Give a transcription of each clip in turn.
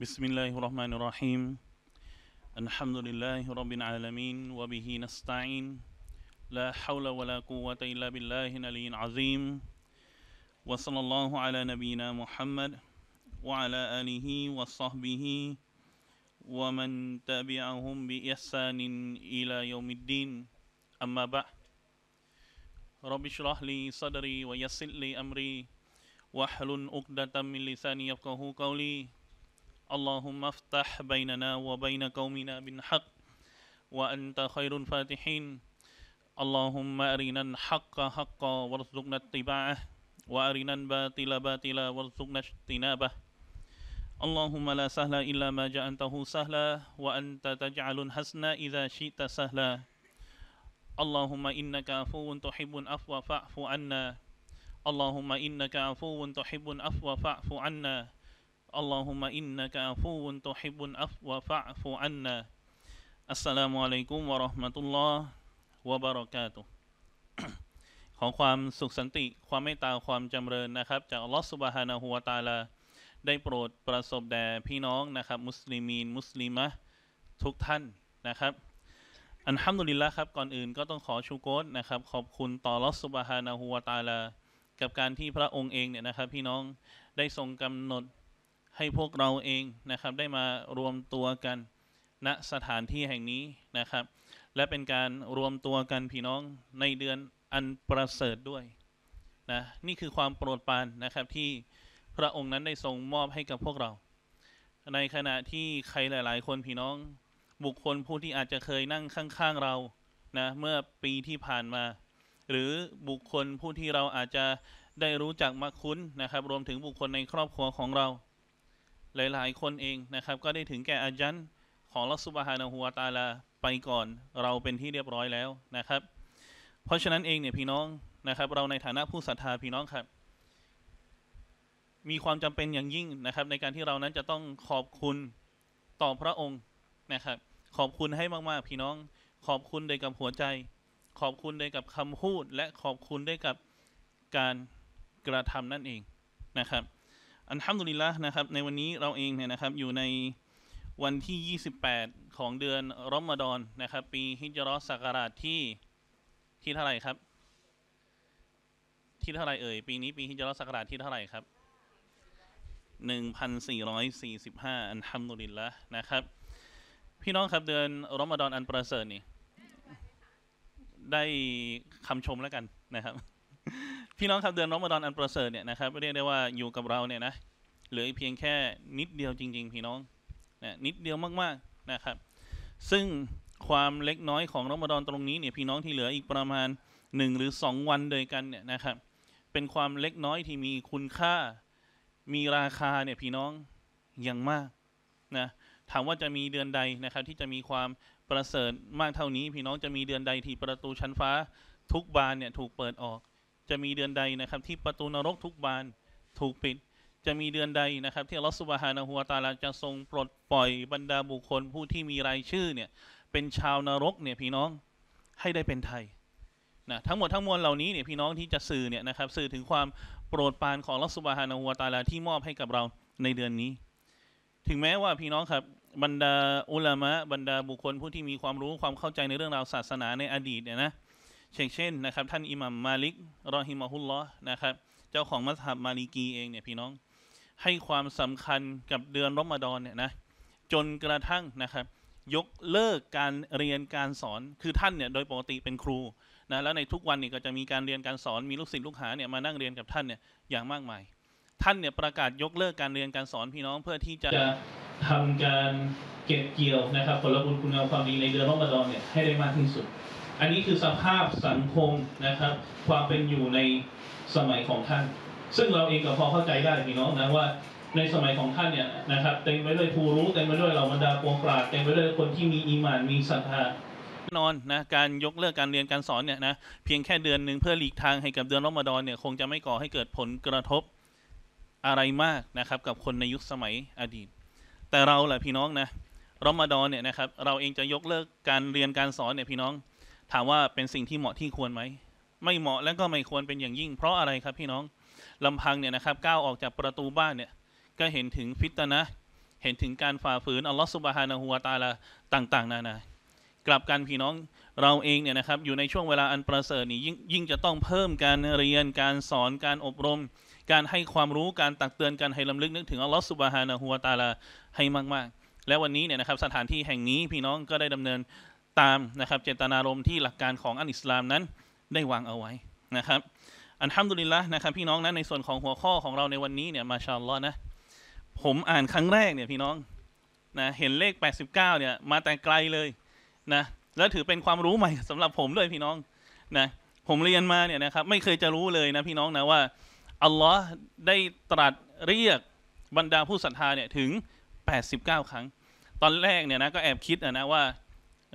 بسم الله الرحمن الرحيم الحمد لله رب العالمين وبه نستعين لا حول ولا قوة إلا بالله العلي العظيم وصلى الله على نبينا محمد وعلى آله وصحبه ومن تبعهم بإحسان إلى يوم الدين أما بعد رب اشرح لي صدري ويسر لي أمري واحلل عقدة من لساني يفقهوا قولي اللهم افتح بيننا وبين قومنا بالحق وأنت خير الفاتحين اللهم أرنا الحق حقا وارزقنا اتباعه وأرنا الباطل باطلا وارزقنا اجتنابه اللهم لا سهل إلا ما جعلته سهلا وأنت تجعل الحسن إذا شئت سهلا اللهم إنك عفو تحب العفو فاعف عنا اللهم إنك عفو تحب العفو فاعف عنا اللهم إنك عفو تحب العفو فاعف عنا السلام عليكم ورحمة الله وبركاته ขอความสุขสันติความเมตตาความจำเริญนะครับ จากอัลลอฮฺสุบฮานะฮูวาตาลาได้โปรดประสบแด่พี่น้องนะครับ มุสลิมีนมุสลิมะทุกท่านนะครับ อันฮัมดุลิลละครับก่อนอื่นก็ต้องขอชูโกตนะครับ ขอบคุณต่อลอสุบฮานาหัวตาลากับการที่พระองค์เองเนี่ยนะครับ พี่น้องได้ทรงกำหนดให้พวกเราเองนะครับได้มารวมตัวกันณสถานที่แห่งนี้นะครับ และเป็นการรวมตัวกัน พี่น้องในเดือนอันประเสริฐด้วยนะนี่คือความโปรดปรานนะครับที่พระองค์นั้นได้ทรงมอบให้กับพวกเรา ในขณะที่ใครหลาย ๆ คนพี่น้อง บุคคลผู้ที่อาจจะเคยนั่งข้าง ๆ เรานะเมื่อปีที่ผ่านมา หรือบุคคลผู้ที่เราอาจจะได้รู้จักมาคุ้นนะครับ รวมถึงบุคคลในครอบครัวของเราหลายๆ คนเองนะครับ ก็ได้ถึงแก่อาจันของลัสุบฮานาหัวตาลาไปก่อน เราเป็นที่เรียบร้อยแล้วนะครับ เพราะฉะนั้นเองเนี่ยพี่น้องนะครับ เราในฐานะผู้ศรัทธาพี่น้องครับ มีความจำเป็นอย่างยิ่งนะครับ ในการที่เรานั้นจะต้องขอบคุณต่อพระองค์นะครับ ขอบคุณให้มากๆ พี่น้อง ขอบคุณด้วยกับหัวใจ ขอบคุณด้วยกับคำพูด และขอบคุณด้วยกับการกระทำนั่นเองนะครับอันฮัมดุลิลละนะครับ ในวันนี้เราเองเนี่ยนะครับ อยู่ในวันที่ 28 ของเดือนรอมฎอนนะครับ ปีฮิจรัสักราชที่ที่เท่าไหร่ครับ ที่เท่าไหร่เอ่ยปีนี้ปีฮิจรัสักราชที่เท่าไหร่ครับ 1445 อันฮัมดุลิลละนะครับ พี่น้องครับเดือนรอมฎอนอันประเสริฐนี่ได้คำชมแล้วกันนะครับพี่น้องครับ เดือนรอมฎอนอันประเสริฐเนี่ยนะครับเรียกได้ว่าอยู่กับเราเนี่ยนะเหลือเพียงแค่นิดเดียวจริง ๆ พี่น้องนะนิดเดียวมากๆนะครับซึ่งความเล็กน้อยของรอมฎอนตรงนี้เนี่ยพี่น้องที่เหลืออีกประมาณ1หรือ2วันโดยกันเนี่ยนะครับเป็นความเล็กน้อยที่มีคุณค่ามีราคาเนี่ยพี่น้องอย่างมากนะถามว่าจะมีเดือนใดนะครับที่จะมีความประเสริฐมากเท่านี้ พี่น้องจะมีเดือนใดที่ประตูชั้นฟ้า ทุกบานเนี่ยถูกเปิดออกจะมีเดือนใดนะครับที่ประตูนรกทุกบานถูกปิด จะมีเดือนใดนะครับที่อัลลอฮฺสุบฮานะฮูวาตาลาจะทรงปลดปล่อยบรรดาบุคคลผู้ที่มีรายชื่อเนี่ยเป็นชาวนรกเนี่ยพี่น้องให้ได้เป็นไทยนะทั้งหมดทั้งมวลเหล่านี้เนี่ยพี่น้องที่จะสื่อเนี่ยนะครับสื่อถึงความโปรดปรานของลฺสุบฮานาหัวตาลา ที่มอบให้กับเราในเดือนนี้ ถึงแม้ว่าพี่น้องครับบรรดาอุลามะบรรดาบุคคลผู้ที่มีความรู้ความเข้าใจในเรื่องราวศาสนาในอดีตเนี่ยนะเช่นเช่นนะครับท่านอิหมัมมาลิก รอฮิมะฮุลลอนะครับเจ้าของมัสฮับมาลิกีเองเนี่ยพี่น้องให้ความสำคัญกับเดือนรอมฎอนเนี่ยนะจนกระทั่งนะครับยกเลิกการเรียนการสอนคือท่านเนี่ยโดยปกติเป็นครูนะแล้วในทุกวันเนี่ยก็จะมีการเรียนการสอนมีลูกศิษย์ลูกหาเนี่ยมานั่งเรียนกับท่านเนี่ยอย่างมากมาย ท่านเนี่ยประกาศยกเลิกการเรียนการสอนพี่น้องเพื่อที่จะทำการเก็บเกี่ยวนะครับผลบุญคุณงามความดีในเดือนรอมฎอนเนี่ยให้ได้มากที่สุดอันนี้คือสภาพสังคมนะครับ ความเป็นอยู่ในสมัยของท่าน ซึ่งเราเองก็พอเข้าใจได้พี่น้องนะว่า ในสมัยของท่านเนี่ยนะครับเต็มไปด้วยผู้รู้เต็มไปด้วยเหล่าบรรดาปวงปราดเต็มไปด้วยคนที่มีอีมานมีศรัทธานอน นะ การยกเลิกการเรียนการสอนเนี่ยนะเพียงแค่เดือนหนึ่งเพื่อหลีกทางให้กับเดือนรอมฎอนเนี่ยคงจะไม่ก่อให้เกิดผลกระทบอะไรมากนะครับ กับคนในยุคสมัยอดีต แต่เราแหละพี่น้องนะรอมฎอนเนี่ยนะครับเราเองจะยกเลิกการเรียนการสอนเนี่ยพี่น้องถามว่าเป็นสิ่งที่เหมาะที่ควรไหม ไม่เหมาะและก็ไม่ควรเป็นอย่างยิ่ง เพราะอะไรครับพี่น้องลำพังเนี่ยนะครับก้าวออกจากประตูบ้านเนี่ยก็เห็นถึงฟิตนะ เห็นถึงการฝ่าฝืนอัลลอฮฺสุบฮานะฮูวาตาลาต่างๆ นานา กลับกันพี่น้องเราเองเนี่ยนะครับอยู่ในช่วงเวลาอันประเสริฐนี้ยิ่งยิ่งจะต้องเพิ่มการเรียน การสอนการอบรม การให้ความรู้การตักเตือนการให้ลำลึกนึกถึงอัลลอฮฺสุบฮานะฮูวาตาลาให้มากๆ และวันนี้เนี่ยนะครับสถานที่แห่งนี้พี่น้องก็ได้ดำเนินตามนะครับเจตนารมณ์ที่หลักการของอันอิสลามนั้นได้วางเอาไว้นะครับ อันทัมดุลิละนะครับ พี่น้องนะในส่วนของหัวข้อของเราในวันนี้เนี่ยมาชาลลอ์นะผมอ่านครั้งแรกเนี่ยพี่น้องนะเห็นเลข 89 เนี่ย มาแต่ไกลเลยนะแล้วถือเป็นความรู้ใหม่สำหรับผมด้วยพี่น้องนะผมเรียนมาเนี่ยนะครับ ไม่เคยจะรู้เลยนะพี่น้องนะว่าอัลลอฮ์ได้ตรัสเรียกบรรดาผู้ศรัทธาเนี่ยถึง 89 ครั้ง ตอนแรกเนี่ยนะก็แอบคิดนะว่า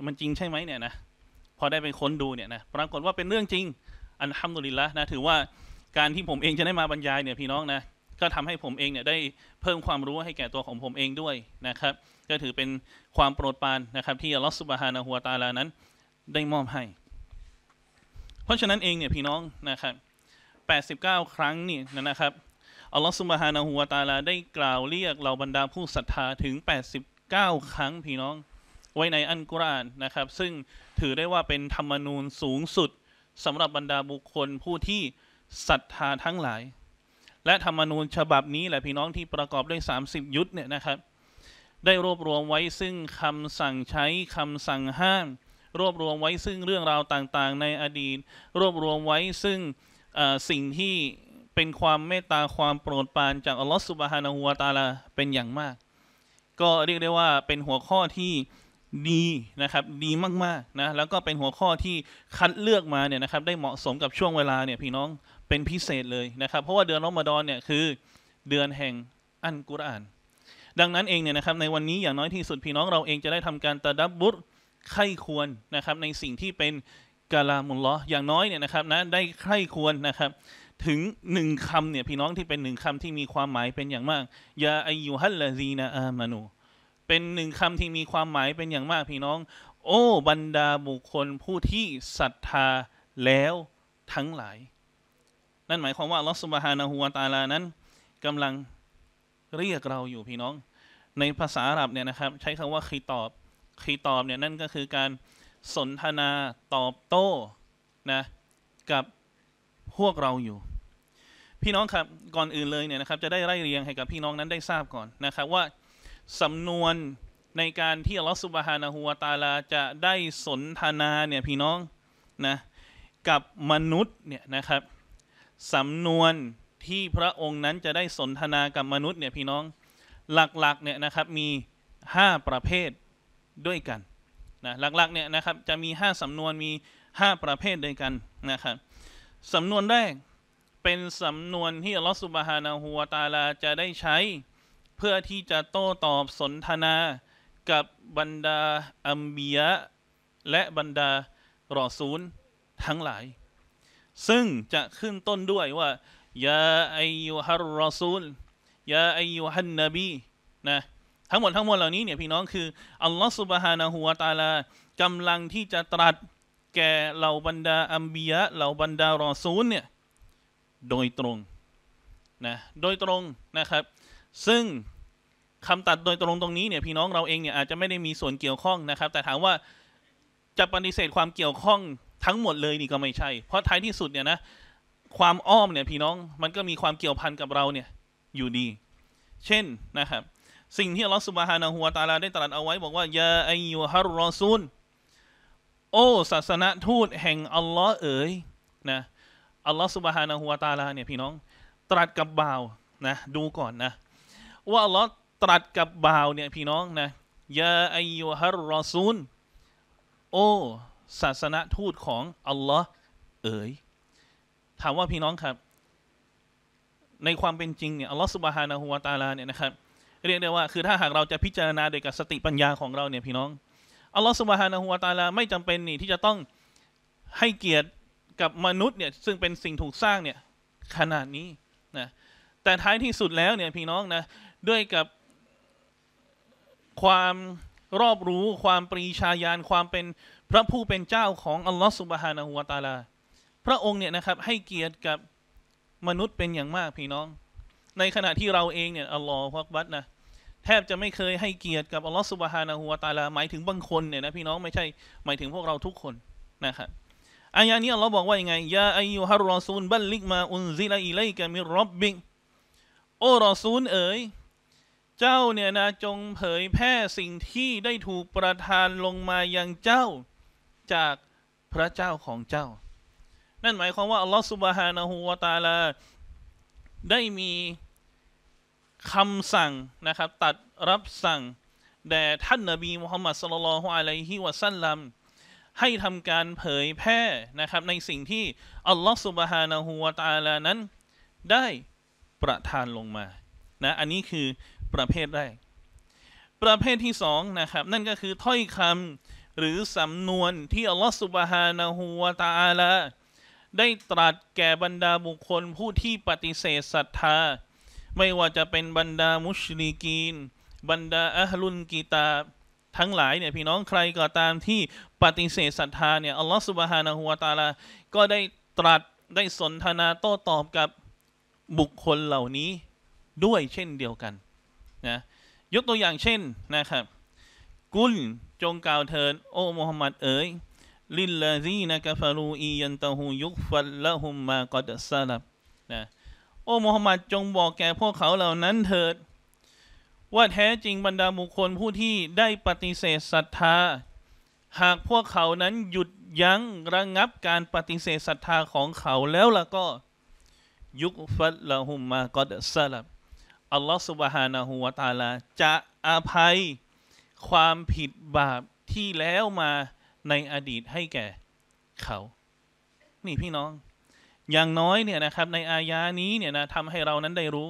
มันจริงใช่ไหมเนี่ยนะพอได้ไปค้นดูเนี่ยนะปรากฏว่าเป็นเรื่องจริง อันทัมดุลิละนะถือว่าการที่ผมเองจะได้มาบรรยายเนี่ยพี่น้องนะ ก็ทำให้ผมเองเนี่ยได้เพิ่มความรู้ให้แก่ตัวของผมเองด้วยนะครับ ก็ถือเป็นความโปรดปรานนะครับ ที่อัลลอฮฺสุบฮานะฮัวตาลา นั้น ได้มอบให้ เพราะฉะนั้นเองเนี่ยพี่น้องนะครับ89 ครั้งนี่นะครับอัลลอฮฺสุบฮานะฮัวตาลาได้กล่าวเรียกเราบรรดาผู้ศรัทธาถึง 89 ครั้งพี่น้องไว้ในอันกุรอานนะครับ ซึ่งถือได้ว่าเป็นธรรมนูญสูงสุดสำหรับบรรดาบุคคลผู้ที่ศรัทธาทั้งหลาย และธรรมนูญฉบับนี้แหละพี่น้องที่ประกอบด้วย30 ยุทธเนี่ยนะครับ ได้รวบรวมไว้ซึ่งคำสั่งใช้คำสั่งห้ามรวบรวมไว้ซึ่งเรื่องราวต่างๆในอดีตรวบรวมไว้ซึ่งสิ่งที่เป็นความเมตตาความโปรดปรานจากอัลลอฮฺสุบฮานาหัวตาลาเป็นอย่างมาก ก็เรียกได้ว่าเป็นหัวข้อที่ดีนะครับดีมากๆนะแล้วก็เป็นหัวข้อที่คัดเลือกมาเนี่ยนะครับได้เหมาะสมกับช่วงเวลาเนี่ยพี่น้องเป็นพิเศษเลยนะครับเพราะว่าเดือนรอมฎอนเนี่ยคือเดือนแห่งอันกุรอาน ดังนั้นเองเนี่ยนะครับในวันนี้อย่างน้อยที่สุดพี่น้องเราเองจะได้ทำการตะดับบุตรไข้ควรนะครับในสิ่งที่เป็นกาลามุลลออย่างน้อยเนี่ยนะครับนะได้ไข้ควรนะครับถึงหนึ่งคำเนี่ยพี่น้องที่เป็นหนึ่งคำที่มีความหมายเป็นอย่างมากยาอายุฮัลลาซีนาอามานูเป็นหนึ่งคำที่มีความหมายเป็นอย่างมากพี่น้อง โอ้บรรดาบุคคลผู้ที่ศรัทธาแล้วทั้งหลาย นั่นหมายความว่าลอสุบฮานาหัวตาลานั้นกำลังเรียกเราอยู่พี่น้อง ในภาษาอาหรับเนี่ยนะครับ ใช้คำว่าคีตอบคีตอบเนี่ยนั่นก็คือการสนทนาตอบโต้นะกับพวกเราอยู่ พี่น้องครับก่อนอื่นเลยเนี่ยนะครับจะได้ไล่เรียงให้กับพี่น้องนั้นได้ทราบก่อนนะครับว่าสำนวนในการที่อัลลอฮฺสุบฮานะฮูวาตาลา จะได้สนทนาเนี่ยพี่น้องนะกับมนุษย์เนี่ยนะครับสำนวนที่พระองค์นั้นจะได้สนทนากับมนุษย์เนี่ยพี่น้อง หลักๆเนี่ยนะครับมี 5 ประเภทด้วยกันนะหลักๆเนี่ยนะครับจะมี 5 สำนวนมี 5 ประเภทด้วยกันนะครับสำนวนแรกเป็นสำนวนที่อัลลอฮฺสุบฮานะฮูวาตาลาจะได้ใช้เพื่อที่จะโต้ตอบสนทนากับบรรดาอัมบียะและบรรดารอซูลทั้งหลาย ซึ่งจะขึ้นต้นด้วยว่า ยาอายุฮัรรอซูลยาอายุฮันนบีนะทั้งหมด ทั้งมวลเหล่านี้เนี่ยพี่น้องคืออัลลอฮฺสุบฮานะฮูวตาลากำลังที่จะตรัสแก่เหล่าบรรดาอัมบียะเหล่าบรรดารอซูลเนี่ยโดยตรงนะโดยตรงนะครับซึ่งคำตัดโดยตรงตรงนี้เนี่ย พี่น้องเราเองเนี่ยอาจจะไม่ได้มีส่วนเกี่ยวข้องนะครับ แต่ถามว่าจะปฏิเสธความเกี่ยวข้องทั้งหมดเลยนี่ก็ไม่ใช่ เพราะท้ายที่สุดเนี่ยนะความอ้อมเนี่ยพี่น้องมันก็มีความเกี่ยวพันกับเราเนี่ย อยู่ดี เช่นนะครับสิ่งที่อัลลอฮฺสุบฮานะฮัวตาลาได้ตรัสเอาไว้บอกว่ายาอายูฮารรอซูลโอ้ศาสนทูตแห่งอัลลอฮ์เอ๋ยนะอัลลอฮฺสุบฮานะฮัวตาลาเนี่ยพี่น้องตรัสกับบ่าวนะดูก่อนนะว่าอัลลอฮ์ตรัสกับบ่าวเนี่ยพี่น้องนะยาอายุฮัรรอซูลโอ้ศาสนทูตของอัลลอฮ์เอ๋ยถามว่าพี่น้องครับ ในความเป็นจริงเนี่ยอัลลอฮ์สุบฮานะฮูวาตาลาเนี่ยนะครับ เรียกได้ว่า คือถ้าหากเราจะพิจารณาโดยกับสติปัญญาของเราเนี่ยพี่น้อง อัลลอฮ์สุบฮานะฮูวาตาลาไม่จำเป็นนี่ ที่จะต้องให้เกียรติกับมนุษย์เนี่ยซึ่งเป็นสิ่งถูกสร้างเนี่ยขนาดนี้นะแต่ท้ายที่สุดแล้วเนี่ยพี่น้องนะด้วยกับ ความรอบรู้ความปรีชาญาณความเป็นพระผู้เป็นเจ้าของอัลลอฮฺสุบฮานาหัวตาลา พระองค์เนี่ยนะครับ ให้เกียรติกับมนุษย์เป็นอย่างมากพี่น้อง ในขณะที่เราเองเนี่ยอัลลอฮฺวัดนะ แทบจะไม่เคยให้เกียรติกับอัลลอฮฺสุบฮานาหัวตาลาหมายถึงบางคนเนี่ยนะพี่น้องไม่ใช่หมายถึงพวกเราทุกคนนะครับอายะนี้อัลลอฮ์บอกว่ายังไงยาอายุฮารรอซูลบัลลิกมาอุนซิลาอิเลกะมิรับบิงโอรอซูลเอ๋ยเจ้าเนี่ย นะจงเผยแพร่สิ่งที่ได้ถูกประทานลงมายังเจ้าจากพระเจ้าของเจ้า นั่นหมายความว่าอัลลอฮฺสุบฮานะฮูวาตาลา ได้มีคำสั่งนะครับตัดรับสั่งแด่ท่านนบีมุฮัมมัดสุลลัลฮุอะลัยฮิวะสัลลัมให้ทำการเผยแพร่นะครับ ในสิ่งที่อัลลอฮฺสุบฮานะฮูวาตาลานั้นได้ประทานลงมานะอันนี้คือประเภทแรกประเภทที่สองนะครับ นั่นก็คือถ้อยคำหรือสำนวนที่อัลลอฮฺสุบฮานาหูวาตาอาลาได้ตรัสแก่บรรดาบุคคลผู้ที่ปฏิเสธศรัทธา ไม่ว่าจะเป็นบรรดามุชลิกีน บรรดาอัลลุนกีตาทั้งหลายเนี่ยพี่น้องใครก็ตามที่ปฏิเสธศรัทธาเนี่ยอัลลอฮฺสุบฮานาหูวาตาลาก็ได้ตรัสได้สนทนาโต้ตอบกับบุคคลเหล่านี้ด้วยเช่นเดียวกันนะยกตัวอย่างเช่นนะครับ กุล จงกล่าวเถิดโอ้มฮัมมัดเอ๋ยลิลลาซีนะกะฟารูอียันตะฮู ยุกฟัลละหุมมากอดซาลับนะโอ้มฮัมมัดจงบอกแก่พวกเขาเหล่านั้นเถิด ว่าแท้จริงบรรดาบุคคลผู้ที่ได้ปฏิเสธศรัทธา หากพวกเขานั้นหยุดยั้งระงงับการปฏิเสธศรัทธาของเขาแล้วล่ะก็ยุกฟัลละหุมมากอดซาลับอัลลอฮฺสุบฮานะฮูวาตาลา จะอภัยความผิดบาปที่แล้วมาในอดีตให้แก่เขา นี่พี่น้อง อย่างน้อยเนี่ยนะครับ ในอายานี้เนี่ยนะทำให้เรานั้นได้รู้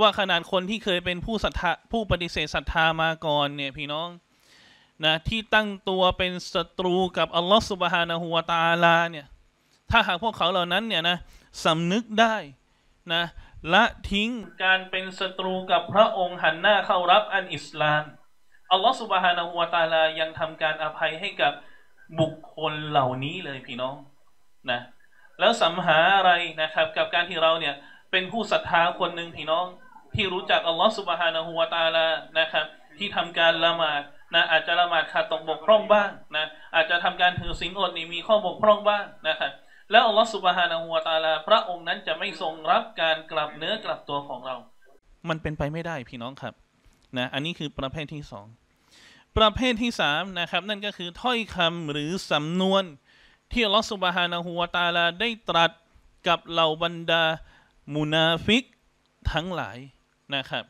ว่าขนาดคนที่เคยเป็นผู้ศรัทธา ผู้ปฏิเสธศรัทธามาก่อนเนี่ยพี่น้องนะที่ตั้งตัวเป็นศัตรูกับอัลลอฮฺสุบฮานะฮูวาตาลาเนี่ยถ้าหากพวกเขาเหล่านั้นเนี่ยนะสำนึกได้นะละทิ้งการเป็นศัตรูกับพระองค์หันหน้าเข้ารับอันอิสลาม อัลลอฮฺสุบฮานาหัวตาลายังทำการอภัยให้กับบุคคลเหล่านี้เลยพี่น้องนะแล้วสัมหาอะไรนะครับกับการที่เราเนี่ยเป็นผู้ศรัทธาคนหนึ่งพี่น้อง ที่รู้จักอัลลอฮฺสุบฮานาหัวตาลานะครับ ที่ทำการละหมาดนะอาจจะละหมาดขาดตกบกพร่องบ้างนะอาจจะทำการถือศีลอดนี่มีข้อบกพร่องบ้างนะครับแล้วอัลลอฮฺสุบฮานาหัวตาลาพระองค์นั้นจะไม่ทรงรับการกลับเนื้อกลับตัวของเรา มันเป็นไปไม่ได้พี่น้องครับนะอันนี้คือประเภทที่สอง ประเภทที่สามนะครับ นั่นก็คือถ้อยคำหรือสำนวนที่อัลลอฮฺสุบฮานาหัวตาลาได้ตรัสกับเหล่าบรรดา มุนาฟิก ทั้งหลายนะครับ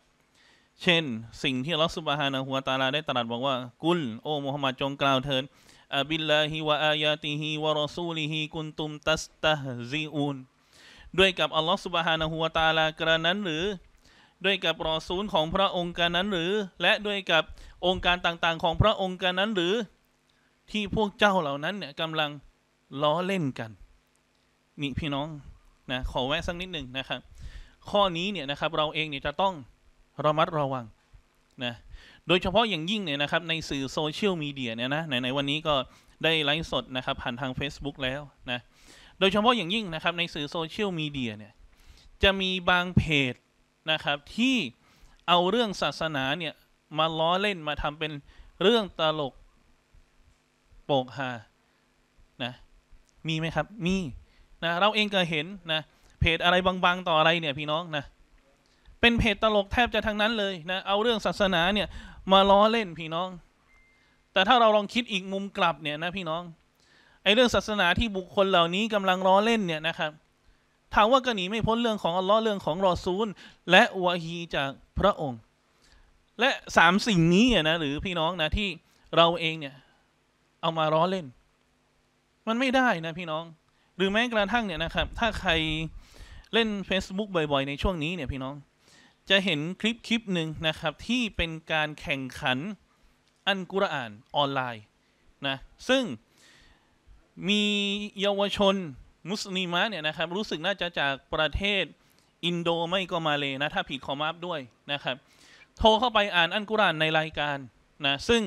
เช่น สิ่งที่อัลลอฮฺสุบฮานาหัวตาลา ได้ตรัสบอกว่า กุลโอมุฮัมมัดจงกล่าวเถิดอบิิิลละฮวาาายตฮิวะรอซูลิฮิคุนตุมตัสตะฮซีอูนด้วยกับอัลลอฮฺสุบฮานะฮูว ع ตาลากระนั้นหรือ ด้วยกับรอซูลของพระองค์การนั้น หรือ และด้วยกับองค์การต่างๆของพระองค์การนั้น หรือ ที่พวกเจ้าเหล่านั้นเนี่ยกำลัง ล้อเล่นกันนี่พี่น้องนะขอแวะสักนิดหนึ่งนะครับ ข้อนี้เนี่ยนะครับ เราเองเนี่ยจะต้องระมัดระวังนะโดยเฉพาะอย่างยิ่งเนี่ยนะครับในสื่อโซเชียลมีเดียเนี่ยนะไหนๆวันนี้ก็ได้ไลฟ์สดนะครับผ่านทาง Facebook แล้วนะโดยเฉพาะอย่างยิ่งนะครับ ในสื่อโซเชียลมีเดียเนี่ยจะมีบางเพจนะครับ ที่เอาเรื่องศาสนาเนี่ยมาล้อเล่นมาทำเป็นเรื่องตลกโปกฮานะมีไหมครับมีนะเราเองก็เห็นนะเพจอะไรบางๆ ต่ออะไรเนี่ยพี่น้องนะเป็นเพจตลกแทบจะทั้งนั้นเลยนะเอาเรื่องศาสนาเนี่ยมาล้อเล่นพี่น้อง แต่ถ้าเราลองคิดอีกมุมกลับเนี่ยนะ พี่น้องไอ้เรื่องศาสนาที่บุคคลเหล่านี้กำลังล้อเล่นเนี่ยนะครับ ถามว่าก็หนีไม่พ้นเรื่องของอัลลอฮ์เรื่องของรอซูลและวฮีจากพระองค์ และสามสิ่งนี้นะหรือพี่น้องนะที่เราเองเนี่ย เอามาล้อเล่น มันไม่ได้นะ พี่น้อง หรือแม้กระทั่งเนี่ยนะครับ ถ้าใครเล่น Facebook บ่อยๆในช่วงนี้เนี่ยพี่น้องจะเห็นคลิปคลิปหนึ่งนะครับ ที่เป็นการแข่งขันอันกุรอานออนไลน์นะซึ่งมีเยาวชนมุสลิมะเนี่ยนะครับรู้สึกน่าจะจากประเทศอินโดไม่ก็มาเลยนะ ถ้าผิดขอมา์ด้วยนะครับ โทรเข้าไปอ่านอันกุรานในรายการนะซึ่ง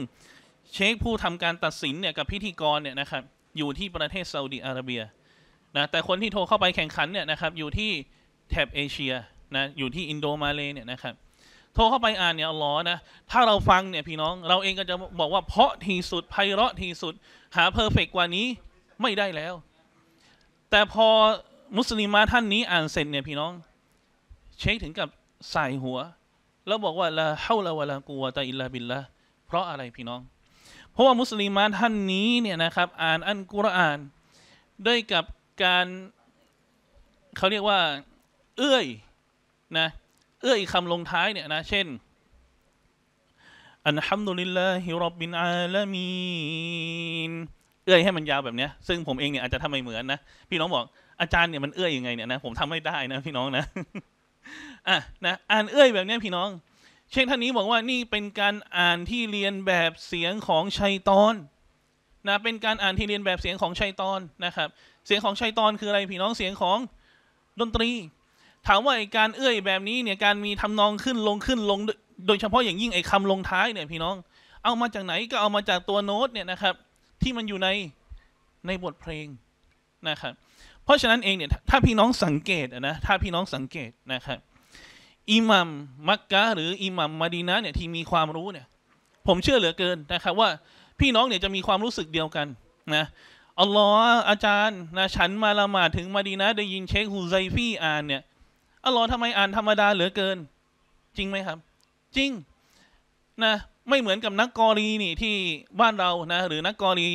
เชคผู้ทำการตัดสินเนี่ยกับพิธีกรเนี่ยนะครับอยู่ที่ประเทศซาอุดีอาระเบียนะแต่คนที่โทรเข้าไปแข่งขันเนี่ยนะครับอยู่ที่แถบเอเชียนะอยู่ที่อินโดมาเลเนี่ยนะครับโทรเข้าไปอ่านเนี่ยอัลอนะถ้าเราฟังเนี่ยพี่น้อง เราเองก็จะบอกว่าเพราะที่สุดไพเราะที่สุด หาเพอร์เฟกกว่านี้ไม่ได้แล้ว แต่พอมุสลิมาท่านนี้อ่านเสร็จเนี่ยพี่น้องเช็คถึงกับใส่หัว แล้วบอกว่าละเฮาละวะละกัวตาอิลลาบิลละเพราะอะไรพี่น้อง เพราะว่ามุสลิมาท่านนี้เนี่ยนะครับอ่านอันกุรอาน ด้วยกับการเขาเรียกว่า เอื้อยนะเอื้ออีกคำลงท้ายเนี่ยนะ เช่น อันฮัมดุลิลลาฮิรับบินอาลามีนเอื้อยให้มันยาวแบบเนี้ยซึ่งผมเองเนี่ยอาจจะทำไม่เหมือนนะ พี่น้องบอกอาจารย์เนี่ยมันเอื้อยยังไงเนี่ยนะ ผมทำไม่ได้นะพี่น้องนะอ่ะนะอ่านเอื้อยแบบนี้พี่น้อง เช่นท่านนี้บอกว่านี่เป็นการอ่านที่เรียนแบบเสียงของชัยตอนนะเป็นการอ่านที่เรียนแบบเสียงของชัยตอนนะครับ เสียงของชัยตอนคืออะไรพี่น้องเสียงของดนตรีถามว่าไอการ เอื้อย แบบนี้เนี่ยการมีทำนองขึ้นลงขึ้นลง โดยเฉพาะอย่างยิ่งไอคาลงท้ายเนี่ยพี่น้องเอามาจากไหนก็เอามาจากตัวโน้ตเนี่ยนะครับที่มันอยู่ในในบทเพลงนะครับ เพราะฉะนั้นเองเนี่ยถ้าพี่น้องสังเกตนะถ้าพี่น้องสังเกตนะครับอิหมัมมักกะหรือ อิหมัมมาดีนะเนี่ยที่มีความรู้เนี่ยผมเชื่อเหลือเกินนะครับ ว่าพี่น้องเนี่ยจะมีความรู้สึกเดียวกันนะอัลลอฮ์อาจารย์นะฉันมาละหมาดถึงมาดีนะได้ยินเชคฮูไซฟี่อ่านเนี่ยอลอทำไมอ่านธรรมดาเหลือเกิน จริงไหมครับ จริงนะไม่เหมือนกับนักกอรีนี่ที่บ้านเรานะหรือนักกอรี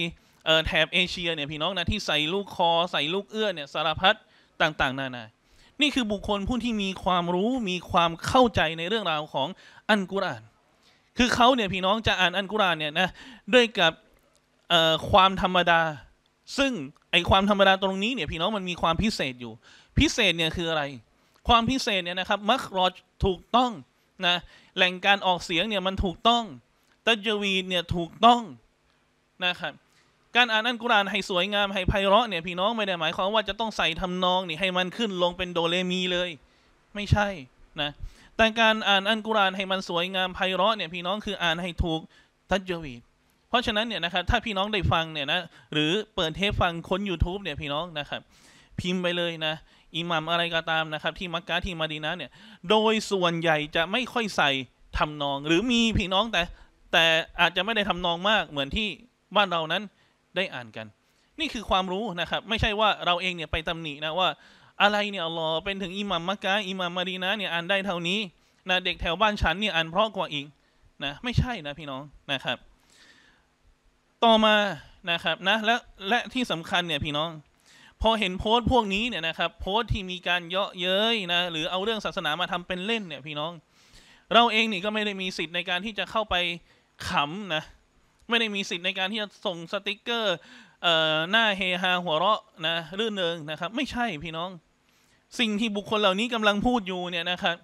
แถบเอเชียเนี่ยพี่น้องนะที่ใส่ลูกคอ ใส่ลูกเอื้อเนี่ยสารพัดต่างๆนานา นี่คือบุคคลผู้ที่มีความรู้มีความเข้าใจในเรื่องราวของอันกุรอานคือเขาเนี่ยพี่น้องจะอ่านอันกุรอานเนี่ยนะด้วยกับความธรรมดา ซึ่งไอความธรรมดาตรงนี้เนี่ยพี่น้องมันมีความพิเศษอยู่ พิเศษเนี่ยคืออะไรความพิเศษเนี่ยนะครับมักรอถูกต้องนะแหล่งการออกเสียงเนี่ยมันถูกต้องตัจวีดเนี่ยถูกต้องนะครับการอ่านอัลกุรอานให้สวยงามให้ไพเราะเนี่ยพี่น้องไม่ได้หมายความว่าจะต้องใส่ทำนองนี่ให้มันขึ้นลงเป็นโดเลมีเลย ไม่ใช่นะแต่การอ่านอัลกุรอานให้มันสวยงามไพเราะเนี่ยพี่น้องคืออ่านให้ถูกตัจวีดเพราะฉะนั้นเนี่ยนะครับ ถ้าพี่น้องได้ฟังเนี่ยนะหรือเปิดเทปฟังค้น YouTube เนี่ยพี่น้องนะครับ พิมพ์ไปเลยนะอิหมัมอะไรก็ตามนะครับ ที่มักกะที่มาดีนะเนี่ยโดยส่วนใหญ่จะไม่ค่อยใส่ทำนองหรือมีพี่น้องแต่แต่อาจจะไม่ได้ทำนองมากเหมือนที่บ้านเรานั้นได้อ่านกัน นี่คือความรู้นะครับ ไม่ใช่ว่าเราเองเนี่ยไปตำหนินะว่าอะไรเนี่ยอลอเป็นถึงอิหมัมมักกะอิหมัมมาดีนะเนี่ยอ่านได้เท่านี้นะเด็กแถวบ้านฉันเนี่ยอ่านเพราะกว่าอีกนะไม่ใช่นะพี่น้องนะครับ ต่อมานะครับนะและและที่สำคัญเนี่ยพี่น้องพอเห็นโพสต์พวกนี้เนี่ยนะครับ โพสต์ที่มีการเยาะเย้ยนะหรือเอาเรื่องศาสนามาทำเป็นเล่นเนี่ย พี่น้อง เราเองนี่ก็ไม่ได้มีสิทธิ์ในการที่จะเข้าไปขำนะไม่ได้มีสิทธิ์ในการที่จะส่งสติกเกอร์หน้าเฮฮาหัวเราะนะรื่นเริงนะครับ ไม่ใช่พี่น้อง สิ่งที่บุคคลเหล่านี้กำลังพูดอยู่เนี่ยนะครับ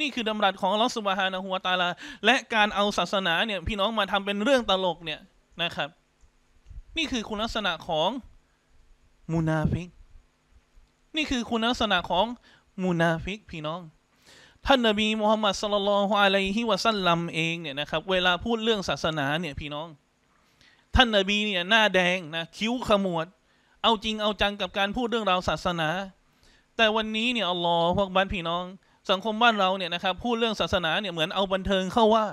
นี่คือดำรัสของลอสุบฮานะหัวตาลาและการเอาศาสนาเนี่ย พี่น้องมาทำเป็นเรื่องตลกเนี่ยนะครับ นี่คือคุณลักษณะของมูนาฟิก นี่คือคุณลักษณะของมูนาฟิกพี่น้อง ท่านนบีมูฮัมมัดสุลลัลฮุอะลัยฮิวะสัลลัมเองเนี่ยนะครับ เวลาพูดเรื่องศาสนาเนี่ยพี่น้อง ท่านนบีเนี่ยหน้าแดงนะคิ้วขมวด เอาจริงเอาจังกับการพูดเรื่องราวศาสนา แต่วันนี้เนี่ยอัลลอฮ์พวกบ้านพี่น้อง สังคมบ้านเราเนี่ยนะครับพูดเรื่องศาสนาเนี่ยเหมือนเอาบันเทิงเข้าว่า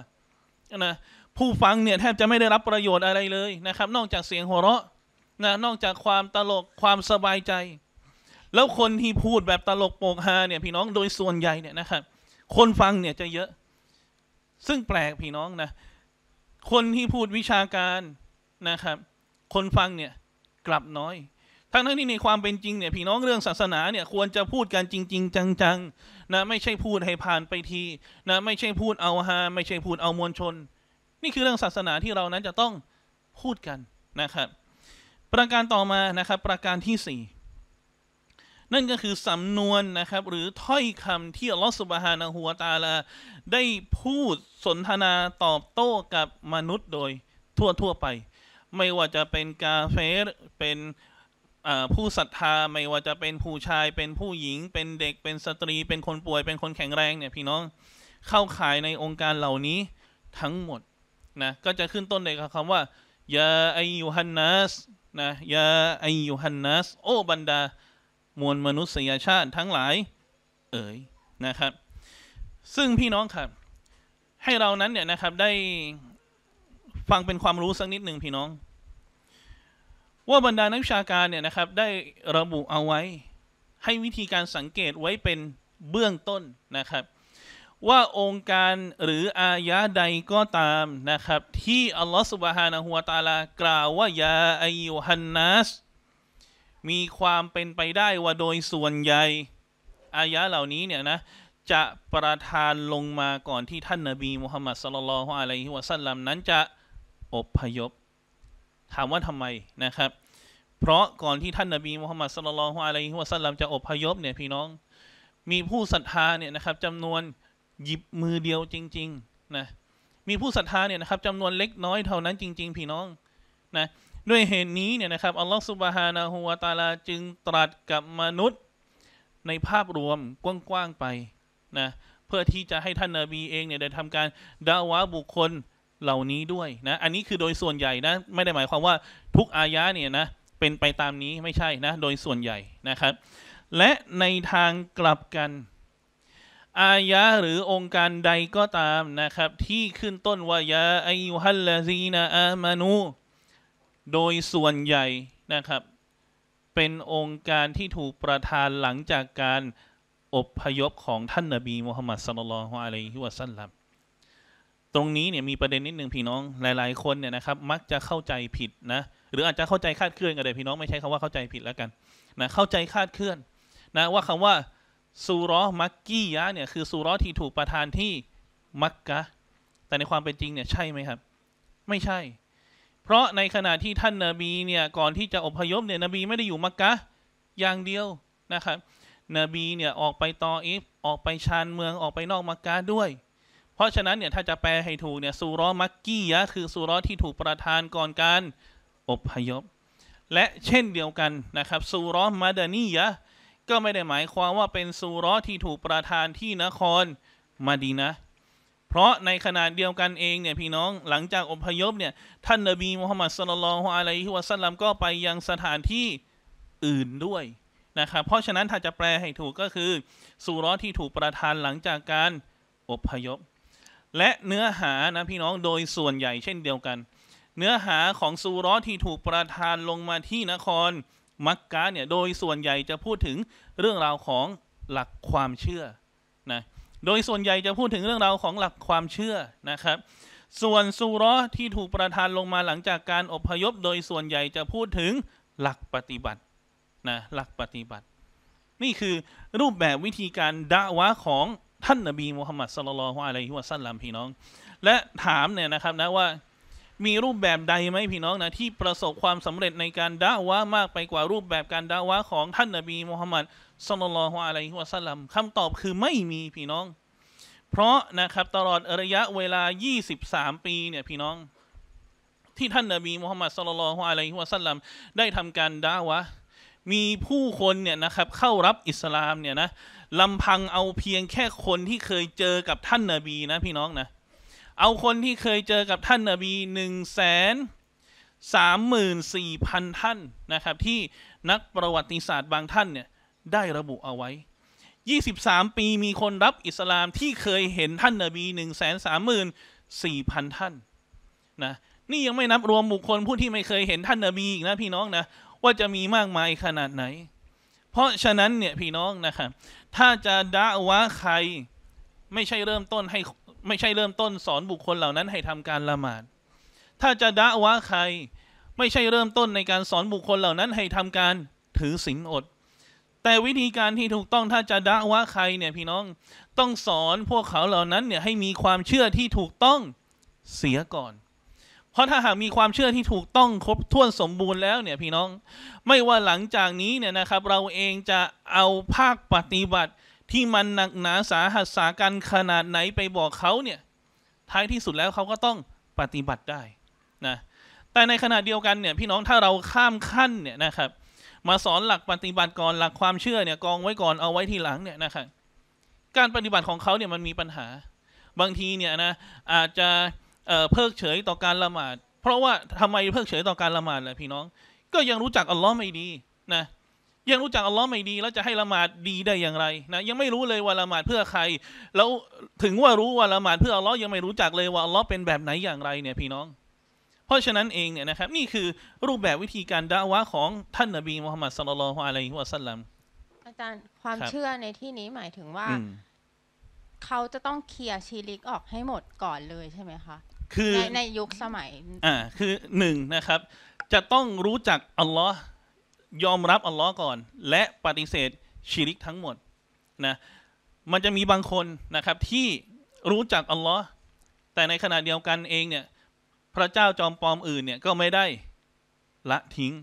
นะผู้ฟังเนี่ยแทบจะไม่ได้รับประโยชน์อะไรเลยนะครับ นอกจากเสียงหัวเราะนะนอกจากความตลกความสบายใจ แล้วคนที่พูดแบบตลกโปกฮาเนี่ยพี่น้องโดยส่วนใหญ่เนี่ยนะครับ คนฟังเนี่ยจะเยอะซึ่งแปลกพี่น้องนะคนที่พูดวิชาการนะครับ คนฟังเนี่ยกลับน้อยทั้งนั้นที่ในความเป็นจริง เนี่ยพี่น้องเรื่องศาสนาเนี่ยควรจะพูดกันจริง ๆ จัง ๆ นะ ไม่ใช่พูดให้ผ่านไปทีนะไม่ใช่พูดเอาฮาไม่ใช่พูดเอามวลชน นี่คือเรื่องศาสนาที่เรานั้นจะต้องพูดกันนะครับประการต่อมานะครับประการที่ 4 นั่นก็คือสำนวนนะครับ หรือถ้อยคำที่อัลลอฮฺสุบฮานะฮัวตาลาได้พูดสนทนาตอบโต้กับมนุษย์โดยทั่วทั่วไป ไม่ว่าจะเป็นกาเฟร เป็นผู้ศรัทธาไม่ว่าจะเป็นผู้ชายเป็นผู้หญิงเป็นเด็กเป็นสตรี เป็นคนป่วยเป็นคนแข็งแรงเนี่ยพี่น้องเข้าขายในองค์การเหล่านี้ทั้งหมดนะก็จะขึ้นต้นในยคำว่ายาอายูฮันนัสนะยาอายุฮันนัสโอบรรดา มวลมนุษยชาติทั้งหลาย เอ๋ยนะครับ ซึ่งพี่น้องครับ ให้เรานั้นเนี่ยนะครับได้ฟังเป็นความรู้สักนิดหนึ่งพี่น้อง ว่าบรรดานักวิชาการเนี่ยนะครับ ได้ระบุเอาไว้ ให้วิธีการสังเกตไว้เป็นเบื้องต้นนะครับว่าองค์การหรืออายะใด ก็ตามนะครับ ที่อัลลอฮฺสุบฮานะฮุวาตาลากล่าวว่ายาอายุฮันนัสมีความเป็นไปได้ว่าโดยส่วนใหญ่ อายะเหล่านี้เนี่ยนะจะประทานลงมาก่อนที่ท่านนาบีมุฮัมมัดสลลัลฮุอะลัยฮิวะสัลลัมนั้นจะอบพยพ ถามว่าทำไมนะครับ เพราะก่อนที่ท่านนาบีมุฮัมมัดสลลัลฮุอะลัยฮิวะสัลลัมจะอบพยพเนี่ยพี่น้อง มีผู้ศรัทธาเนี่ยนะครับจำนวนหยิบมือเดียวจริงๆนะมีผู้ศรัทธาเนี่ยนะครับจำนวนเล็กน้อยเท่านั้นจริง ๆ พี่น้องนะด้วยเหตุนี้เนี่ยนะครับอัลลอฮฺสุบฮานาหูวาตาลา จึงตรัสกับมนุษย์ ในภาพรวมกว้าง ๆ ไปนะเพื่อที่จะให้ท่านนาบีเองเนี่ยได้ทำการดาวะบุคคลเหล่านี้ด้วยนะอันนี้คือโดยส่วนใหญ่นะไม่ได้หมายความว่าทุกอายะเนี่ยนะเป็นไปตามนี้ไม่ใช่นะโดยส่วนใหญ่นะครับ และในทางกลับกันอายะหรือองค์การใดก็ตามนะครับ ที่ขึ้นต้นว่ายาอายุฮัลลาซีนาอามานูโดยส่วนใหญ่นะครับ เป็นองค์การที่ถูกประทานหลังจากการอบพยพของท่านนบีมุฮัมมัดสลลัลฮุอะลัยฮิวะสัลลัมตรงนี้เนี่ยมีประเด็นนิดหนึ่งพี่น้องหลาย ๆคนเนี่ยนะครับ มักจะเข้าใจผิดนะ หรืออาจจะเข้าใจคาดเคลื่อนกันเลยพี่น้องไม่ใช่คำว่าเข้าใจผิดแล้วกันนะเข้าใจคาดเคลื่อนนะว่าคำว่าซูรอมักกี้ยะเนี่ย คือซูรอที่ถูกประทานที่มักกะแต่ในความเป็นจริงเนี่ย ใช่ไหมครับ ไม่ใช่ เพราะในขณะที่ท่านนาบีเนี่ย ก่อนที่จะอพยพเนี่ย นบีไม่ได้อยู่มักกะอย่างเดียว นะครับ นบีเนี่ย ออกไปตออิฟ ออกไปชานเมืองออกไปนอกมักกะด้วย เพราะฉะนั้นเนี่ย ถ้าจะแปลให้ถูกเนี่ย ซูรอมักกี้ยะคือซูรอที่ถูกประทานก่อนการอพยพ และเช่นเดียวกันนะครับ ซูรอมาดานียะก็ไม่ได้หมายความว่าเป็นซูร้อที่ถูกประทานที่นครมาดีนะ เพราะในขณะเดียวกันเองเนี่ยพี่น้องหลังจากอพยพเนี่ยท่านนบีมุฮัมมัดสลลัลฮุอะลัยฮิวะซัลลัมก็ไปยังสถานที่อื่นด้วยนะครับ เพราะฉะนั้นถ้าจะแปลให้ถูกก็คือซูร้อที่ถูกประทานหลังจากการอพยพ และเนื้อหานะ พี่น้องโดยส่วนใหญ่เช่นเดียวกัน เนื้อหาของซูร้อที่ถูกประทานลงมาที่นครมักกะเนี่ยโดยส่วนใหญ่จะพูดถึงเรื่องราวของหลักความเชื่อนะโดยส่วนใหญ่จะพูดถึงเรื่องราวของหลักความเชื่อนะครับ ส่วนซูรที่ถูกประทานลงมาหลังจากการอพยพ โดยส่วนใหญ่จะพูดถึงหลักปฏิบัตินะหลักปฏิบัติ นี่คือรูปแบบวิธีการด่าวะของท่านนบีมุฮัมมัดสลลัลฮุอะลัยฮิวะสัลลัมพี่น้อง และถามเนี่ยนะครับนะว่ามีรูปแบบใดไหมพี่น้องนะที่ประสบความสำเร็จในการด่าว่ามากไปกว่ารูปแบบการด่าว่าของท่านนบีมูฮัมมัดสุลลัลฮุอะลัยฮิวะสัลลัมคำตอบคือไม่มี พี่น้อง เพราะนะครับตลอดระยะเวลา 23 ปีเนี่ยพี่น้องที่ท่านนบีมูฮัมมัดสุลลัลฮุอะลัยฮิวะสัลลัมได้ทำการด่าวะ มีผู้คนเนี่ยนะครับเข้ารับอิสลามเนี่ยนะลำพังเอาเพียงแค่คนที่เคยเจอกับท่านนบีนะพี่น้องนะเอาคนที่เคยเจอกับท่านนบีหนึ่งแสนสามหมื่นสี่พันท่านนะครับ ที่นักประวัติศาสตร์บางท่านเนี่ย ได้ระบุเอาไว้ 23 ปีมีคนรับอิสลามที่เคยเห็นท่านนบี 1 3 4 0 0 0 ท่านนะนี่ยังไม่นับรวมบุคคลผู้ที่ไม่เคยเห็นท่านนบีอีกนะพี่น้องนะว่าจะมีมากมายขนาดไหน เพราะฉะนั้นเนี่ยพี่น้องนะครับถ้าจะด่าวาใครไม่ใช่เริ่มต้นให้ไม่ใช่เริ่มต้นสอนบุคคลเหล่านั้น ให้ทำการละหมาด ถ้าจะด่าวะใคร ไม่ใช่เริ่มต้นในการสอนบุคคลเหล่านั้น ให้ทำการถือศีลอด แต่วิธีการที่ถูกต้องถ้าจะด่าวะใครเนี่ยพี่น้องต้องสอนพวกเขาเหล่านั้นเนี่ยให้มีความเชื่อที่ถูกต้องเสียก่อน เพราะถ้าหากมีความเชื่อที่ถูกต้องครบถ้วนสมบูรณ์แล้วเนี่ยพี่น้อง ไม่ว่าหลังจากนี้เนี่ยนะครับเราเองจะเอาภาคปฏิบัติที่มันหนักหนาสาหัสสากันขนาดไหนไปบอกเขาเนี่ย ท้ายที่สุดแล้วเขาก็ต้องปฏิบัติได้นะแต่ในขณะเดียวกันเนี่ยพี่น้องถ้าเราข้ามขั้นเนี่ยนะครับ มาสอนหลักปฏิบัติก่อนหลักความเชื่อเนี่ย กองไว้ก่อนเอาไว้ทีหลังเนี่ยนะครับการปฏิบัติของเขาเนี่ยมันมีปัญหา บางทีเนี่ยนะ อาจจะเพิกเฉยต่อการละหมาด เพราะว่าทำไมเพิกเฉยต่อการละหมาดล่ะพี่น้อง ก็ยังรู้จักอัลลอฮ์ไม่ดีนะยังรู้จักอัลลอฮ์ไม่ดีแล้วจะให้ละหมาดดีได้อย่างไร นะยังไม่รู้เลยว่าละหมาดเพื่อใคร แล้วถึงว่ารู้ว่าละหมาดเพื่ออัลลอฮ์ยังไม่รู้จักเลยว่าอัลลอฮ์เป็นแบบไหนอย่างไร เนี่ยพี่น้อง เพราะฉะนั้นเองเนี่ยนะครับ นี่คือรูปแบบวิธีการด่าวะของท่านนบีมุฮัมมัดสุลลัลฮุอะลัยฮิวะสัลลัมอาจารย์ความเชื่อในที่นี้หมายถึงว่า เขาจะต้องเคลียร์ชีริกออกให้หมดก่อนเลยใช่ไหมคะคือในในยุคสมัย อ่าคือหนึ่งนะครับจะต้องรู้จักอัลลอฮ์ยอมรับอัลลอฮ์ก่อน และปฏิเสธชีริกทั้งหมดนะมันจะมีบางคนนะครับ ที่รู้จักอัลลอฮ์แต่ในขณะเดียวกันเองเนี่ย พระเจ้าจอมปลอมอื่นเนี่ยก็ไม่ได้ละทิ้ง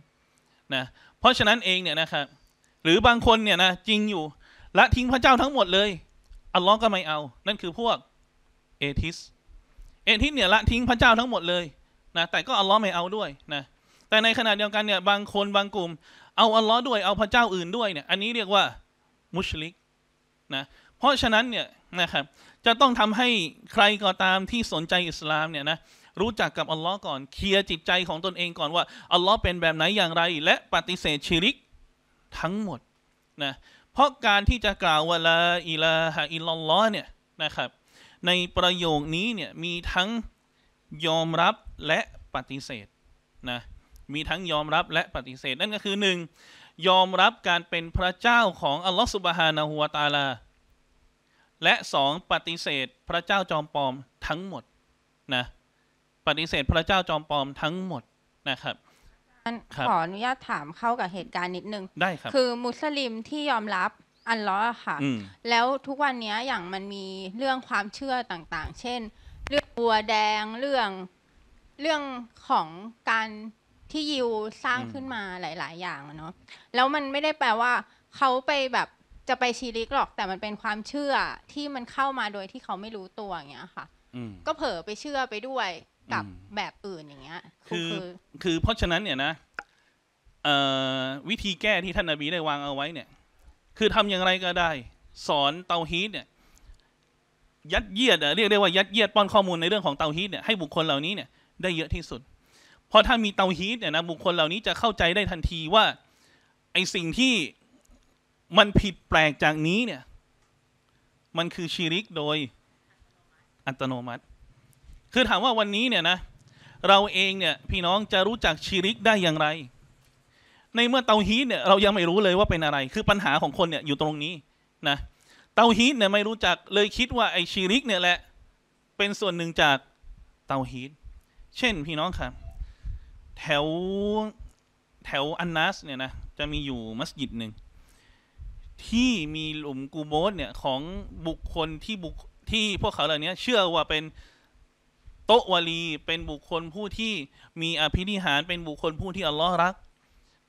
นะเพราะฉะนั้นเองเนี่ยนะครับหรือบางคนเนี่ยนะจริงอยู่ ละทิ้งพระเจ้าทั้งหมดเลย อัลลอฮ์ก็ไม่เอา นั่นคือพวกเอทิสเอทิสเนี่ยละทิ้งพระเจ้าทั้งหมดเลยนะแต่ก็อัลลอฮ์ไม่เอาด้วยนะ แต่ในขณะเดียวกันเนี่ยบางคนบางกลุ่มเอาอัลลอฮ์ด้วยเอาพระเจ้าอื่นด้วยเนี่ย อันนี้เรียกว่ามุชลิกนะเพราะฉะนั้นเนี่ยนะครับ จะต้องทำให้ใครก็ตามที่สนใจอิสลามเนี่ยนะรู้จักกับอัลลอฮ์ก่อน เคลียร์จิตใจของตนเองก่อนว่า อัลลอฮ์เป็นแบบไหนอย่างไร และปฏิเสธชิริกทั้งหมดนะเพราะการที่จะกล่าวว่าละอิลาฮะอิลลอฮ์เนี่ยนะครับ ในประโยคนี้เนี่ยมีทั้งยอมรับและปฏิเสธนะมีทั้งยอมรับและปฏิเสธนั่นก็คือหนึ่งยอมรับการเป็นพระเจ้าของอัลลอฮฺสุบฮานาหัวตาลา และสองปฏิเสธพระเจ้าจอมปลอมทั้งหมดนะ ปฏิเสธพระเจ้าจอมปลอมทั้งหมดนะครับ ขออนุญาตถามเข้ากับเหตุการณ์นิดนึงได้ครับคือมุสลิมที่ยอมรับอันล้อค่ะแล้วทุกวันนี้อย่างมันมีเรื่องความเชื่อต่าง ๆ เช่นเรื่องบัวแดงเรื่องเรื่องของการที่ยิวสร้างขึ้นมาหลาย ๆ อย่างเนาะแล้วมันไม่ได้แปลว่าเขาไปแบบจะไปชีริกหรอก แต่มันเป็นความเชื่อที่มันเข้ามาโดยที่เขาไม่รู้ตัวอย่างเงี้ยค่ะก็เผลอไปเชื่อไปด้วยกับแบบอื่นอย่างเงี้ยคือ คือเพราะฉะนั้นเนี่ยนะเอวิธีแก้ที่ท่านนบีได้วางเอาไว้ เนี่ย คือทำอย่างไรก็ได้ สอนเตาฮีดเนี่ย ยัดเยียดอเรียกได้ว่ายัดเยียดป้อนข้อมูลในเรื่องของเตาฮีดเนี่ยให้บุคคลเหล่านี้เนี่ยได้เยอะที่สุดเพราะถ้ามีเตาฮีตเนี่ยนะบุคคลเหล่านี้จะเข้าใจได้ทันทีว่าไอสิ่งที่มันผิดแปลกจากนี้เนี่ย มันคือชีริกโดยอัตโนมัติ คือถามว่าวันนี้เนี่ยนะ เราเองเนี่ยพี่น้องจะรู้จักชีริกได้อย่างไร ในเมื่อเตาฮีตเนี่ยเรายังไม่รู้เลยว่าเป็นอะไร คือปัญหาของคนเนี่ยอยู่ตรงนี้นะเตาฮีตเนี่ยไม่รู้จักเลยคิดว่าไอชีริกเนี่ยแหละเป็นส่วนหนึ่งจากเตาฮีตเช่นพี่น้องครับแถวแถวอันนัสเนี่ยนะจะมีอยู่มัสยิดหนึ่งที่มีหลุมกูโบสเนี่ย ของบุคคลที่บุคที่พวกเขาเหล่านี้เชื่อว่าเป็นโตวาลีเป็นบุคคลผู้ที่มี อภินิหารเป็นบุคคลผู้ที่ อัลลอฮ์รัก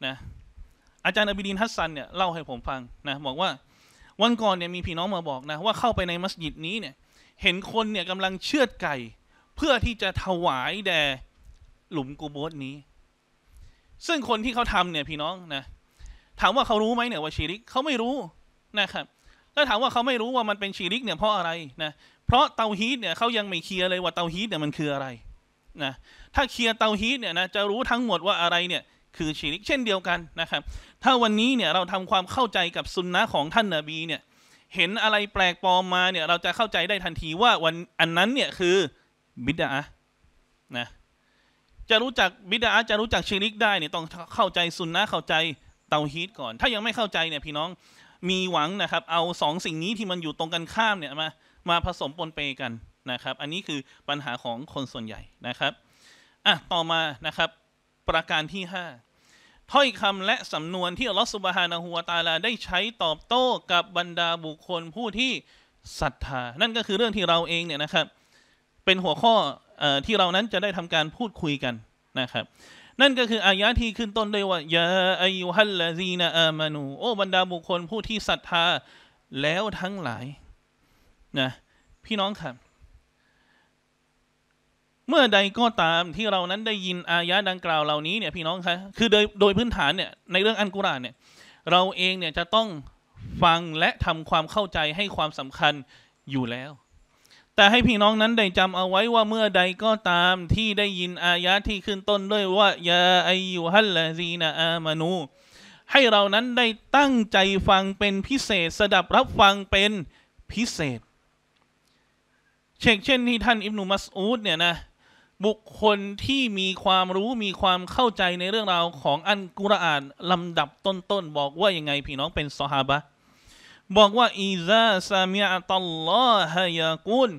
นะอาจารย์อบิดินฮัสซันเนี่ย เล่าให้ผมฟัง นะ บอกว่าวันก่อนเนี่ยมีพี่น้องมาบอกนะ ว่าเข้าไปในมัสยิดนี้เนี่ย เห็นคนเนี่ยกำลังเชือดไก่ เพื่อที่จะถวายแด่หลุมกูโบสนี้ ซึ่งคนที่เขาทำเนี่ยพี่น้องนะ ถามว่าเขารู้ไหมเนี่ยว่าชีริกเขาไม่รู้นะครับ แล้วถามว่าเขาไม่รู้ว่ามันเป็นชีริก เนี่ยเพราะอะไรนะ เพราะเตาฮีตเนี่ยเขายังไม่เคลียร์เลยว่าเตาฮีตเนี่ยมันคืออะไรนะ ถ้าเคลียร์เตาฮีตเนี่ยนะจะรู้ทั้งหมดว่าอะไรเนี่ย คือชีริก เช่นเดียวกันนะครับ ถ้าวันนี้เนี่ยเราทำความเข้าใจกับสุนนะของท่านนาบีเนี่ย เห็นอะไรแปลกปลอมมาเนี่ย เราจะเข้าใจได้ทันทีว่าวันอันนั้นเนี่ยคือบิดานะจะรู้จักบิดา จะรู้จักชิริกได้เนี่ยต้องเข้าใจสุนนะเข้าใจเตาฮีตก่อน ถ้ายังไม่เข้าใจเนี่ยพี่น้องมีหวังนะครับ เอาสองสิ่งนี้ที่มันอยู่ตรงกันข้ามเนี่ย มามาผสมปนเปกันนะครับ อันนี้คือปัญหาของคนส่วนใหญ่นะครับอ่ะต่อมานะครับประการที่ 5 ถ้อยคำและสำนวนที่อัลลอฮฺสุบฮานาหัวตาลาได้ใช้ตอบโต้กับบรรดาบุคคลผู้ที่ศรัทธา นั่นก็คือเรื่องที่เราเองเนี่ยนะครับ เป็นหัวข้อที่เรานั้นจะได้ทำการพูดคุยกันนะครับ นั่นก็คืออายะที่ขึ้นต้นด้วยว่ายาอายุฮัลลาซีนาอามานู โอ้บรรดาบุคคลผู้ที่ศรัทธาแล้วทั้งหลายนะพี่น้องครับ เมื่อใดก็ตามที่เรานั้นได้ยินอายะดังกล่าวเหล่านี้เนี่ยพี่น้องครับคือโดยโดยพื้นฐานเนี่ยในเรื่องอันกุรานเนี่ยเราเองเนี่ยจะต้องฟังและทำความเข้าใจให้ความสำคัญอยู่แล้วแต่ให้พี่น้องนั้นได้จำเอาไว้ว่าเมื่อใดก็ตามที่ได้ยินอายะที่ขึ้นต้นด้วยว่ายาอายูฮัลลาซีนาอามานูให้เรานั้นได้ตั้งใจฟังเป็นพิเศษสดับรับฟังเป็นพิเศษเช่นเช่นที่ท่านอิบนุมัสอูดเนี่ยนะบุคคลที่มีความรู้มีความเข้าใจในเรื่องราวของอันกุรอานลำดับต้นๆบอกว่ายังไงพี่น้องเป็นซอฮาบะบอกว่าอีซาซามีอัตัลลอฮยากุล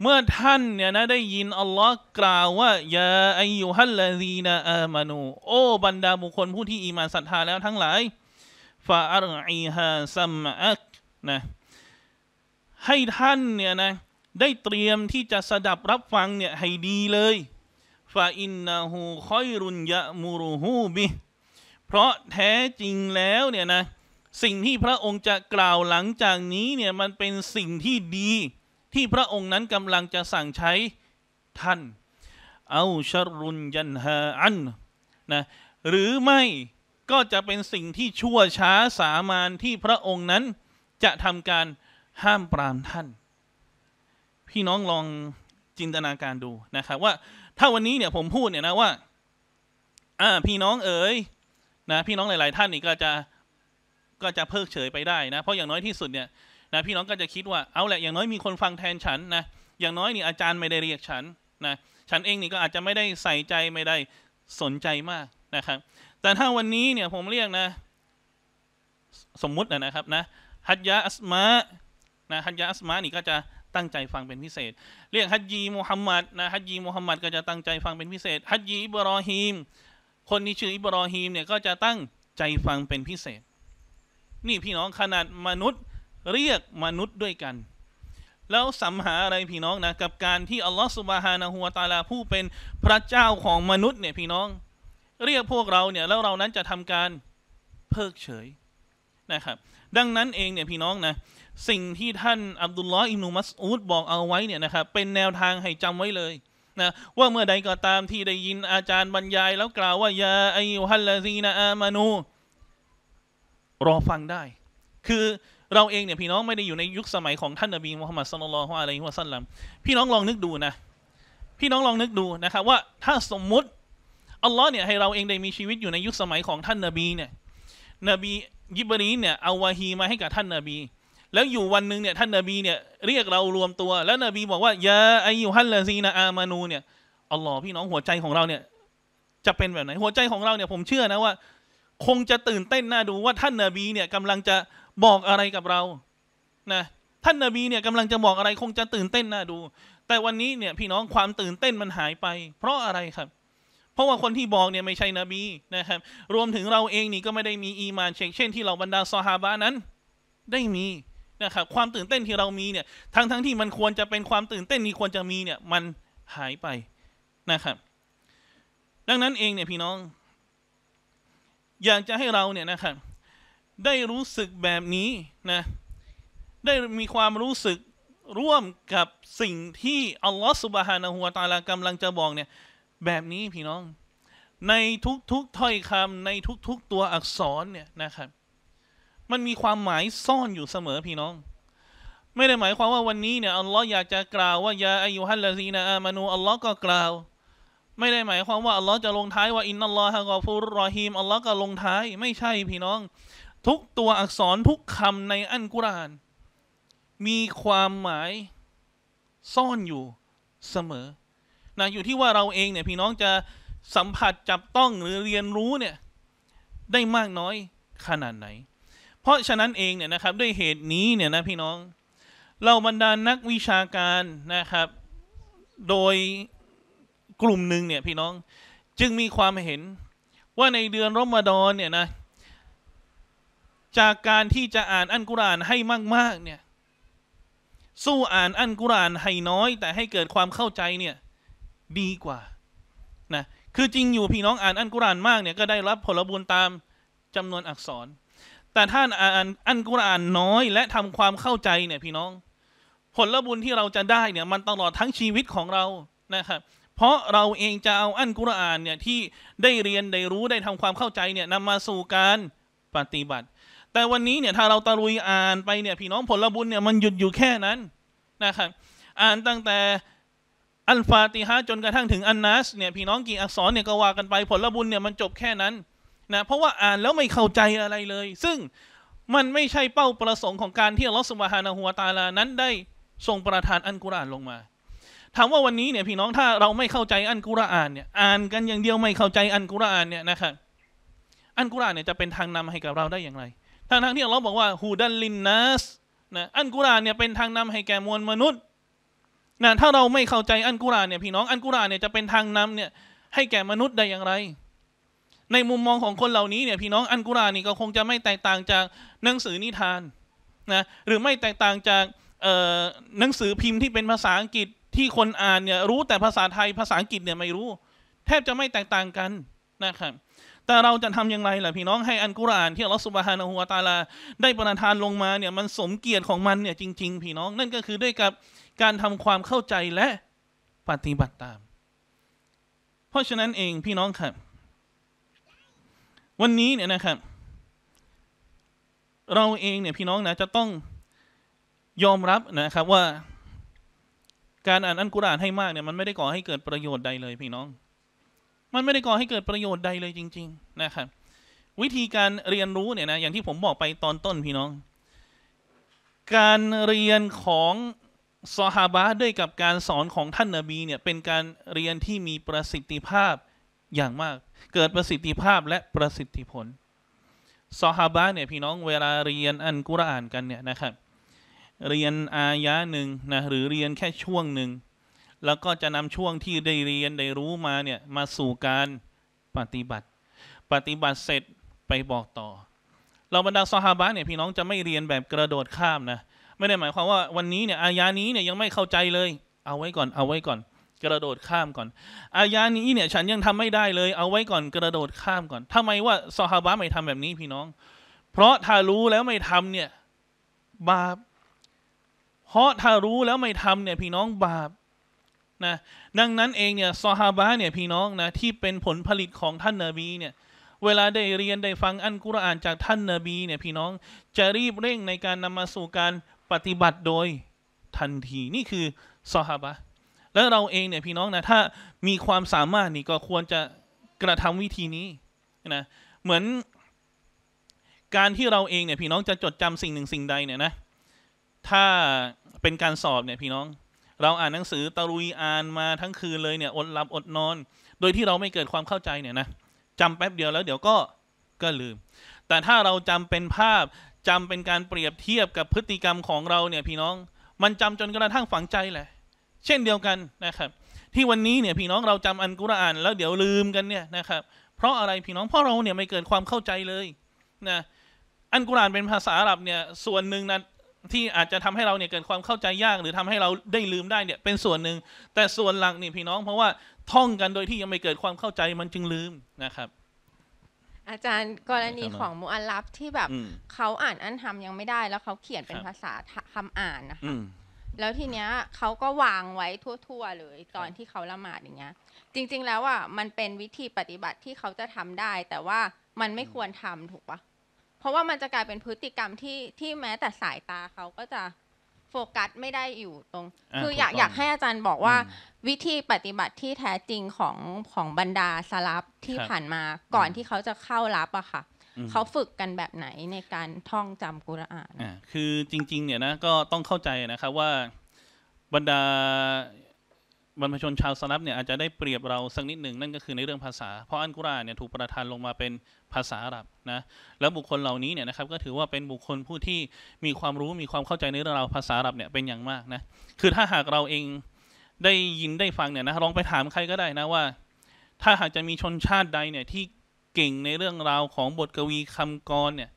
เมื่อท่านเนี่ยนะได้ยินอัลลอฮ์กล่าวว่ายาอายุฮัลลาีนาอามานูโอ้บรรดาบุคคลผู้ที่อีมานศรัทธาแล้ว ทั้งหลายฟาอัลอีฮาซัมอักนะให้ท่านเนี่ยนะได้เตรียม ที่จะ สดับ รับฟังเนี่ยให้ดีเลยฟาอินนาหูคอยรุนยะมูรูฮูบิเพราะแท้จริงแล้วเนี่ยนะสิ่งที่พระองค์จะกล่าวหลังจากนี้เนี่ยมันเป็นสิ่งที่ดีที่พระองค์นั้นกำลังจะสั่งใช้ท่าน เอาชรุนยันฮาอันนะหรือไม่ก็จะเป็นสิ่งที่ชั่วช้าสามานที่พระองค์นั้นจะทำการห้ามปรามท่าน พี่น้องลองจินตนาการดูนะครับว่า ถ้าวันนี้เนี่ยผมพูดเนี่ยนะว่าอ่าพี่น้องเอ๋ยนะพี่น้องหลาย ๆ ท่านนี่ก็จะก็จะเพิกเฉยไปได้นะ เพราะอย่างน้อยที่สุดเนี่ยนะพี่น้องก็จะคิดว่า เอาแหละ อย่างน้อยมีคนฟังแทนฉันนะ อย่างน้อยนี่อาจารย์ไม่ได้เรียกฉันนะ ฉันเองนี่ก็อาจจะไม่ได้ใส่ใจไม่ได้สนใจมากนะครับ แต่ถ้าวันนี้เนี่ยผมเรียกนะ สมมุตินะครับนะฮัจยาอัสมา นะฮัจยาอัสมานี่ก็จะตั้งใจฟังเป็นพิเศษ เรียกฮัจยีมุฮัมมัดนะฮัจยีมุฮัมมัดก็จะตั้งใจฟังเป็นพิเศษ ฮัจยีอิบรอฮีมคนที่ชื่ออิบรอฮีมเนี่ยก็จะตั้งใจฟังเป็นพิเศษนี่พี่น้องขนาดมนุษย์เรียกมนุษย์ด้วยกัน แล้วสัมหาอะไรพี่น้องนะ กับการที่อัลลอฮฺสุบฮานะฮูวตาลาผู้เป็นพระเจ้าของมนุษย์เนี่ยพี่น้อง เรียกพวกเราเนี่ยแล้วเรานั้นจะทำการเพิกเฉยนะครับ ดังนั้นเองเนี่ยพี่น้องนะ สิ่งที่ท่านอับดุลลอฮ์อิมนุมัสอูดบอกเอาไว้เนี่ยนะครับเป็นแนวทางให้จำไว้เลยนะว่าเมื่อใดก็ตามที่ได้ยินอาจารย์บรรยาย แล้วกล่าวว่ายาอิยฮัลลาซีนาอามานูรอฟังได้ คือเราเองเนี่ยพี่น้องไม่ได้อยู่ในยุคสมัยของท่านนบีมุฮัมมัดสุลลัลฮวาอะไรยฮวะสัลลัมพี่น้องลองนึกดูนะ พี่น้องลองนึกดูนะครับ ว่าถ้าสมมุติอัลลอฮ์เนี่ยให้เราเองได้มีชีวิตอยู่ในยุคสมัยของท่านนบีเนี่ยนบียิบรีเนี่ยเอาวาฮีมาให้กับท่านนบี แล้วอยู่วันหนึ่งเนี่ยท่านนบีเนี่ยเรียกเรารวมตัว แล้วนบี บอกว่ายาอายุฮันลาซีนาอามานูเนี่ยอัลลอฮ์พี่น้องหัวใจของเราเนี่ย จะเป็นแบบไหนหัวใจของเราเนี่ยผมเชื่อนะว่าคงจะตื่นเต้นน่าดูว่าท่านนาบีเนี่ยกำลังจะบอกอะไรกับเรา นะ ท่านนาบีเนี่ยกำลังจะบอกอะไร คงจะตื่นเต้นน่าดู แต่วันนี้เนี่ยพี่น้องความตื่นเต้นมันหายไป เพราะอะไรครับ เพราะว่าคนที่บอกเนี่ยไม่ใช่นบีนะครับ รวมถึงเราเองนี่ ก็ไม่ได้มีอีมานเช่นเช่นที่เราบรรดาซอฮาบะนั้นได้มีนะครับความตื่นเต้นที่เรามีเนี่ยทั้งทั้งที่มันควรจะเป็นความตื่นเต้นที่ควรจะมีเนี่ยมันหายไปนะครับ ดังนั้นเองเนี่ยพี่น้องอยากจะให้เราเนี่ยนะครับ ได้รู้สึกแบบนี้นะได้มีความรู้สึกร่วมกับสิ่งที่อัลลอฮฺสุบฮานะฮัวาตาลากำลังจะบอกเนี่ยแบบนี้พี่น้อง ในทุกๆถ้อยคำในทุกๆตัวอักษรเนี่ยนะครับ มันมีความหมายซ่อนอยู่เสมอพี่น้อง ไม่ได้หมายความว่าวันนี้เนี่ยอัลลอฮ์อยากจะกล่าวว่ายาอายุฮัลลาซีนาอามานูอัลลอฮ์ก็กล่าวไม่ได้หมายความว่าอัลลอฮ์จะลงท้ายว่าอินนัลลอฮะกอฟุรรอฮีมอัลลอฮ์ก็ลงท้าย ไม่ใช่พี่น้อง ทุกตัวอักษรทุกคำในอันกุรานมีความหมายซ่อนอยู่เสมอนะอยู่ที่ว่าเราเองเนี่ยพี่น้องจะสัมผัสจับต้องหรือเรียนรู้เนี่ยได้มากน้อยขนาดไหน เพราะฉะนั้นเองเนี่ยนะครับ ด้วยเหตุนี้เนี่ยนะพี่น้องเราบรรดานักวิชาการนะครับ โดยกลุ่มหนึ่งเนี่ยพี่น้องจึงมีความเห็นว่าในเดือนรอมฎอนเนี่ยนะจากการที่จะอ่านอัลกุรอานให้มากๆ เนี่ย สู้อ่านอัลกุรอานให้น้อย แต่ให้เกิดความเข้าใจเนี่ยดีกว่านะคือจริงอยู่พี่น้องอ่านอัลกุรอานมากเนี่ย ก็ได้รับผลบุญตามจำนวนอักษร แต่ท่านอ่านอัลกุรอานน้อยและทำความเข้าใจเนี่ยพี่น้อง ผลบุญที่เราจะได้เนี่ย มันตลอดทั้งชีวิตของเรานะครับเพราะเราเองจะเอาอันกุรอานเนี่ยที่ได้เรียนได้รู้ได้ทำความเข้าใจเนี่ยนำมาสู่การปฏิบัติ แต่วันนี้เนี่ยถ้าเราตะลุยอ่านไปเนี่ยพี่น้องผลบุญเนี่ยมันหยุดอยู่แค่นั้นนะครับอ่านตั้งแต่อัลฟาติฮะจนกระทั่งถึงอันนัสเนี่ยพี่น้องกี่อักษรเนี่ยก็ว่ากันไปผลบุญเนี่ยมันจบแค่นั้นนะเพราะว่าอ่านแล้วไม่เข้าใจอะไรเลย ซึ่งมันไม่ใช่เป้าประสงค์ของการที่อัลลอฮฺสุบฮานะฮัวตาลานั้นได้ทรงประทานอันกุรอานลงมาถามว่าวันนี้เนี่ยพี่น้องถ้าเราไม่เข้าใจอันกุรอานเนี่ยอ่านกัน อย่างเดียวไม่เข้าใจอันกุรอานเนี่ยนะครับอันกุรอานเนี่ยจะเป็นทางนำให้กับเราได้อย่างไรทางทางที่เราบอกว่าฮูดันลินนัสนะอันกุรอานเนี่ยเป็นทางนำให้แก่มวลมนุษย์นะถ้าเราไม่เข้าใจอันกุรอานเนี่ยพี่น้องอันกุรอานเนี่ยจะเป็นทางนำเนี่ย ให้แก่มนุษย์ได้อย่างไร ในมุมมองของคนเหล่านี้เนี่ย พี่น้องอันกุรอานนี่ก็คงจะไม่แตกต่างจากหนังสือนิทานนะหรือไม่แตกต่างจากหนังสือพิมพ์ที่เป็นภาษาอังกฤษที่คนอ่านเนี่ย รู้แต่ภาษาไทย ภาษาอังกฤษเนี่ยไม่รู้ แทบจะไม่แตกต่างกันนะครับ แต่เราจะทำอย่างไรล่ะพี่น้องให้อันกุรอานที่อัลลอฮฺสุบฮานาหัวตาลาได้ประทานลงมาเนี่ย มัน สมเกียรติของมัน เนี่ยจริง ๆ พี่น้องนั่นก็คือด้วยกับการทำความเข้าใจและปฏิบัติตาม เพราะฉะนั้นเองพี่น้องครับ วันนี้เนี่ยนะครับ เราเองเนี่ยพี่น้องนะจะต้องยอมรับนะครับ ว่าการอ่านอัลกุรอานให้มากเนี่ยมันไม่ได้ก่อให้เกิดประโยชน์ใดเลยพี่น้อง มันไม่ได้ก่อให้เกิดประโยชน์ใดเลยจริง ๆ นะครับ วิธีการเรียนรู้เนี่ยนะอย่างที่ผมบอกไปตอนต้นพี่น้อง การเรียนของซอฮาบะด้วยกับการสอนของท่านนาบีเนี่ยเป็นการเรียนที่มีประสิทธิภาพอย่างมาก เกิดประสิทธิภาพและประสิทธิผลซอฮาบะเนี่ยพี่น้องเวลาเรียนอัลกุรอานกันเนี่ยนะครับเรียนอายะหนึ่งนะหรือเรียนแค่ช่วงหนึ่งแล้วก็จะนำช่วงที่ได้เรียนได้รู้มาเนี่ยมาสู่การปฏิบัติ ปฏิบัติเสร็จไปบอกต่อ เราบรรดาสฮาบะเนี่ยพี่น้องจะไม่เรียนแบบกระโดดข้ามนะไม่ได้หมายความว่าวันนี้เนี่ยอายะนี้เนี่ยยังไม่เข้าใจเลย เอาไว้ก่อนเอาไว้ก่อนกระโดดข้ามก่อน อายะนี้เนี่ยฉันยังทำไม่ได้เลย เอาไว้ก่อนกระโดดข้ามก่อนทำไมว่าสฮาบะไม่ทำแบบนี้พี่น้อง เพราะถ้ารู้แล้วไม่ทำเนี่ยบาปเพราะถ้ารู้แล้วไม่ทำเนี่ยพี่น้องบาปนะดังนั้นเองเนี่ยซอฮาบะเนี่ยพี่น้องนะที่เป็นผลผลิตของท่านนาบีเนี่ย เวลาได้เรียนได้ฟังอันกุรอานจากท่านนาบีเนี่ยพี่น้องจะรีบเร่งในการนำมาสู่การปฏิบัติโดยทันทีนี่คือซอฮาบะแล้วเราเองเนี่ยพี่น้องนะถ้ามีความสามารถนี่ก็ควรจะกระทำวิธีนี้นะเหมือนการที่เราเองเนี่ยพี่น้องจะจดจำสิ่งหนึ่งสิ่งใดเนี่ยนะถ้าเป็นการสอบเนี่ยพี่น้อง เราอ่านหนังสือตะลุยอ่านมาทั้งคืน เลยเนี่ยอดหลับอดนอน โดยที่เราไม่เกิดความเข้าใจเนี่ยนะจำแป๊บเดียวแล้ว เดี๋ยวก็ก็ลืม แต่ถ้าเราจำเป็นภาพจำเป็นการเปรียบเทียบกับพฤติกรรมของเราเนี่ยพี่น้องมันจำจนกระทั่งฝังใจแหละ เช่นเดียวกันนะครับ ที่วันนี้เนี่ยพี่น้องเราจำอันกุรอานแล้วเดี๋ยวลืมกันเนี่ยนะครับ เพราะอะไรพี่น้องเพราะเราเนี่ยไม่เกิดความเข้าใจเลยนะอันกุรอานเป็นภาษาอาหรับเนี่ยส่วนหนึ่งนะที่อาจจะทำให้เราเนี่ยเกิดความเข้าใจยากหรือทำให้เราได้ลืมได้เนี่ย เป็นส่วนหนึ่ง แต่ส่วนหลักนี่พี่น้องเพราะว่าท่องกันโดยที่ยังไม่เกิดความเข้าใจมันจึงลืมนะครับ อาจารย์กรณีของมุอัลลับที่แบบเขาอ่านอันทำยังไม่ได้ แล้วเขาเขียนเป็นภาษาคำอ่านนะคะแล้วทีเนี้ยเขาก็วางไว้ทั่วๆเลยตอนที่เขาละหมาดอย่างเงี้ย จริง ๆ แล้วอ่ะมันเป็นวิธีปฏิบัติที่เขาจะทำได้ แต่ว่ามันไม่ควรทำถูกปะเพราะว่ามันจะกลายเป็นพฤติกรรมที่ที่แม้แต่สายตาเขาก็จะโฟกัสไม่ได้อยู่ตรง คืออยากอยากให้อาจารย์บอกว่าวิธีปฏิบัติที่แท้จริงของของบรรดาสลับที่ผ่านมาก่อนที่เขาจะเข้ารับอะค่ะเขาฝึกกันแบบไหนในการท่องจำกุรอานคือจริงๆ เนี่ยนะก็ต้องเข้าใจนะครับว่าบรรดาบรรพชน ชาวสลับเนี่ยอาจจะ ได้เปรียบเราสักนิดหนึ่งนั่นก็คือในเรื่องภาษาเพราะอันกุรานเนี่ยถูกประทานลงมาเป็นภาษาอาหรับนะแล้วบุคคลเหล่านี้เนี่ยนะครับก็ถือว่าเป็นบุคคลผู้ที่มีความรู้มีความเข้าใจในเรื่องราวภาษาอาหรับเนี่ยเป็นอย่างมากนะคือถ้าหากเราเองได้ยินได้ฟังเนี่ยนะลองไปถามใครก็ได้นะว่า ถ้าหากจะมีชนชาติใดเนี่ยที่เก่งในเรื่องราวของบทกวีคำกรเนี่ย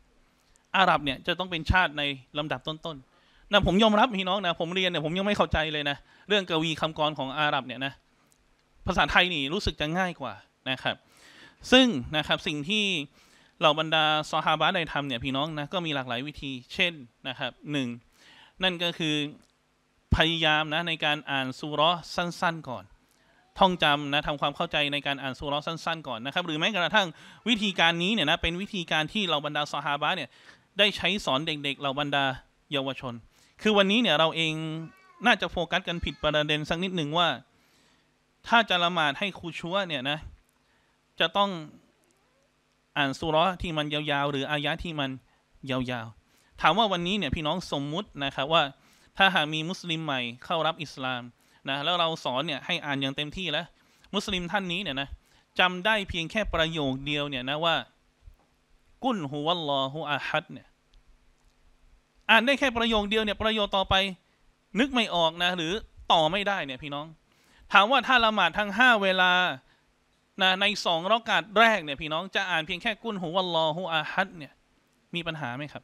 อาหรับเนี่ยจะต้องเป็นชาติในลำดับต้นๆนะผมยอมรับพี่น้องนะผมเรียนเนี่ยผมยังไม่เข้าใจเลยนะเรื่องกวีคำกรของอาหรับเนี่ยนะภาษาไทยนี่รู้สึกจะง่ายกว่านะครับ ซึ่งนะครับสิ่งที่เหล่าบรรดาซอฮาบะได้ทำเนี่ยพี่น้องนะก็มีหลากหลายวิธีเช่นนะครับหนึ่งนั่นก็คือพยายามนะในการอ่านซูร้อสั้นๆก่อน ท่องจำนะทำความเข้าใจในการอ่านซูร้อสั้น ๆก่อนนะครับหรือแม้กระทั่งวิธีการนี้เนี่ยนะเป็นวิธีการที่เหล่าบรรดาซอฮาบะเนี่ยได้ใช้สอนเด็กๆเหล่าบรรดาเยาวชนคือวันนี้เนี่ยเราเองน่าจะโฟกัสกันผิดประเด็นสักนิดหนึ่งว่า ถ้าจะละหมาดให้ครูชัวเนี่ยนะ จะต้องอ่านสุรอที่มันยาวๆ หรืออายะที่มันยาวๆ ถามว่าวันนี้เนี่ยพี่น้องสมมุตินะครับว่า ถ้าหากมีมุสลิมใหม่เข้ารับอิสลามนะแล้วเราสอนเนี่ยให้อ่านอย่างเต็มที่แล้ว มุสลิมท่านนี้เนี่ยนะจำได้เพียงแค่ประโยคเดียวเนี่ยนะว่า กุนหัวัลลอฮุอาฮัดเนี่ยอ่านได้แค่ประโยคเดียวเนี่ยประโยคต่อไป นึกไม่ออกนะ หรือต่อไม่ได้เนี่ย พี่น้อง ถามว่าถ้าละหมาดทั้งห้าเวลานะในสองรอกาดแรกเนี่ยพี่น้องจะอ่านเพียงแค่กุนหูวัลลอฮูอาฮัดเนี่ย มีปัญหาไหมครับ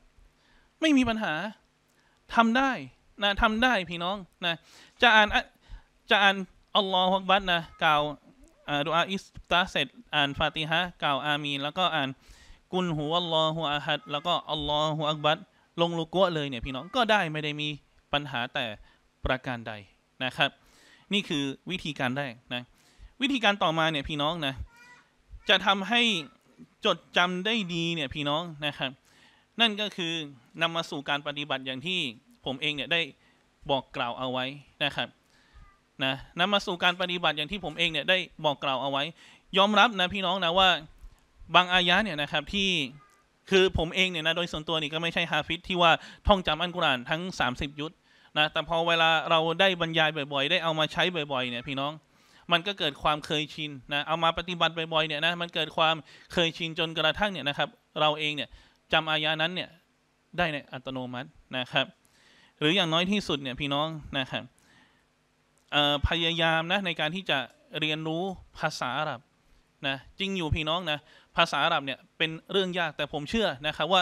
ไม่มีปัญหา ทำได้นะทำได้พี่น้องนะ จะอ่านจะอ่านอัลลอฮฺบัตนะกล่าวดูอาอิสตาเสร็จ อ่านฟาติฮะกล่าวอามีแล้วก็อ่านกุนหูวัลลอฮุอาฮัดแล้วก็อัลลอฮฺอักบัตลงลูกัวเลยเนี่ยพี่น้องก็ได้ไม่ได้มีปัญหาแต่ประการใดนะครับ นี่คือวิธีการแรกนะวิธีการต่อมาเนี่ยพี่น้องนะจะทำให้จดจำได้ดีเนี่ยพี่น้องนะครับ นั่นก็คือนำมาสู่การปฏิบัติอย่างที่ผมเองเนี่ยได้บอกกล่าวเอาไว้นะครับนะนำมาสู่การปฏิบัติอย่างที่ผมเองเนี่ยได้บอกกล่าวเอาไว้ ยอมรับนะพี่น้องนะว่าบางอายะเนี่ยนะครับที่คือผมเองเนี่ยนะโดยส่วนตัวนี่ก็ไม่ใช่ฮาฟิดที่ว่าท่องจำอัลกุรอานทั้ง 30 ยุทธนะแต่พอเวลาเราได้บรรยายบ่อย ๆ ได้เอามาใช้บ่อยๆเนี่ยพี่น้อง มันก็เกิดความเคยชินนะเอามาปฏิบัติบ่อยๆเนี่ยนะมันเกิดความเคยชินจนกระทั่งเนี่ยนะครับ เราเองเนี่ยจำอายานั้นเนี่ยได้ในอัตโนมัตินะครับ หรืออย่างน้อยที่สุดเนี่ยพี่น้องนะครับพยายามนะในการที่จะเรียนรู้ภาษาอาหรับนะจริงอยู่พี่น้องนะภาษาอาหรับเนี่ยเป็นเรื่องยากแต่ผมเชื่อนะครับว่า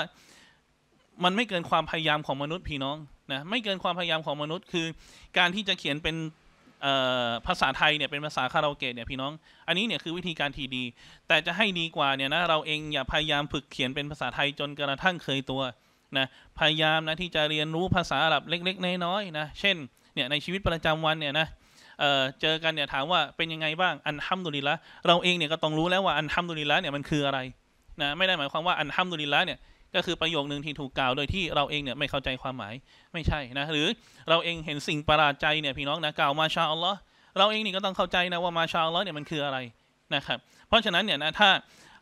มันไม่เกินความพยายามของมนุษย์พี่น้องนะไม่เกินความพยายามของมนุษย์ คือ การที่จะเขียนเป็นภาษาไทยเนี่ยเป็นภาษาคาราโอเกะเนี่ยพี่น้อง อันนี้เนี่ยคือวิธีการที่ดี แต่จะให้ดีกว่าเนี่ยนะเราเองอย่าพยายามฝึกเขียนเป็นภาษาไทยจนกระทั่งเคยตัวนะพยายามนะที่จะเรียนรู้ภาษาอาหรับเล็ก ๆ น้อยๆนะเช่นเนี่ยในชีวิตประจำวันเนี่ยนะเจอกันเนี่ยถามว่าเป็นยังไงบ้างอันฮัมดุลิละเราเองเนี่ยก็ต้องรู้แล้วว่าอันฮัมดุลิละเนี่ยมันคืออะไรนะไม่ได้หมายความว่าอันฮัมดุลิละเนี่ยก็คือประโยคหนึ่งที่ถูกกล่าว โดยที่เราเองเนี่ยไม่เข้าใจความหมายไม่ใช่นะ หรือเราเองเห็นสิ่งประหลาดใจเนี่ยพี่น้องนะกล่าวมาชาอัลลอฮ์เราเองนี่ก็ต้องเข้าใจนะว่ามาชาอัลลอฮ์เนี่ยมันคืออะไรนะครับ เพราะฉะนั้นเนี่ยนะถ้า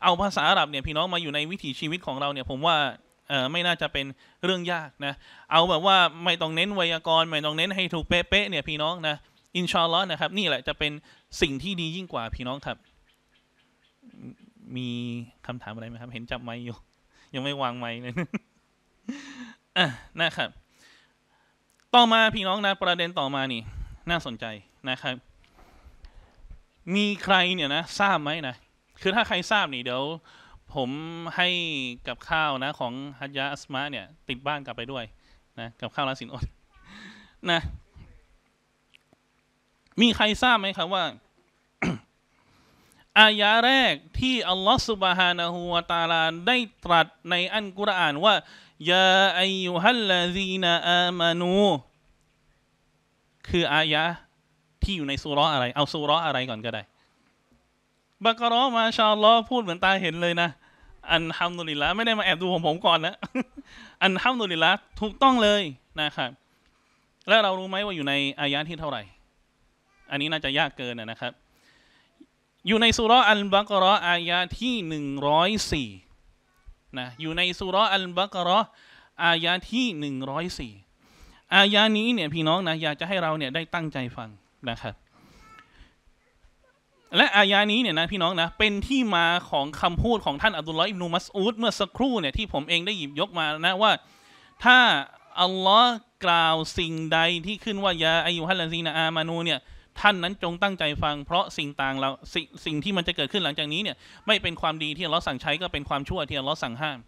เอาภาษาอาหรับเนี่ยพี่น้องมาอยู่ในวิถีชีวิตของเราเนี่ยผมว่าไม่น่าจะเป็นเรื่องยากนะเอาแบบว่าไม่ต้องเน้นไวยากรณ์ไม่ต้องเน้นให้ถูกเป๊ะๆเนี่ยพี่น้องนะอินชาอัลลอฮ์นะครับนี่แหละจะเป็นสิ่งที่ดียิ่งกว่า พี่น้องครับ มีคำถามอะไรไหมครับ เห็นจับไม้อยู่ ยังไม่วางไม้เลยนะครับ ต่อมาพี่น้องนะประเด็นต่อมานี่ น่าสนใจนะครับ มีใครเนี่ยนะ ทราบไหมนะ คือถ้าใครทราบนี่เดี๋ยว ผมให้กับข้าวนะ ของฮัจยาอัสมาเนี่ย ติดบ้านกลับไปด้วย นะกับข้าวล้าสินอดนะมีใครทราบไหมครับว่า อายะแรกที่อัลลอฮฺสุบฮานะฮูวาตาลาได้ตรัสในอันกุรอานว่ายาอายุฮัลลาซีนาอามานูคืออายะที่อยู่ในสุร้ออะไร เอาสุร้ออะไรก่อนก็ได้บักรอมาชาลอพูดเหมือนตาเห็นเลยนะ อันฮัมดุลิละไม่ได้มาแอบดูของผมก่อนนะ อันฮัมดุลิละถูกต้องเลยนะครับ และเรารู้ไหมว่าอยู่ในอายะที่เท่าไหร่อันนี้น่าจะยากเกินนะครับ อยู่ในสุรอัลบักรออายะที่หนึ่งร้อยสี่นะ อยู่ในสุรอัลบักรออายะที่หนึ่งร้อยสี่อายะนี้เนี่ยพี่น้องนะอยากจะให้เราเนี่ยได้ตั้งใจฟังนะครับ และอายะนี้เนี่ยนะพี่น้องนะเป็นที่มาของคำพูดของท่านอับดุลลอฮ์อิบนุมัสอูดเมื่อสักครู่เนี่ยที่ผมเองได้หยิบยกมานะว่าถ้าอัลลอฮ์กล่าวสิ่งใดที่ขึ้นว่ายาอายุฮัลลซีนาอามานูเนี่ยท่านนั้นจงตั้งใจฟัง เพราะสิ่งต่างเราสสิ่งที่มันจะเกิดขึ้นหลังจากนี้เนี่ย ไม่เป็นความดีที่เราสั่งใช้ ก็เป็นความชั่วที่เราสั่งห้าม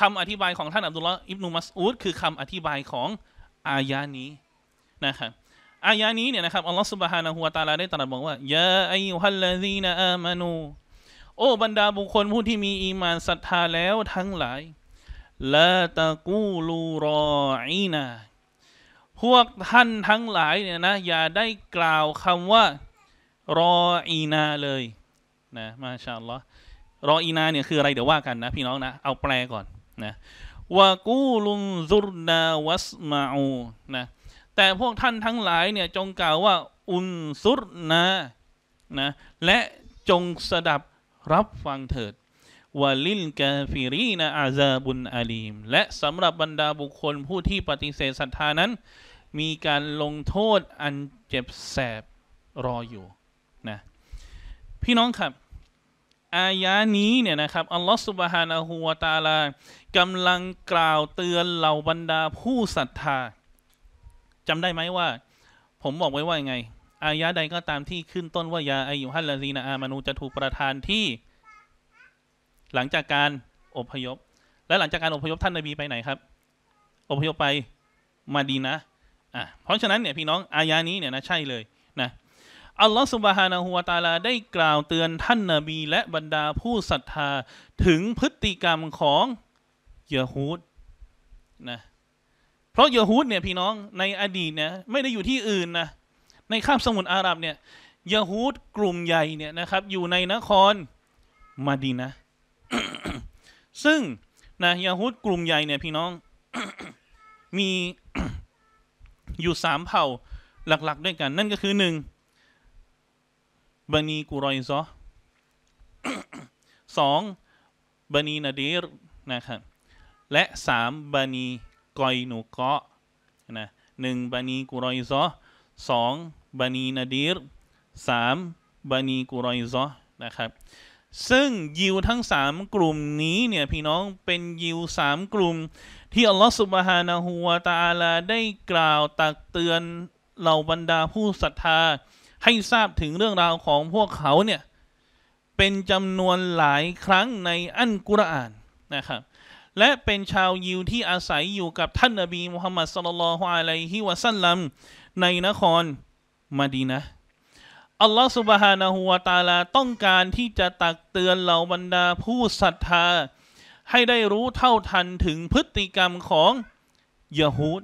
คำอธิบายของท่านอับดุลละอิบนุมัสอูดคือคำอธิบายของอายานี้นะครับอายานี้เนี่ยนะครับอัลลอฮฺสุบฮานะฮุวาตาลาได้ตรัสบอกว่ายาอายุฮัลลาซีนาอามานูโอ้บรรดาบุคคลผู้ที่มีอีมานศรัทธาแล้วทั้งหลายละตะกูลูรออีนาพวกท่านทั้งหลายเนี่ยนะอย่าได้กล่าวคำว่า รออีนาเลยนะมาชาลลอ์รออีนาเนี่ยคืออะไรเดี๋ยวว่ากันนะ พี่น้องนะเอาแปลก่อนนะวากูลุนซุรนาวัสมาอูนะแต่พวกท่านทั้งหลายเนี่ยจงกล่าวว่าอุนซุรนานะและจงสดับรับฟังเถิดวาลิลกาฟิรีนาอาซาบุนอาลีม และสำหรับบรรดาบุคคลผู้ที่ปฏิเสธศรัทธานั้นมีการลงโทษอันเจ็บแสบรออยู่นะพี่น้องครับ อายานี้เนี่ยนะครับอัลลอฮฺสุบฮานาหูวตาลากำลังกล่าวเตือนเหล่าบรรดาผู้ศรัทธาจำได้ไหมว่า ผมบอกไว้ว่ายังไง อายะใดก็ตามที่ขึ้นต้นว่า ยาอายุฮัลลาซีนาอามานูจะถูกประทานที่ หลังจากการอพยพ และหลังจากการอพยพท่านนบีไปไหนครับอพยพไปมาดีนะอ่ะเพราะฉะนั้นเนี่ยพี่น้องอายานี้เนี่ยนะใช่เลยนะอัลลอฮฺสุบฮานาหัวตาลา ได้กล่าวเตือนท่านนาบี และบรรดาผู้ศรัทธาถึงพฤติกรรมของเยฮูดนะ เพราะเยฮูดเนี่ยพี่น้องในอดีตเนี่ยไม่ได้อยู่ที่อื่นนะในคาบสมุทรอาหรับเนี่ยเยฮูดกลุ่มใหญ่เนี่ยนะครับ อยู่ในนครมาดีนะ ซึ่งนะเยฮูดกลุ่มใหญ่เนี่ยพี่น้องมีอยู่สามเผ่าหลักๆด้วยกัน นั่นก็คือหนึ่งบันีกุรอยซอสองบันีนาดีรนะครับและสามบันีกอยนูกะนะหนึ่งบันีกุรอยซอสองบันีนาดีรสามบันีกุรอยซอนะครับซึ่งยิวทั้งสามกลุ่มนี้เนี่ยพี่น้องเป็นยิวสามกลุ่มที่อัลลอฮฺสุบฮานาหัวตาลาได้กล่าวตักเตือนเหล่าบรรดาผู้ศรัทธา ให้ทราบถึงเรื่องราวของพวกเขาเนี่ย เป็นจำนวนหลายครั้งในอันกุรอานนะครับและเป็นชาวยิวที่อาศัยอยู่กับท่านนบีมุฮัมมัดสลลัลฮุอะลัยฮิวะสัลลัมในนครมาดีนะอัลลอฮฺสุบฮานาหัวตาลาต้องการที่จะตักเตือนเหล่าบรรดาผู้ศรัทธาให้ได้รู้เท่าทันถึงพฤติกรรมของยะฮูด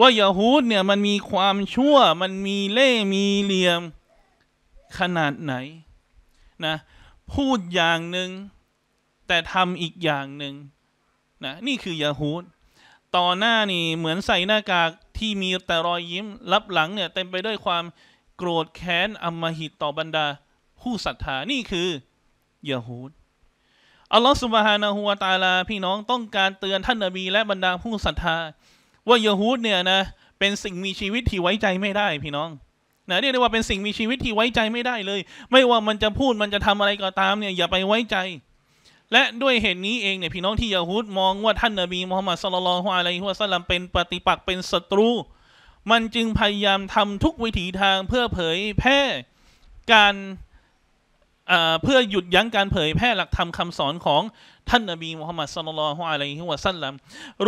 ว่ายะฮูดเนี่ยมันมีความชั่วมันมีเล่มีเหลี่ยมขนาดไหนนะพูดอย่างหนึ่งแต่ทำอีกอย่างหนึ่งนะนี่คือยะฮูดต่อหน้านี่เหมือนใส่หน้ากากที่มีแต่รอยยิ้มรับหลังเนี่ยเต็มไปด้วยความโกรธแค้นอำมหิตต่อบรรดาผู้ศรัทธานี่คือยะฮูดอัลลอฮฺสุบฮานะฮูวาตาลาพี่น้องต้องการเตือนท่านนบีและบรรดาผู้ศรัทธาว่ายาฮูดเนี่ยนะเป็นสิ่งมีชีวิตที่ไว้ใจไม่ได้พี่น้อง นะเรียกได้ว่าเป็นสิ่งมีชีวิตที่ไว้ใจไม่ได้เลย ไม่ว่ามันจะพูดมันจะทำอะไรก็ตามเนี่ยอย่าไปไว้ใจ และด้วยเหตุนี้เองเนี่ยพี่น้องที่ยาฮูดมองว่าท่านนบีมูฮัมมัดสุลลัลฮุอะลัยฮิวะสัลลัมเป็นปฏิปักษ์เป็นศัตรู มันจึงพยายามทำทุกวิถีทางเพื่อเผยแพร่การเพื่อหยุดยั้งการเผยแพร่หลักธรรมคำสอนของท่านนบีมุฮัมมัดสุลลัลฮุอะลัยฮิวะสัลลัม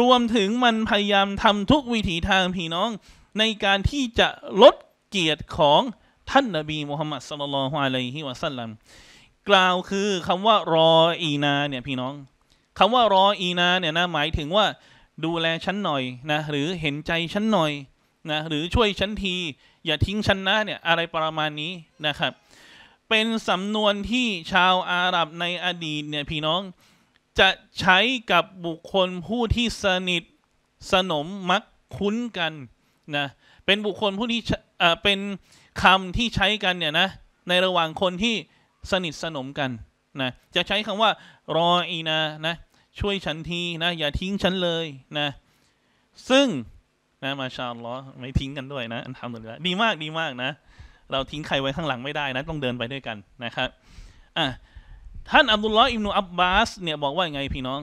รวมถึงมันพยายามทำทุกวิถีทางพี่น้อง ในการที่จะลดเกียรติของท่านนบีมุฮัมมัดสุลลัลฮุอะลัยฮิวะสัลลัมกล่าวคือคำว่ารออีนาเนี่ยพี่น้องคำว่ารออีนาเนี่ยนะหมายถึงว่าดูแลฉันหน่อยนะ หรือเห็นใจฉันหน่อยนะหรือช่วยฉันทีอย่าทิ้งฉันนะเนี่ยอะไรประมาณนี้นะครับเป็นสำนวนที่ชาวอาหรับในอดีตเนี่ยพี่น้องจะใช้กับบุคคลผู้ที่สนิทสนมมักคุ้นกันนะเป็นบุคคลผู้ที่อ่าเป็นคำที่ใช้กันเนี่ยนะในระหว่างคนที่สนิทสนมกันนะจะใช้คำว่า รออีนานะช่วยฉันทีนะอย่าทิ้งฉันเลยนะซึ่งนะมาชาลลอ์ไม่ทิ้งกันด้วยนะอันทำหมวดีมากดีมากนะเราทิ้งใครไว้ข้างหลังไม่ได้นะต้องเดินไปด้วยกันนะครับท่านอับดุลลอฮ์อิมนุอับบาสเนี่ยบอกว่าไงพี่น้อง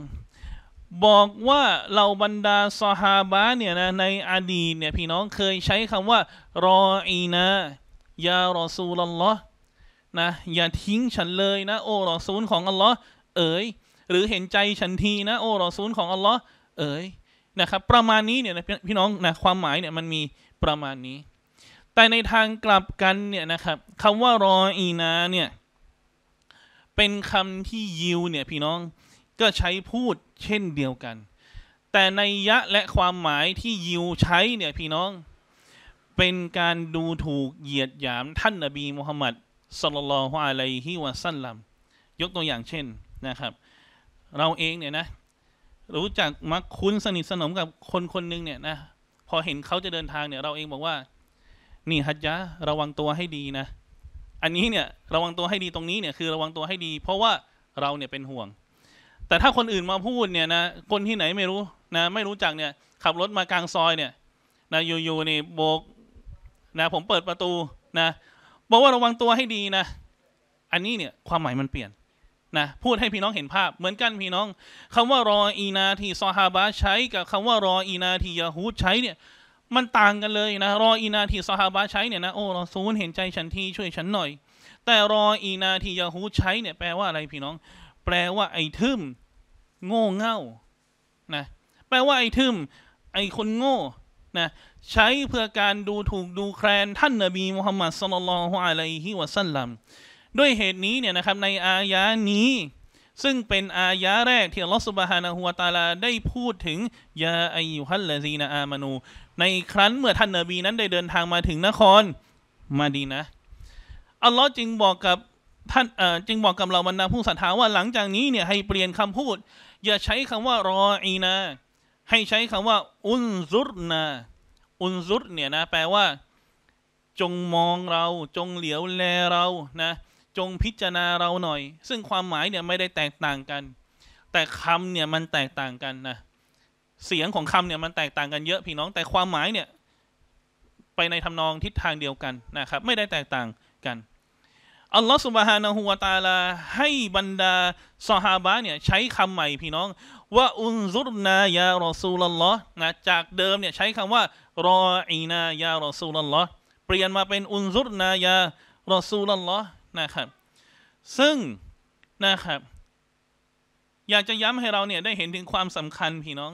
บอกว่าเราบรรดาซอฮาบะเนี่ยนะในอดีตเนี่ยพี่น้องเคยใช้คำว่า รออีนะยารอซูลลอฮ์นะอย่าทิ้งฉันเลยนะ โอรอซูลของอัลลอฮ์เอ๋ยหรือเห็นใจฉันทีนะโอรอซูลของอัลลอฮ์เอ๋ยนะครับ ประมาณนี้เนี่ยนะพี่น้องนะความหมายเนี่ยมันมีประมาณนี้แต่ในทางกลับกันเนี่ยนะครับคำว่ารออีนาเนี่ยเป็นคำที่ยิวเนี่ยพี่น้องก็ใช้พูดเช่นเดียวกัน แต่ในยะและความหมายที่ยิวใช้เนี่ยพี่น้อง เป็นการดูถูกเหยียดหยามท่านนบีมุฮัมมัดสลลัลฮุอะลัยฮิวะสัลลัมยกตัวอย่างเช่นนะครับ เราเองเนี่ยนะ รู้จักมักคุ้นสนิทสนมกับคนคนหนึ่งเนี่ยนะพอเห็นเขาจะเดินทางเนี่ยเราเองบอกว่านี่ฮัจยะระวังตัวให้ดีนะ อันนี้เนี่ยระวังตัวให้ดีตรงนี้เนี่ย คือระวังตัวให้ดี เพราะว่าเราเนี่ยเป็นห่วง แต่ถ้าคนอื่นมาพูดเนี่ยนะคนที่ไหนไม่รู้นะไม่รู้จักเนี่ย ขับรถมากลางซอยเนี่ยนะอยู่ๆนี่โบกนะผมเปิดประตูนะบอกว่าระวังตัวให้ดีนะ อันนี้เนี่ยความหมายมันเปลี่ยนนะพูดให้พี่น้องเห็นภาพ เหมือนกันพี่น้อง คำว่ารออีนาทีซอฮาบะใช้กับ คำว่ารออีนาทียาฮูดใช้เนี่ยมันต่างกันเลยนะรออีนาทีซาฮาบะใช้เนี่ยนะโอ้รอซูลเห็นใจฉันทีช่วยฉันหน่อย แต่รออีนาทียาฮูใช้เนี่ย แปลว่าอะไรพี่น้อง แปลว่าไอ้ทึมโง่เง่านะแปลว่าไอ้ทึมไอ้คนโง่นะใช้เพื่อการดูถูกดูแคลนท่านนบีมุฮัมมัดสุลลัลฮุอะลัยฮิวะสัลลัมด้วยเหตุนี้เนี่ยนะครับในอายะนี้ ซึ่งเป็นอายะแรกที่อัลลอฮฺสุบฮานะฮัวตาลาได้พูดถึงยาอายุฮัลลาซีนาอามานูในครั้นเมื่อท่านนบีนั้นได้เดินทางมาถึงนครมาดีนะอัลลอฮ์จึงบอกกับท่านจึงบอกกับเราบรรดาผู้ศรัทธาว่าหลังจากนี้เนี่ยให้เปลี่ยนคำพูด อย่าใช้คำว่า รออีนาให้ใช้คำว่า อุนซุรนะอุนซุรเนี่ยนะแปลว่า จงมองเรา จงเหลียวแลเรานะ จงพิจารณาเราหน่อย ซึ่งความหมายเนี่ยไม่ได้แตกต่างกัน แต่คำเนี่ย มันแตกต่างกันนะเสียงของคำเนี่ยมันแตกต่างกันเยอะพี่น้องแต่ความหมายเนี่ย ไปในทำนองทิศทางเดียวกันนะครับ ไม่ได้แตกต่างกันอัลลอฮฺสุบฮานะฮูวาตาลาให้บรรดาสหาบะเนี่ยใช้คำใหม่พี่น้องว่าอุนซุรนายารอซูลลอฮ์นะจากเดิมเนี่ยใช้คำว่า รออีนายารอซูลลอฮ์เปลี่ยนมาเป็นอุนซุรนายารอซูลลอฮ์นะครับ ซึ่งนะครับ อยากจะย้ำให้เราเนี่ยได้เห็นถึงความสำคัญพี่น้อง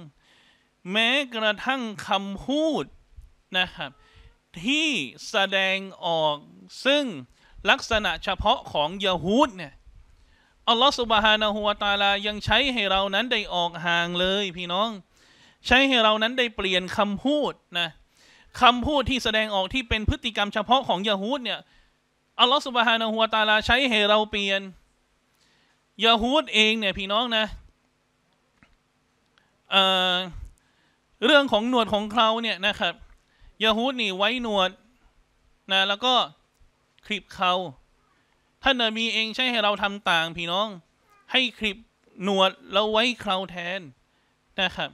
แม้กระทั่งคำพูดนะครับ ที่แสดงออกซึ่งลักษณะเฉพาะของยะฮูดเนี่ยอัลลอฮฺสุบฮานาหัวตาลายังใช้ให้เรานั้นได้ออกห่างเลยพี่น้อง ใช้ให้เรานั้นได้เปลี่ยนคำพูดนะคำพูดที่แสดงออกที่เป็นพฤติกรรมเฉพาะของยะฮูดเนี่ยอัลลอฮฺสุบฮานาหัวตาลาใช้ให้เราเปลี่ยนยะฮูดเองเนี่ย พี่น้องนะเอ่อเรื่องของหนวดของเขาเนี่ยนะครับยาฮูดนี่ไว้หนวดนะแล้วก็คลิปเขาท่านนบีเองใช่ให้เราทำต่าง พี่น้อง ให้คลิปหนวดแล้วไว้เคราแทนนะครับ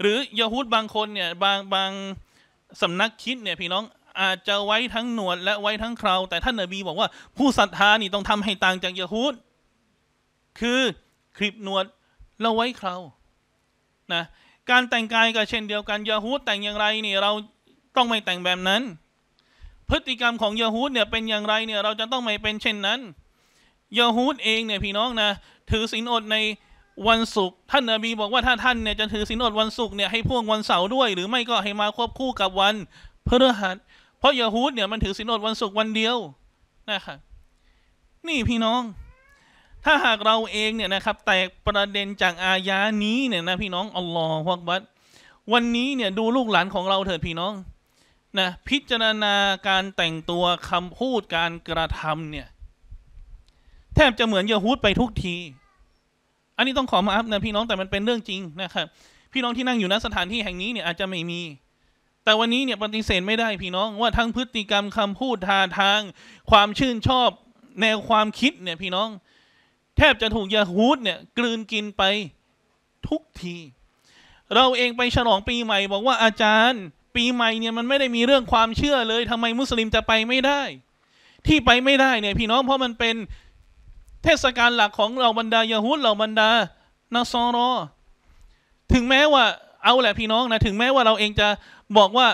หรือยาฮูดบางคนเนี่ยบางบางสำนักคิดเนี่ย พี่น้องอาจจะไว้ทั้งหนวดและไว้ทั้งเคราแต่ท่านนบีบอกว่าผู้ศรัทธานี่ต้องทำให้ต่างจากยาฮูด คือคลิปหนวดแล้วไว้เครานะการแต่งกายก็เช่นเดียวกันยาฮูดแต่งอย่างไรนี่เราต้องไม่แต่งแบบนั้น พฤติกรรมของยาฮูดเนี่ยเป็นอย่างไรเนี่ยเราจะต้องไม่เป็นเช่นนั้นยาฮูดเองเนี่ยพี่น้องนะถือศีลอดในวันศุกร์ท่านนบีบอกว่าถ้าท่านเนี่ยจะถือศีลอดวันศุกร์เนี่ยให้พ่วงวันเสาร์ด้วย หรือไม่ก็ให้มาควบคู่กับวันพฤหัส เพราะยาฮูดเนี่ยมันถือศีลอดวันศุกร์วันเดียวนะครับนี่พี่น้องถ้าหากเราเองเนี่ยนะครับ แตกประเด็นจากอายานี้เนี่ยนะพี่น้องอัลลอฮฺวักบัด วันนี้เนี่ยดูลูกหลานของเราเถิดพี่น้องนะพิจารณาการแต่งตัวคำพูดการกระทำเนี่ย แทบจะเหมือนเยฮูดไปทุกที อันนี้ต้องขอมาอัพนะพี่น้องแต่มันเป็นเรื่องจริงนะครับ พี่น้องที่นั่งอยู่ณสถานที่แห่งนี้เนี่ยอาจจะไม่มี แต่วันนี้เนี่ยปฏิเสธไม่ได้พี่น้อง ว่าทั้งพฤติกรรมคำพูดท่าทาง ความชื่นชอบแนวความคิดเนี่ยพี่น้องแทบจะถูกยาฮูดเนี่ยกลืนกินไปทุกที เราเองไปฉลองปีใหม่บอกว่าอาจารย์ ปีใหม่เนี่ยมันไม่ได้มีเรื่องความเชื่อเลยทำไมมุสลิมจะไปไม่ได้ ที่ไปไม่ได้เนี่ย พี่น้องเพราะมันเป็นเทศกาลหลักของเราบรรดายาฮูดเราบรรดานาซอรอ ถึงแม้ว่าเอาแหละพี่น้องนะถึงแม้ว่าเราเองจะบอกว่า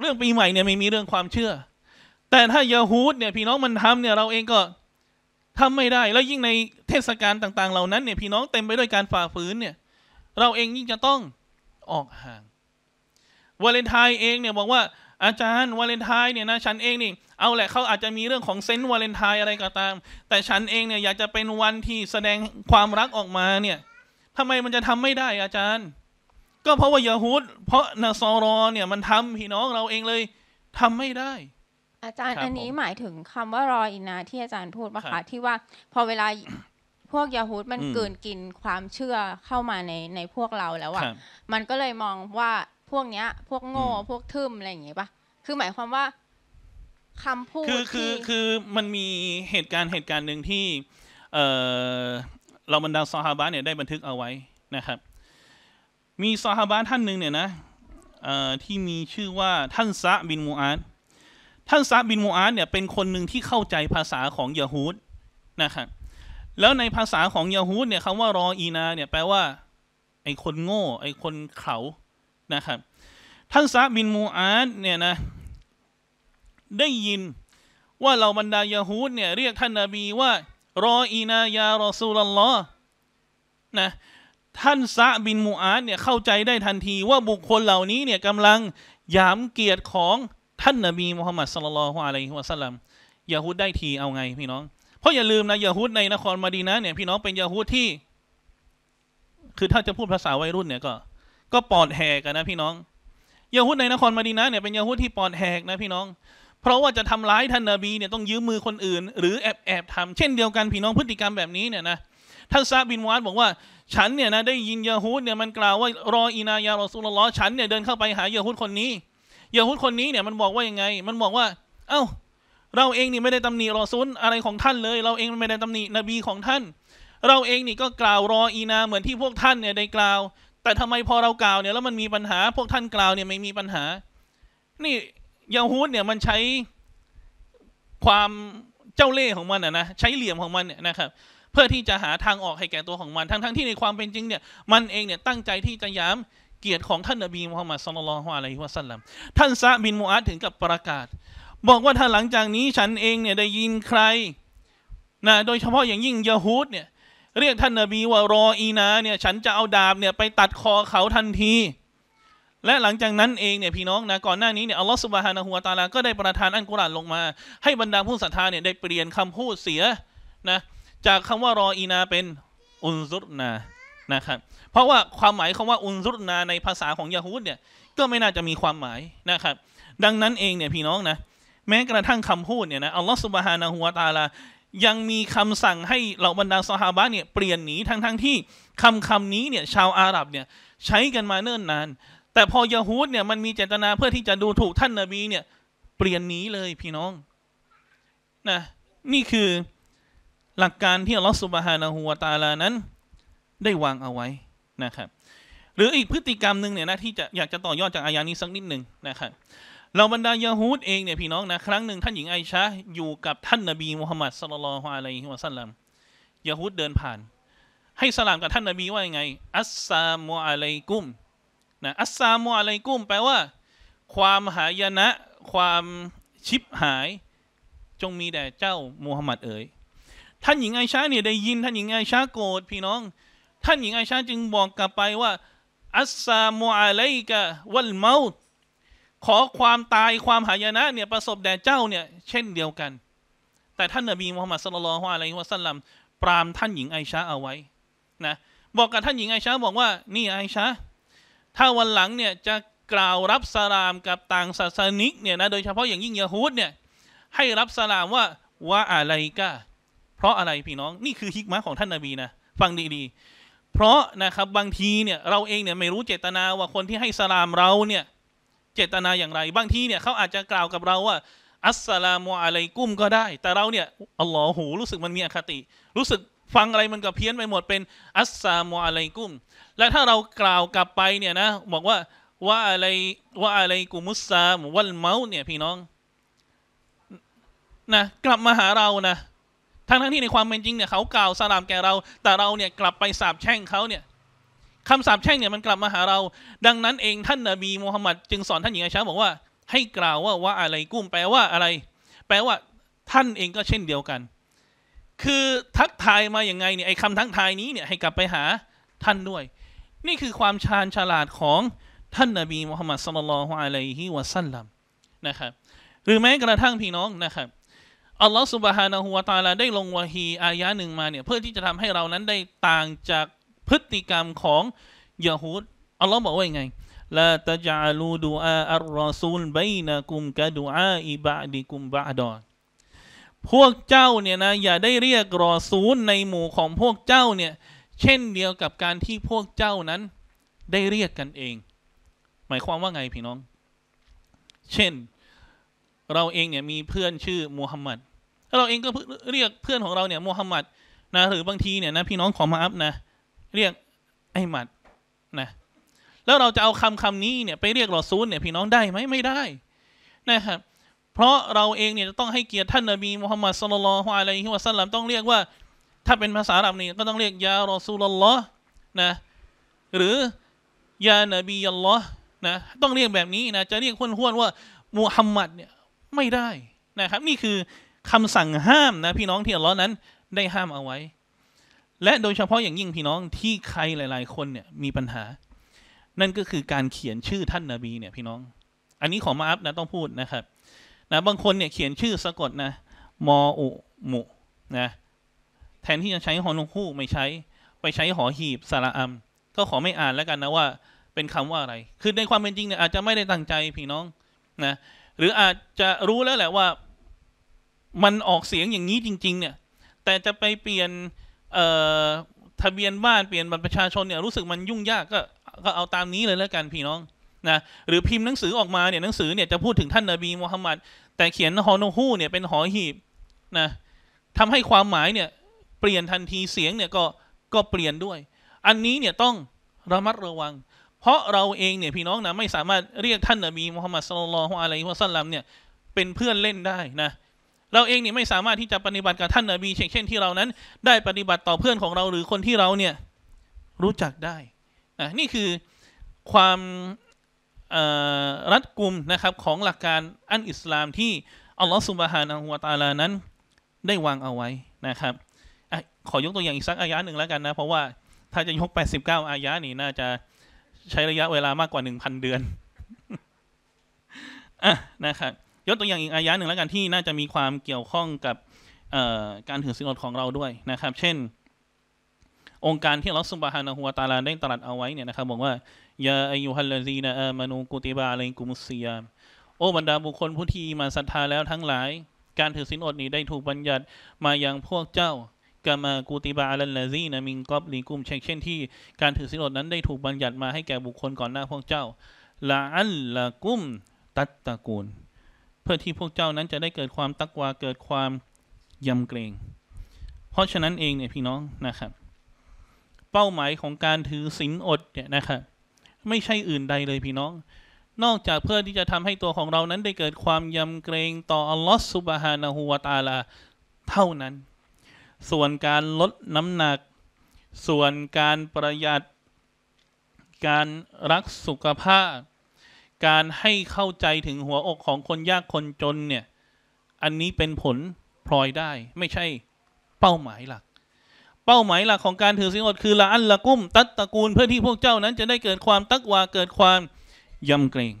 เรื่องปีใหม่เนี่ยไม่มีเรื่องความเชื่อ แต่ถ้ายาฮูดเนี่ยพี่น้องมันทำเนี่ยเราเองก็ทำไม่ได้ แล้วยิ่งในเทศกาลต่างๆ เหล่านั้นเนี่ย พี่น้องเต็มไปด้วยการฝ่าฝืนเนี่ยเราเองยิ่งจะต้องออกห่างวาเลนไทน์เองเนี่ยบอกว่าอาจารย์วาเลนไทน์เนี่ยนะฉันเองนี่เอาแหละเขาอาจจะมีเรื่องของเซนต์วาเลนไทน์อะไรก็ตาม แต่ฉันเองเนี่ยอยากจะเป็นวันที่แสดงความรักออกมาเนี่ยทำไมมันจะทำไม่ได้อาจารย์ ก็เพราะว่ายาฮูดเพราะนาซอรอเนี่ยมันทำพี่น้องเราเองเลยทำไม่ได้อาจารย์อันนี้หมายถึงคำว่ารออินา ที่อาจารย์พูดปะคะที่ว่า พอเวลาพวกยาฮูดมันเกินกินความเชื่อเข้ามาในในพวกเราแล้วอะมันก็เลยมองว่าพวกเนี้ยพวกโง่พวกทึ่มอะไรอย่างงี้ปะคือหมายความว่าคำพูดคือคือคือมันมีเหตุการณ์เหตุการณ์หนึ่งที่เออเราบรรดาซอฮาบะเนี่ยได้บันทึกเอาไว้นะครับ มีซอฮาบะท่านหนึ่งเนี่ยนะเอ่อที่มีชื่อว่าท่านซะบินมูอาดท่านซาบินมูอาดเนี่ยเป็นคนหนึ่งที่เข้าใจภาษาของยะฮูดนะครับ แล้วในภาษาของยะฮูดเนี่ยคำว่ารออีนาเนี่ยแปลว่า ไอ้คนโง่ ไอ้คนเขานะครับ ท่านซาบินมูอาดเนี่ยนะ ได้ยินว่าเราบรรดายะฮูดเนี่ยเรียกท่านนาบีว่า รออีนายารอซูลลอนะท่านซะบินมูอาดเนี่ยเข้าใจได้ทันที ว่าบุคคลเหล่านี้เนี่ยกำลังยามเกียรติของท่านนบีมุฮัมมัดสุลลัลฮุอะลัยฮิวะสัลลัมยาฮูดได้ทีเอาไงพี่น้อง เพราะอย่าลืมนะยาฮูดในนครมาดีนะเนี่ยพี่น้องเป็นยาฮูดที่ คือถ้าจะพูดภาษาวัยรุ่นเนี่ยก็ ก็ปอดแหกนะพี่น้องยาฮูดในนครมาดีนะเนี่ยเป็นยาฮูดที่ปอดแหกนะพี่น้อง เพราะว่าจะทำร้ายท่านนบีเนี่ยต้องยืมมือคนอื่นหรือแอบแอบทำเช่นเดียวกันพี่น้องพฤติกรรมแบบนี้เนี่ยนะท่านซาบินวาดบอกว่าฉันเนี่ยนะได้ยินยาฮูดเนี่ยมันกล่าวว่ารออีนายารอสุลลอฉันเนี่ยเดินเข้าไปหายาฮูดคนนี้ยาฮูดคนนี้เนี่ยมันบอกว่ายังไง มันบอกว่า เอ้า เราเองนี่ไม่ได้ตำหนิรอซุนอะไรของท่านเลย เราเองไม่ได้ตำหนินบีของท่าน เราเองนี่ก็กล่าวรออีนาเหมือนที่พวกท่านเนี่ยได้กล่าว แต่ทำไมพอเรากล่าวเนี่ยแล้วมันมีปัญหา พวกท่าน กล่าวเนี่ยไม่มีปัญหา นี่ยาฮูดเนี่ยมันใช้ความเจ้าเล่ห์ของมันอะนะ ใช้เหลี่ยมของมันเนี่ยนะครับ เพื่อที่จะหาทางออกให้แก่ตัวของมัน ทั้งๆที่ในความเป็นจริง เนี่ยมันเองเนี่ยตั้งใจที่จะย้ำเกียรติของท่านนบีมุฮัมมัดสุลลัลฮุอะลัยฮิวะสัลลัมท่านซะบินมูอัดถึงกับประกาศ บอกว่าถ้าหลังจากนี้ฉันเองเนี่ยได้ยินใครนะโดยเฉพาะอย่างยิ่งยะฮูดเนี่ยเรียกท่านนบีว่ารออีนาเนี่ยฉันจะเอาดาบเนี่ยไปตัดคอเขา ทันที และหลังจากนั้นเองเนี่ยพี่น้องนะก่อนหน้านี้เนี่ยอัลลอฮฺสุบฮานะฮัวาตาลา ก็ได้ประทานอันกุรอานลงมา ให้บรรดาผู้ศรัทธาเนี่ยได้เปลี่ยนคำพูดเสียนะจากคำว่ารออีนาเป็นอุนซุรนานะครับเพราะว่าความหมายคำว่าอุนรุนาในภาษาของยาฮูดเนี่ยก็ไม่น่าจะมีความหมายนะครับ ดังนั้นเองเนี่ยพี่น้องนะแม้กระทั่งคำพูดเนี่ยนะอัลลอฮฺสุบฮานะหัวตาลา ยังมีคำสั่งให้เหล่าบรรดาซฮาบะเนี่ยเปลี่ยนหนีทั้งทั้งที่คำคำนี้เนี่ยชาวอาหรับเนี่ยใช้กันมาเนิ่นนาน แต่พอยาฮูดเนี่ยมันมีเจตนาเพื่อที่จะดูถูกท่านนาบีเนี่ยเปลี่ยนหนีเลยพี่น้องนะนี่คือหลักการที่อัลลอฮฺสุบฮานะหัวตาลานั้นได้วางเอาไว้นะครับหรืออีกพฤติกรรมหนึ่งเนี่ยนะที่จะอยากจะต่อยอดจากอายานี้สักนิดหนึ่งนะครับเราบรรดายาฮูดเองเนี่ยพี่น้องนะครั้งหนึ่งท่านหญิงไอชาอยู่กับท่านนบีมุฮัมมัดสุลลัลฮวาอะลรฮิวะสัลลัมยาฮูดเดินผ่าน ให้สลามกับท่านนบีว่ายังไง อัสซามุอะลัยกุมนะอัสซามุอะลัยกุมแปลว่า ความหายนะความชิบหายจงมีแด่เจ้ามูฮัมหมัดเอ๋ยท่านหญิงไอชาเนี่ยได้ยินท่านหญิงไอชาโกรธพี่น้องท่านหญิงไอชาจึงบอกกลับไปว่าอัสซามมอะไลกะวัลเมาตขอความตายความหายนะเนี่ยประสบแด่เจ้าเนี่ยเช่นเดียวกัน แต่ท่านนบีมุฮัมมัดสุลลัลฮวาอะลัยฮิวะสัลลัมปรามท่านหญิงไอชาเอาไว้นะบอกกับท่านหญิงไอชาบอกว่านี่ไอชาถ้าวันหลังเนี่ยจะกล่าวรับสลามกับต่างศาสนิกเนี่ยนะโดยเฉพาะอย่างยิ่งยะฮูดเนี่ยให้รับสลามว่าว่าอะไรกะเพราะอะไรพี่น้อง นี่คือฮิกมะของท่านนบีนะฟังดีๆเพราะนะครับ บางทีเนี่ยเราเองเนี่ยไม่รู้เจตนาว่าคนที่ให้สลามเราเนี่ย เจตนาอย่างไร บางทีเนี่ยเขาอาจจะกล่าวกับเราว่า อัสสลามุอะลัยกุมก็ได้ แต่เราเนี่ยอัลลอหูรู้สึกมันมีอคติ รู้สึกฟังอะไรมันก็เพี้ยนไปหมดเป็น อัสสลามุอะลัยกุมและถ้าเรากล่าวกลับไปเนี่ยนะบอกว่าว่าอะไรว่าอะไรกุมุสซามวัลเมาเนี่ยพี่น้องนะกลับมาหาเรานะทั้งทั้งที่ในความเป็นจริงเนี่ยเขากล่าวสลามแก่เรา แต่เราเนี่ยกลับไปสาบแช่งเขาเนี่ยคำสาบแช่งเนี่ย มันกลับมาหาเรา ดังนั้นเองท่านนบีมูฮัมมัดจึงสอนท่านหญิงอาชาบอกว่าให้กล่าวว่าว่าอะไรกุ้มแปลว่าอะไร แปลว่าท่านเองก็เช่นเดียวกัน คือทักทายมาอย่างไงเนี่ยไอ้คำทักทายนี้เนี่ยให้กลับไปหาท่านด้วย นี่คือความชาญฉลาดของท่านนบีมูฮัมมัดสุลลัลฮุอะลัยฮิวะสัลลัมนะครับ หรือแม้กระทั่งพี่น้องนะครับอัลลอฮฺสุบฮานาหัวตาลาได้ลงวะฮีอายะหนึ่งมาเนี่ยเพื่อที่จะทำให้เรานั้นได้ต่างจากพฤติกรรมของยะฮูดอัลลอฮ์บอกว่ายงไงลาตจาลูดูอาอัลรอซูลบนะกุมกะดูอาอิบะดิกุมบะดอนพวกเจ้าเนี่ยนะ อย่าได้เรียกรอซูลในหมู่ของพวกเจ้าเนี่ย เช่นเดียวกับการที่พวกเจ้านั้นได้เรียกกันเอง หมายความว่าไงพี่น้อง เช่นเราเองเนี่ยมีเพื่อนชื่อมูฮัมหมัดเราเองก็เรียกเพื่อนของเราเนี่ยมูฮัมหมัดนะ หรือบางทีเนี่ยนะพี่น้องขอมาอัพนะ เรียกไอหมัดนะแล้วเราจะเอาคำคำนี้เนี่ย ไปเรียกรอซูลเนี่ยพี่น้องได้ไหมไม่ได้นะครับเพราะเราเองเนี่ยจะต้องให้เกียรติท่านนบีมุฮัมมัดสุลลัลฮุอะลรทฮิวะสัลลัมต้องเรียกว่า ถ้าเป็นภาษาอับนี่ก็ต้องเรียกยารอซูลลอฮ์นะ หรือยานบียัลลอฮ์นะต้องเรียกแบบนี้นะจะเรียกห้วนๆว่ามุฮัมมัดเนี่ยไม่ได้นะครับ นี่คือคำสั่งห้ามนะ พี่น้องที่อัลลอฮ์นั้น ได้ห้ามเอาไว้ และโดยเฉพาะอย่างยิ่งพี่น้องที่ใครหลาย ๆคนเนี่ยมีปัญหา นั่นก็คือการเขียนชื่อท่านนาบีเนี่ยพี่น้อง อันนี้ขอมาอัพนะต้องพูดนะครับนะบางคนเนี่ยเขียนชื่อสะกดนะมออุมุนะแทนที่จะใช้ฮอนงคู่ ไม่ใช้ ไปใช้หอหีบสาระอัมก็ขอไม่อ่านแล้วกันนะว่า เป็นคำว่าอะไร คือในความเป็นจริงเนี่ยอาจจะไม่ได้ตั้งใจพี่น้องนะหรืออาจจะรู้แล้วแหละว่ามันออกเสียงอย่างนี้จริง ๆ เนี่ย แต่จะไปเปลี่ยนทะเบียนบ้านเปลี่ยนบัตรประชาชนเนี่ยรู้สึกมันยุ่งยากก็ก็เอาตามนี้เลยแล้วกันพี่น้องนะหรือพิมพ์หนังสือออกมาเนี่ยหนังสือเนี่ยจะพูดถึงท่านนาบีมูฮัมมัดแต่เขียนฮอนฮูเนี่ยเป็นหอหีบนะทำให้ความหมายเนี่ย เปลี่ยนทันทีเสียงเนี่ยก็ก็เปลี่ยนด้วย อันนี้เนี่ยต้องระมัดระวังเพราะเราเองเนี่ยพี่น้องนะไม่สามารถเรียกท่านนบีมุฮัมมัดสุลลัลฮุอะลัยฮิวะสัลลัมเนี่ยเป็นเพื่อนเล่นได้นะ เราเองเนี่ยไม่สามารถที่จะปฏิบัติกับท่านนบีเช่นเช่นที่เรานั้น ได้ปฏิบัติต่อเพื่อนของเรา หรือคนที่เราเนี่ยรู้จักได้นะนี่คือความรัดกุมนะครับของหลักการอันอิสลามที่อัลลอฮฺสุบฮานะฮูวาตาลานั้น ได้วางเอาไว้นะครับอขอยกตัวอย่างอีกสักอายะหนึ่งแล้วกันนะเพราะว่าถ้าจะยก 89 อายะนี่น่าจะใช้ระยะเวลามากกว่าหนึ่งพันเดือนอะนะครับ ยกตัวอย่างอีกอายะหนึ่งแล้วกันที่น่าจะมีความเกี่ยวข้องกับการถือสินอดของเราด้วยนะครับ เช่น องค์การที่เราสุบฮานะฮัวตาลาได้ตรัสเอาไว้เนี่ยนะครับบอกว่า ยาอายุฮัลลซีนาอามานูกุติบาอะลรกุมุสซียามโอ้บรรดาบุคคลผู้ที่มาศรัทธาแล้วทั้งหลาย การถือสินอดนี้ได้ถูกบัญญัติมาอย่างพวกเจ้ากามากูติบาอัลลาซีนะมิงกอบลีกุมเช่นเช่นที่การถือศีลอดนั้นได้ถูกบัญญัติมาให้แก่บุคคลก่อนหน้าพวกเจ้าละอัลละกุมตัตตะกูลเพื่อที่พวกเจ้านั้นจะได้เกิดความตักวาเกิดความยำเกรง เพราะฉะนั้นเองเนี่ยพี่น้องนะครับเป้าหมายของการถือศีลอดเนี่ยนะครับไม่ใช่อื่นใดเลยพี่น้อง นอกจากเพื่อที่จะทำให้ตัวของเรานั้นได้เกิดความยำเกรง ต่ออัลลอฮฺสุบฮานะฮูวาตาลาเท่านั้นส่วนการลดน้ำหนัก ส่วนการประหยัด การรักสุขภาพ การให้เข้าใจถึงหัวอกของคนยากคนจนเนี่ยอันนี้เป็นผลพลอยได้ไม่ใช่เป้าหมายหลัก เป้าหมายหลักของการถือสินอดคือละอันละกุ้มตัดตระกูลเพื่อที่พวกเจ้านั้นจะได้เกิดความตักวาเกิดความยำเกรง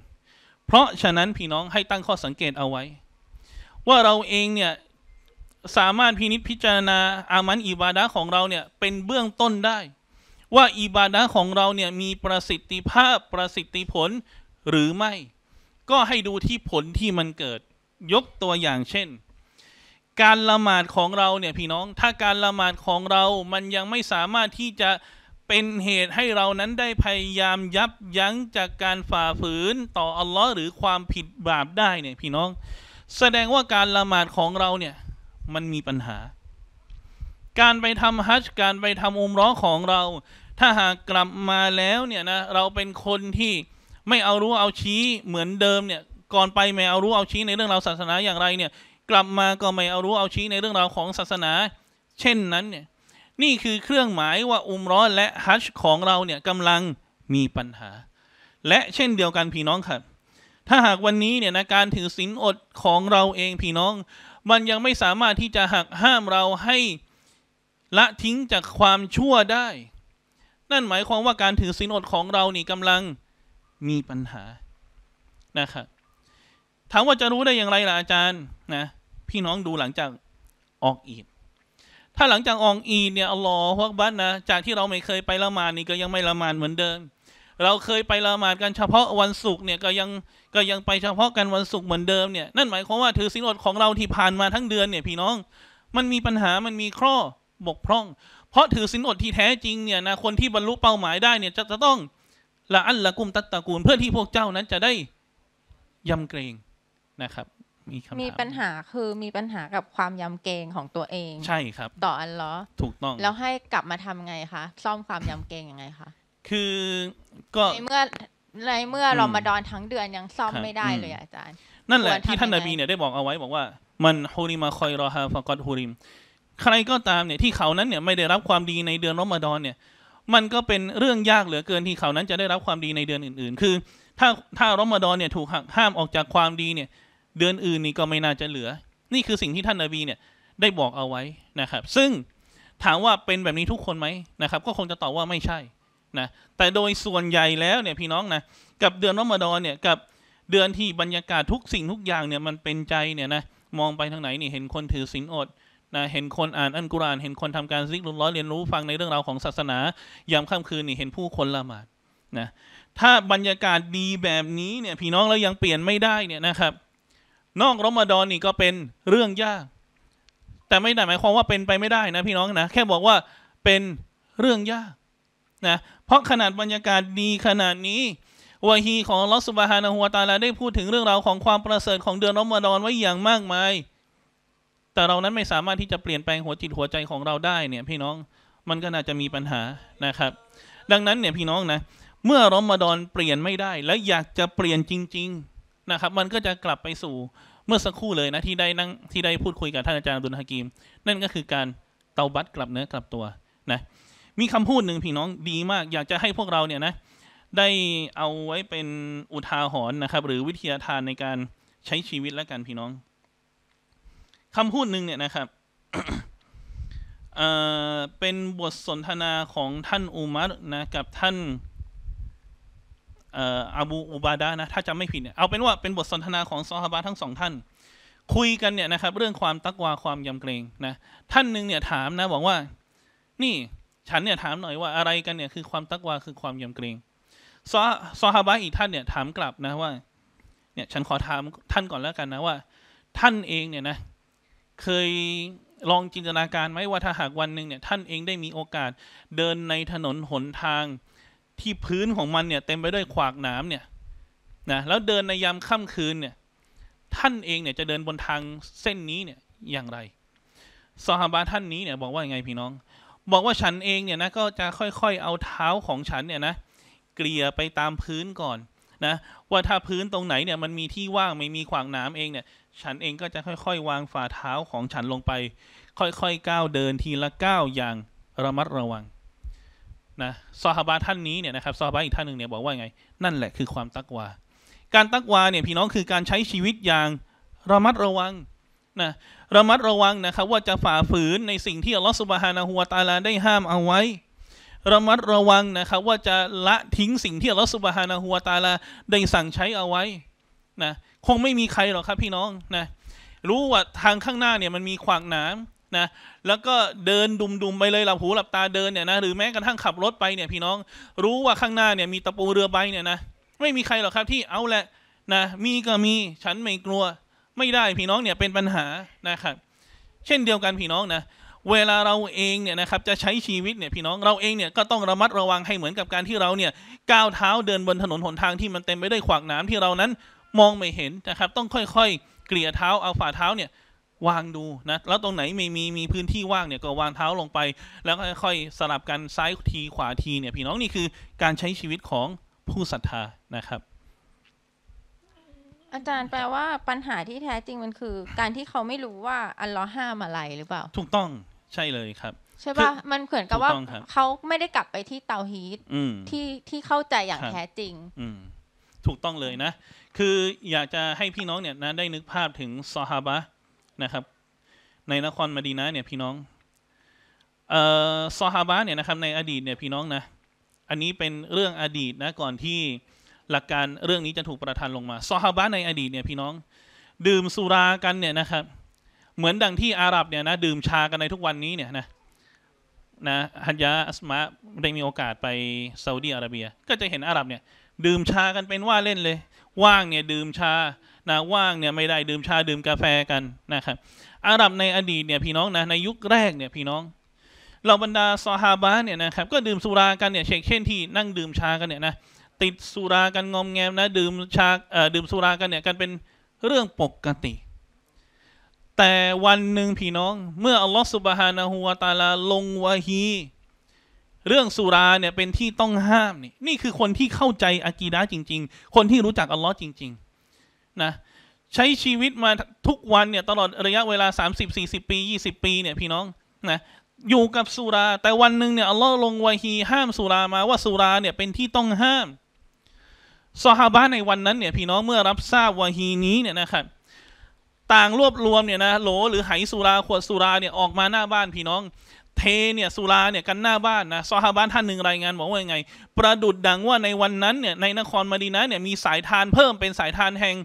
เพราะฉะนั้นพี่น้องให้ตั้งข้อสังเกตเอาไว้ ว่าเราเองเนี่ยสามารถพินิษพิจารณาอามันอิบาดะของเราเนี่ยเป็นเบื้องต้นได้ ว่าอิบาดะของเราเนี่ยมีประสิทธิภาพประสิทธิผลหรือไม่ ก็ให้ดูที่ผลที่มันเกิดยกตัวอย่างเช่น การละหมาดของเราเนี่ยพี่น้อง ถ้าการละหมาดของเรามันยังไม่สามารถที่จะเป็นเหตุให้เรานั้นได้พยายามยับยั้งจากการฝ่าฝืนต่ออัลลอฮ์หรือความผิดบาปได้เนี่ยพี่น้อง แสดงว่าการละหมาดของเราเนี่ยมันมีปัญหา การไปทำฮัจการไปทำอุมร้อของเรา ถ้าหากกลับมาแล้วเนี่ยนะเราเป็นคนที่ไม่เอารู้เอาชี้เหมือนเดิมเนี่ยก่อนไปไม่เอารู้เอาชี้ในเรื่องราวศาสนาอย่างไรเนี่ยกลับมาก็ไม่เอารู้เอาชี้ในเรื่องราวของศาสนา เช่นนั้นเนี่ยนี่คือเครื่องหมายว่าอุมร้อนและฮัจของเราเนี่ยกำลังมีปัญหา และเช่นเดียวกันพี่น้องครับถ้าหากวันนี้เนี่ยนะการถือศีลอดของเราเองพี่น้องมันยังไม่สามารถที่จะหักห้ามเราให้ละทิ้งจากความชั่วได้ นั่นหมายความว่าการถือศีลอดของเรานี่กำลังมีปัญหานะครับถามว่าจะรู้ได้อย่างไรล่ะอาจารย์นะพี่น้องดูหลังจากออกอีดถ้าหลังจากออกอีดเนี่ยอัลลอฮฺฮวกบัตนะจากที่เราไม่เคยไปละหมาดนี่ก็ยังไม่ละหมาดเหมือนเดิมเราเคยไปละหมาดกันเฉพาะวันศุกร์เนี่ยก็ยังก็ยังไปเฉพาะกันวันศุกร์เหมือนเดิมเนี่ยนั่นหมายความว่าถือสินอดของเราที่ผ่านมาทั้งเดือนเนี่ยพี่น้อง มันมีปัญหามันมีข้อบกพร่อง เพราะถือสินอดที่แท้จริงเนี่ยนะคนที่บรรลุเป้าหมายได้เนี่ยจะจะต้องละอันละกุมตัตตะกูลเพื่อที่พวกเจ้านั้นจะได้ยำเกรงนะครับมีคำถามมีปัญหาคือมีปัญหากับความยำเกรงของตัวเอง ใช่ครับ ต่ออันล้อถูกต้องแล้วให้กลับมาทำไงคะซ่อมความยำเกรงยังไงคะคือก็ในเมื่อในเมื่อรอมฎอนทั้งเดือนยังซ่อมไม่ได้เลยอาจารย์ นั่นแหละที่ท่านนบีเนี่ยได้บอกเอาไว้บอกว่า มันฮุริมาคอยรอฮาฟกอดฮุริม ใครก็ตามเนี่ยที่เขานั้นเนี่ยไม่ได้รับความดีในเดือนรอมฎอนเนี่ยมันก็เป็นเรื่องยากเหลือเกินที่เขานั้นจะได้รับความดีในเดือนอื่น ๆ คือ ถ้าถ้ารอมฎอนเนี่ยถูกหักห้ามออกจากความดีเนี่ยเดือนอื่นนี่ก็ไม่น่าจะเหลือ นี่คือสิ่งที่ท่านนบีเนี่ยได้บอกเอาไว้นะครับ ซึ่งถามว่าเป็นแบบนี้ทุกคนไหมนะครับ ก็คงจะตอบว่าไม่ใช่นะแต่โดยส่วนใหญ่แล้วเนี่ยพี่น้องนะกับเดือนรอมฎอนเนี่ยกับเดือนที่บรรยากาศทุกสิ่งทุกอย่างเนี่ยมันเป็นใจเนี่ยนะมองไปทางไหนนี่เห็นคนถือศีลอดนะเห็นคนอ่านอัลกุรอาน เห็นคนทำการซิกรุนร้อยเรียนรู้ฟังในเรื่องราวของศาสนา ยามค่ำคืนนี่เห็นผู้คนละหมาดนะถ้าบรรยากาศดีแบบนี้เนี่ยพี่น้องเรายังเปลี่ยนไม่ได้เนี่ยนะครับนอกรอมฎอนนี่ก็เป็นเรื่องยากแต่ไม่ได้หมายความว่าเป็นไปไม่ได้นะพี่น้องนะแค่บอกว่าเป็นเรื่องยากนะเพราะขนาดบรรยากาศดีขนาดนี้วะฮีของลอสุบฮานะหัวตาลา ได้พูดถึงเรื่องราวของความประเสริฐของเดือนรอมฎอนไว้อย่างมากมาย แต่เรานั้นไม่สามารถที่จะเปลี่ยนแปลงหัวจิตหัวใจของเราได้ เนี่ยพี่น้องมันก็น่าจะมีปัญหานะครับ ดังนั้นเนี่ยพี่น้องนะเมื่อรอมฎอนเปลี่ยนไม่ได้ และอยากจะเปลี่ยนจริง ๆนะครับ มันก็จะกลับไปสู่เมื่อสักครู่เลยนะที่ได้นั่งที่ได้พูดคุยกับท่านอาจารย์ดุลฮากิมนั่นก็คือการเตาบัตกลับเนื้อกลับตัวนะมีคำพูดหนึ่งพี่น้องดีมาก อยากจะให้พวกเราเนี่ยนะได้เอาไว้เป็นอุทาหรณ์นะครับ หรือวิทยาทานในการใช้ชีวิตและกันพี่น้องคำพูดหนึ่งเนี่ยนะครับเอ่อเป็นบทสนทนาของท่านอุมัรนะกับท่านเอ่ออบูอุบาดานะถ้าจำไม่ผิดเนี่ยเอาเป็นว่าเป็นบทสนทนาของซอฮาบะทั้งสองท่าน คุยกันเนี่ยนะครับ เรื่องความตักวาความยำเกรงนะ ท่านหนึ่งเนี่ยถามนะบอกว่า นี่ฉันเนี่ยถามหน่อยว่าอะไรกันเนี่ยคือความตักวาคือความยำเกรงซอซอฮาบะอีกท่านเนี่ยถามกลับนะว่าเนี่ยฉันขอถามท่านก่อนแล้วกันนะว่า ท่านเองเนี่ยนะ เคยลองจินตนาการไหมว่าถ้าหากวันหนึ่งเนี่ยท่านเองได้มีโอกาส เดินในถนนหนทางที่พื้นของมันเนี่ยเต็มไปด้วยขวากหนามเนี่ยนะแล้วเดินในยามค่ำคืนเนี่ยท่านเองเนี่ยจะเดินบนทางเส้นนี้เนี่ยอย่างไรซอฮาบะท่านนี้เนี่ย บอกว่าไงพี่น้องบอกว่าฉันเองเนี่ยนะก็จะค่อยๆ เอาเท้าของฉันเนี่ยนะเกลี่ยไปตามพื้นก่อนนะว่าถ้าพื้นตรงไหนเนี่ยมันมีที่ว่างไม่มีขวางน้ำเองเนี่ยฉันเองก็จะค่อยๆ วางฝ่าเท้าของฉันลงไป ค่อยๆก้าวเดินทีละก้าวอย่างระมัดระวังนะซอฮาบะท่านนี้เนี่ยนะครับซอฮาบะอีกท่านหนึ่งเนี่ยบอกว่าไง นั่นแหละคือความตักวาการตักวาเนี่ยพี่น้องคือการใช้ชีวิตอย่างระมัดระวังนะระมัดระวังนะครับ ว่าจะฝ่าฝืนในสิ่งที่อัลลอฮฺสุบฮานาหัวตาลาได้ห้ามเอาไว้ระมัดระวังนะครับ ว่าจะละทิ้งสิ่งที่อัลลอฮฺสุบฮานาหัวตาลาได้สั่งใช้เอาไว้นะคงไม่มีใครหรอกครับพี่น้องนะรู้ว่าทางข้างหน้าเนี่ยมันมีขวางหนามนะแล้วก็เดินดุมๆไปเลยหลับหูหลับตาเดินเนี่ยนะหรือแม้กระทั่งขับรถไปเนี่ยพี่น้อง รู้ว่าข้างหน้าเนี่ยมีตะปูเรือใบเนี่ยนะไม่มีใครหรอกครับที่เอาแหละนะมีก็มีฉันไม่กลัวไม่ได้พี่น้องเนี่ยเป็นปัญหานะครับ เช่นเดียวกันพี่น้องนะเวลาเราเองเนี่ยนะครับจะใช้ชีวิตเนี่ยพี่น้องเราเองเนี่ยก็ต้องระมัดระวังให้เหมือนกับการที่เราเนี่ย ก้าวเท้าเดินบนถนนหนทางที่มันเต็มไปด้วยขวากน้ำที่เรานั้นมองไม่เห็นนะครับ ต้องค่อยๆ เกลี่ยเท้าเอาฝ่าเท้าเนี่ยวางดูนะแล้วตรงไหนไม่มีมีพื้นที่ว่างเนี่ยก็วางเท้าลงไป แล้วค่อยๆสลับกันซ้ายทีขวาทีเนี่ยพี่น้องนี่คือการใช้ชีวิตของผู้ศรัทธานะครับอาจารย์แปลว่าปัญหาที่แท้จริงมันคือการที่เขาไม่รู้ว่าอัลลอฮ์ห้ามอะไรหรือเปล่า ถูกต้องใช่เลยครับ ใช่ปะมันเหมือนกับว่าเขาไม่ได้กลับไปที่เตาฮีตที่ที่เข้าใจอย่างแท้จริง อืถูกต้องเลยนะ คืออยากจะให้พี่น้องเนี่ยนะ ได้นึกภาพถึงซอฮาบะนะครับ ในนครมดีนะเนี่ยพี่น้องเอ่อซอฮาบะเนี่ยนะครับ ในอดีตเนี่ยพี่น้องนะอันนี้เป็นเรื่องอดีตนะ ก่อนที่ลักการเรื่องนี้จะถูกประทานลงมาซอฮาบะในอดีตเนี่ยพี่น้อง ดื่มสุรากันเนี่ยนะครับ เหมือนดังที่อาหรับเนี่ยนะดื่มชากันในทุกวันนี้เนี่ยนะนะฮัญญาอัสมาได้มีโอกาสไปซาอุดีอาระเบีย ก็จะเห็นอาหรับเนี่ย ดื่มชากันเป็นว่าเล่นเลย ว่างเนี่ยดื่มชานะว่างเนี่ยไม่ได้ดื่มชาดื่มกาแฟกันนะครับอาหรับในอดีตเนี่ยพี่น้องนะในยุคแรกเนี่ยพี่น้องเราบรรดาซอฮาบะเนี่ยนะครับ ก็ดื่มสุรากันเนี่ยเช่นที่นั่งดื่มชากันเนี่ยนะติดสุรากันงอมแงมนะ ดื่มชาดื่มสุรากันเนี่ยกันเป็นเรื่องปกติ แต่วันหนึ่งพี่น้อง เมื่ออัลลอฮฺสุบฮานาหัวตาลาลงวะฮีเรื่องสุราเนี่ยเป็นที่ต้องห้ามนี่นี่คือคนที่เข้าใจอากีดะจริงๆ คนที่รู้จักอัลลอฮ์จริงๆนะใช้ชีวิตมาทุกวันเนี่ยตลอดระยะเวลา 30 40 ปี 20 ปีเนี่ยพี่น้องนะอยู่กับสุรา แต่วันหนึ่งเนี่ยอัลลอฮ์ลงวะฮีห้ามสุรามาว่าสุราเนี่ยเป็นที่ต้องห้ามซอฮาบะในวันนั้นเนี่ยพี่น้องเมื่อรับทราบวาฮีนี้เนี่ยนะครับต่างรวบรวมเนี่ยนะโหลหรือไหสุราขวดสุราเนี่ยออกมาหน้าบ้านพี่น้องเทเนี่ยสุราเนี่ยกันหน้าบ้านนะซอฮาบะท่านหนึ่งรายงานบอกว่าไง ประดุดดังว่าในวันนั้นเนี่ยในนครมาดีนะเนี่ยมีสายทานเพิ่มเป็นสายทานแห่ง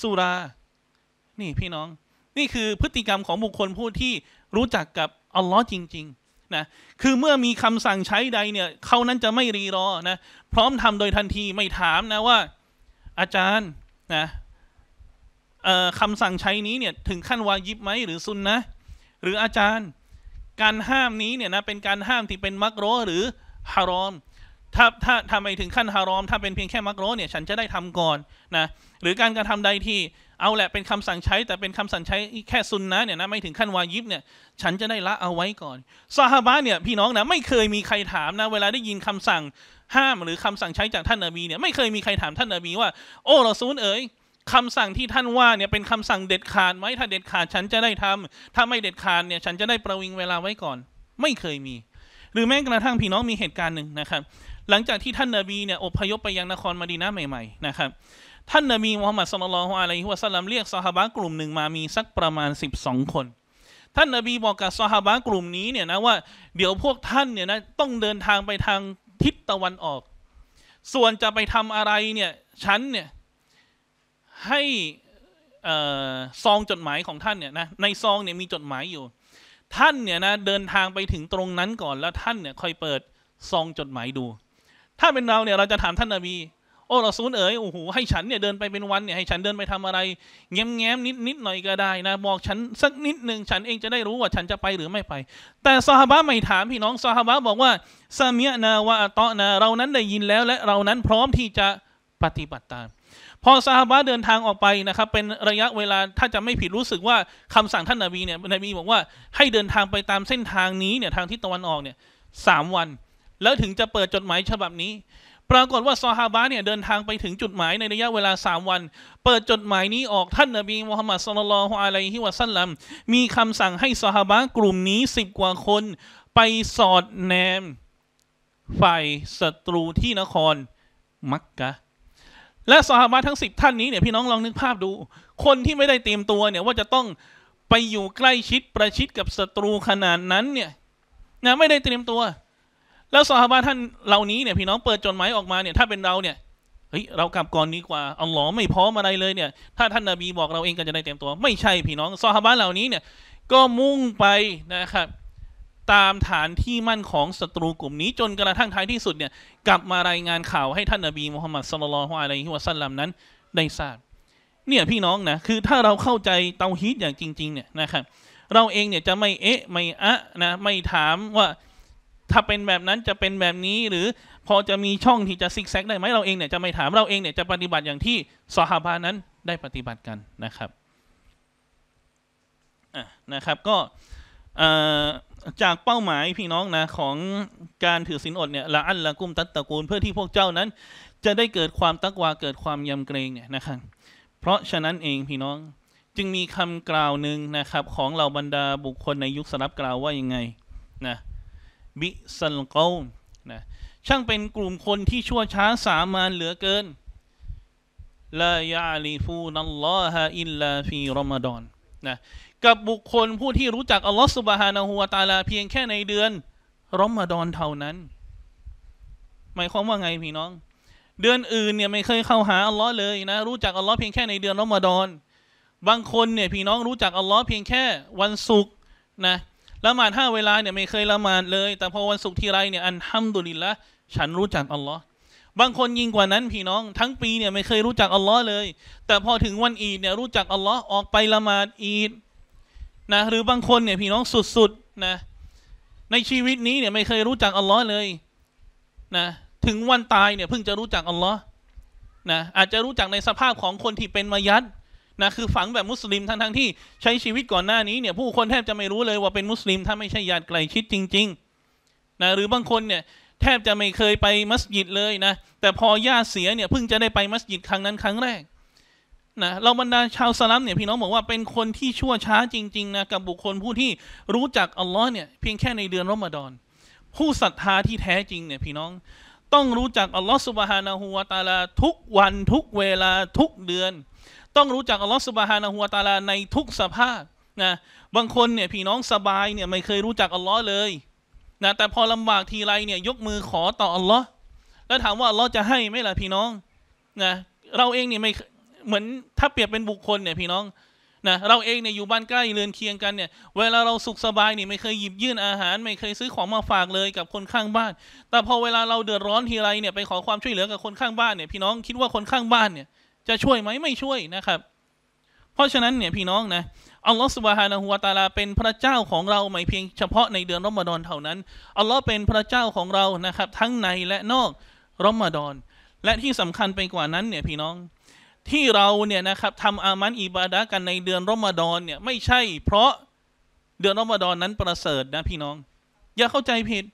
สุรา นี่พี่น้อง นี่คือพฤติกรรมของบุคคลผู้ที่รู้จักกับ อัลลอฮ์จริง ๆนะคือเมื่อมีคำสั่งใช้ใดเนี่ยเขานั้นจะไม่รีรอ นะ พร้อมทำโดยทันทีไม่ถามนะว่าอาจารย์ นะคำสั่งใช้นี้เนี่ย ถึงขั้นวายิบไหมหรือซุนนะ หรืออาจารย์ การห้ามนี้เนี่ยนะ เป็นการห้ามที่เป็นมักรอหรือฮารอม ถ้า ถ้าทำไปถึงขั้นฮารอม ถ้าเป็นเพียงแค่มักรอเนี่ย ฉันจะได้ทำก่อนนะ หรือการกระทำใดที่เอาแหละ เป็นคำสั่งใช้แต่เป็นคำสั่งใช้แค่ซุนนะเนี่ยนะไม่ถึงขั้นวายิบเนี่ยฉันจะได้ละเอาไว้ก่อนซาฮาบะเนี่ยพี่น้องนะไม่เคยมีใครถามนะเวลาได้ยินคำสั่งห้ามหรือคำสั่งใช้จากท่านอบีเนี่ยไม่เคยมีใครถามท่านอบีว่าโอ้เราซูนเอ๋ยคำสั่งที่ท่านว่าเนี่ยเป็นคำสั่งเด็ดขาดไหมถ้าเด็ดขาดฉันจะได้ทำถ้าไม่เด็ดขาดเนี่ยฉันจะได้ประวิงเวลาไว้ก่อน ไม่เคยมี หรือแม้กระทั่งพี่น้องมีเหตุการณ์หนึ่งนะครับ หลังจากที่ท่านนาบีเนี่ยอพยพไปยังนครมาดีนาใหม่ๆนะครับท่านนบีมุฮัมมัดสุลลัลฮุอะลัยฮิวะสัลลัมเรียกสหบะกลุ่มหนึ่งมามีสักประมาณ 12 คน ท่านนบีบอกกับสหบะกลุ่มนี้เนี่ยนะว่าเดี๋ยวพวกท่านเนี่ยนะต้องเดินทางไปทางทิศตะวันออก ส่วนจะไปทำอะไรเนี่ยฉันเนี่ยให้ซองจดหมายของท่านเนี่ยนะในซองเนี่ยมีจดหมายอยู่ ท่านเนี่ยนะเดินทางไปถึงตรงนั้นก่อนแล้วท่านเนี่ยค่อยเปิดซองจดหมายดู ถ้าเป็นเราเนี่ยเราจะถามท่านนบีโอ้เราซูนเอ๋ยโอ้โหให้ฉันเนี่ย เดินไปเป็นวันเนี่ยให้ฉันเดินไปทำอะไรแง้มแง้มนิดนิดหน่อยก็ได้นะบอกฉันสักนิดหนึ่งฉันเองจะได้รู้ว่าฉันจะไปหรือไม่ไป แต่ซาฮาบะไม่ถามพี่น้องซาฮาบะบอกว่าซาเมียนาวะตอนาเรานั้นได้ยินแล้วและเรานั้นพร้อมที่จะปฏิบัติตามพอซาฮาบะเดินทางออกไปนะครับ เป็นระยะเวลาถ้าจะไม่ผิดรู้สึกว่าคำสั่งท่านนาบีเนี่ยนบีบอกว่าให้เดินทางไปตามเส้นทางนี้เนี่ยทางทิศตะวันออกเนี่ยสามวัน แล้วถึงจะเปิดจดหมายฉบับนี้ปรากฏว่าซอฮาบะเนี่ยเดินทางไปถึงจุดหมายในระยะเวลา 3 วัน เปิดจดหมายนี้ออกท่านนบีมุฮัมมัดสุลลัลฮุอะลัยฮิวะซัลลัมมีคำสั่งให้ซอฮาบะกลุ่มนี้ 10กว่าคน ไปสอดแนมฝ่ายศัตรูที่นครมักกะ และซอฮาบะทั้งสิบท่านนี้เนี่ยพี่น้องลองนึกภาพดู คนที่ไม่ได้เตรียมตัวเนี่ยว่าจะต้องไปอยู่ใกล้ชิดประชิดกับศัตรูขนาดนั้นเนี่ยนะไม่ได้เตรียมตัวแล้วสหบาท่านเหล่านี้เนี่ยพี่น้องเปิดจดหมายออกมาเนี่ยถ้าเป็นเราเนี่ยเฮ้ยเรากลับก่อนดีกว่าอัลลอฮ์ไม่พร้อมอะไรเลยเนี่ย ถ้าท่านนาบีบอกเราเองก็จะได้เต็มตัว ไม่ใช่พี่น้องซอฮาบะเหล่านี้เนี่ยก็มุ่งไปนะครับ ตามฐานที่มั่นของศัตรูกลุ่มนี้จนกระทั่งท้ายที่สุดเนี่ยกลับมารายงานข่าวให้ท่านนาบีมุฮัมมัดสุลลัลฮุอะลัยฮิวะซัลลัมนั้นได้ทราบเนี่ยพี่น้องนะคือถ้าเราเข้าใจเตาฮีตอย่างจริงๆเนี่ยนะครับ เราเองเนี่ยจะไม่เอ๊ะไม่อะนะไม่ถามว่าถ้าเป็นแบบนั้นจะเป็นแบบนี้หรือพอจะมีช่องที่จะซิกแซกได้ไหมเราเองเนี่ยจะไม่ถามเราเองเนี่ยจะปฏิบัติอย่างที่สหบานั้นได้ปฏิบัติกันนะครับนะครับก็จากเป้าหมายพี่น้องนะของการถือศีลอดเนี่ยละอันละกุ้มตัตตะกูลเพื่อที่พวกเจ้านั้น จะได้เกิดความตักวาเกิดความยำเกรงเนี่ยนะครับ เพราะฉะนั้นเองพี่น้องจึงมีคำกล่าวหนึ่งนะครับ ของเหล่าบรรดาบุคคลในยุคสลับกล่าวว่ายังไงนะบิสัลกอมนะช่างเป็นกลุ่มคนที่ชั่วช้าสามานเหลือเกินลายาลีฟูนัลลอฮะอิลลาฟีรอมฎอนนะกับบุคคลผู้ที่รู้จักอัลลอฮฺสุบฮานาหัวตาลา เพียงแค่ในเดือนรอมฎอนเท่านั้นหมายความว่าไงพี่น้อง เดือนอื่นเนี่ยไม่เคยเข้าหาอัลลอฮ์เลยนะ รู้จักอัลลอฮ์เพียงแค่ในเดือนรอมฎอนบางคนเนี่ยพี่น้องรู้จักอัลลอฮ์เพียงแค่วันศุกร์นะละหมาดห้าเวลาเนี่ยไม่เคยละหมาดเลย แต่พอวันศุกร์ทีไรเนี่ยอันห้ามดุลิละฉันรู้จักอัลลอฮ์บางคนยิ่งกว่านั้นพี่น้องทั้งปีเนี่ยไม่เคยรู้จักอัลลอฮ์เลย แต่พอถึงวันอีดเนี่ยรู้จักอัลลอฮ์ออกไปละหมาดอีดนะหรือบางคนเนี่ยพี่น้องสุดๆนะในชีวิตนี้เนี่ยไม่เคยรู้จักอัลลอฮ์เลยนะถึงวันตายเนี่ยเพิ่งจะรู้จักอัลลอฮ์นะอาจจะรู้จักในสภาพของคนที่เป็นมายัดนะคือฝังแบบมุสลิมทั้งทั้งที่ใช้ชีวิตก่อนหน้านี้เนี่ยผู้คนแทบจะไม่รู้เลยว่าเป็น มุสลิมถ้าไม่ใช่ญาติไกลชิดจริงๆนะหรือบางคนเนี่ยแทบจะไม่เคยไปมัสยิด เลยนะแต่พอญาติเสีย เนี่ยเพิ่งจะได้ไปมัสยิดครั้ง นั้นครั้งแรกนะเราบรรดา ชาวสลัมเนี่ยพี่น้องบอกว่าเป็นคนที่ชั่วช้าจริงๆนะกับบุคคลผู้ที่รู้จักอัลลอฮ์เนี่ยเพียงแค่ในเดือนรอมฎอนผู้ศรัทธาที่แท้จริงเนี่ยพี่น้องต้องรู้จักอัลลอฮ์สุบฮานาหูวาตาลาทุกวันทุกเวลาทุกเดือนต้องรู้จักอัลลอฮฺสุบฮานะฮัวตาลาในทุกสภาพนะบางคนเนี่ยพี่น้องสบายเนี่ยไม่เคยรู้จักอัลลอฮ์เลยนะแต่พอลำบากทีไรเนี่ยยกมือขอต่ออัลลอฮ์แล้วถามว่าอัลลอฮ์จะให้ไหมล่ะพี่น้องนะเราเองเนี่ยไม่เหมือนถ้าเปรียบเป็นบุคคลเนี่ยพี่น้องนะเราเองเนี่ยอยู่บ้านใกล้เรือนเคียงกันเนี่ย เวลาเราสุขสบายเนี่ยไม่เคยหยิบยื่นอาหาร ไม่เคยซื้อของมาฝากเลยกับคนข้างบ้าน แต่พอเวลาเราเดือดร้อนทีไรเนี่ยไปขอความช่วยเหลือกับคนข้างบ้านเนี่ยพี่น้องคิดว่าคนข้างบ้านเนี่ยจะช่วยไหมไม่ช่วยนะครับ เพราะฉะนั้นเนี่ยพี่น้องนะอัลลอฮฺสุบฮานะฮุวาตาลาเป็นพระเจ้าของเราไม่เพียงเฉพาะในเดือนรอมฎอน เท่านั้นอัลลอฮฺเป็นพระเจ้าของเรานะครับ ทั้งในและนอกรอมฎอน และที่สำคัญไปกว่านั้นเนี่ยพี่น้องที่เราเนี่ยนะครับทำอามันอิบาดะกันในเดือนรอมฎอนเนี่ยไม่ใช่เพราะเดือนรอมฎอนนั้นประเสริฐนะพี่น้องอย่าเข้าใจผิด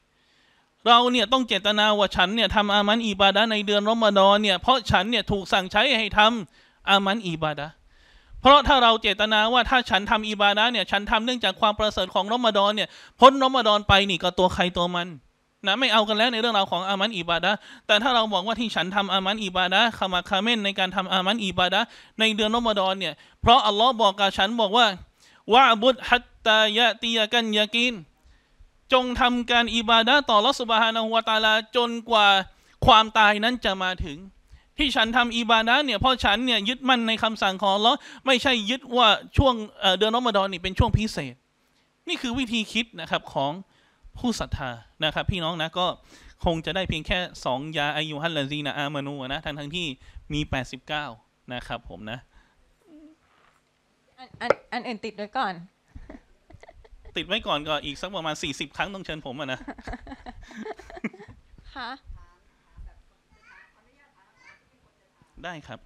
เราเนี่ยต้องเจตนาว่าฉันเนี่ยทำอามันอิบาดะในเดือนรอมฎอนเนี่ยเพราะฉันเนี่ยถูกสั่งใช้ให้ทำอามันอิบาดะเพราะถ้าเราเจตนาว่าถ้าฉันทำอิบาดะเนี่ยฉันทำเนื่องจากความประเสริฐของรอมฎอนเนี่ยพ้นรอมฎอนไปนี่ก็ตัวใครตัวมันนะไม่เอากันแล้วในเรื่องราวของอามันอิบาดะแต่ถ้าเราบอกว่าที่ฉันทำอามันอิบาดะขมาคาเมนในการทำอามันอิบาดะในเดือนรอมฎอนเนี่ยเพราะอัลลอฮ์บอกกับฉันบอกว่าว่าบุตฮัตตายะตียกันยากินจงทำการอิบาดะต่อลอสุบฮานาหัวตาลาจนกว่าความตายนั้นจะมาถึง ที่ฉันทำอิบาดะเนี่ยเพราะฉันเนี่ยยึดมั่นในคำสั่งของลอไม่ใช่ยึดว่าช่วงเดือนรอมฎอนนี่เป็นช่วงพิเศษ นี่คือวิธีคิดนะครับของผู้ศรัทธานะครับ พี่น้องนะ ก็คงจะได้เพียงแค่2ยาอายุฮัลลาซีนะอามานูนะทั้งทั้งที่มี 89 นะครับผมนะอันอันอื่นติด้วยก่อนติดไว้ก่อนก็อีกสักประมาณสี่สิบครั้งต้องเชิญผมอะนะค่ะได้ครับ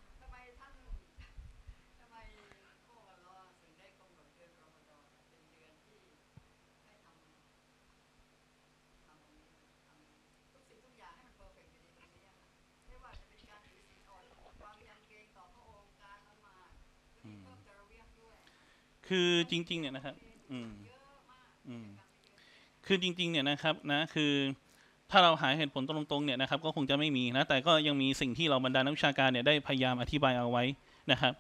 คือจริงๆ เนี่ยนะครับ อืมคือ จริงๆเนี่ยนะครับนะ คือ ถ้าเราหาเหตุผลตรง ๆ เนี่ยนะครับก็คงจะไม่มีนะ แต่ก็ยังมีสิ่งที่เราบรรดานักวิชาการเนี่ยได้พยายามอธิบายเอาไว้นะครับ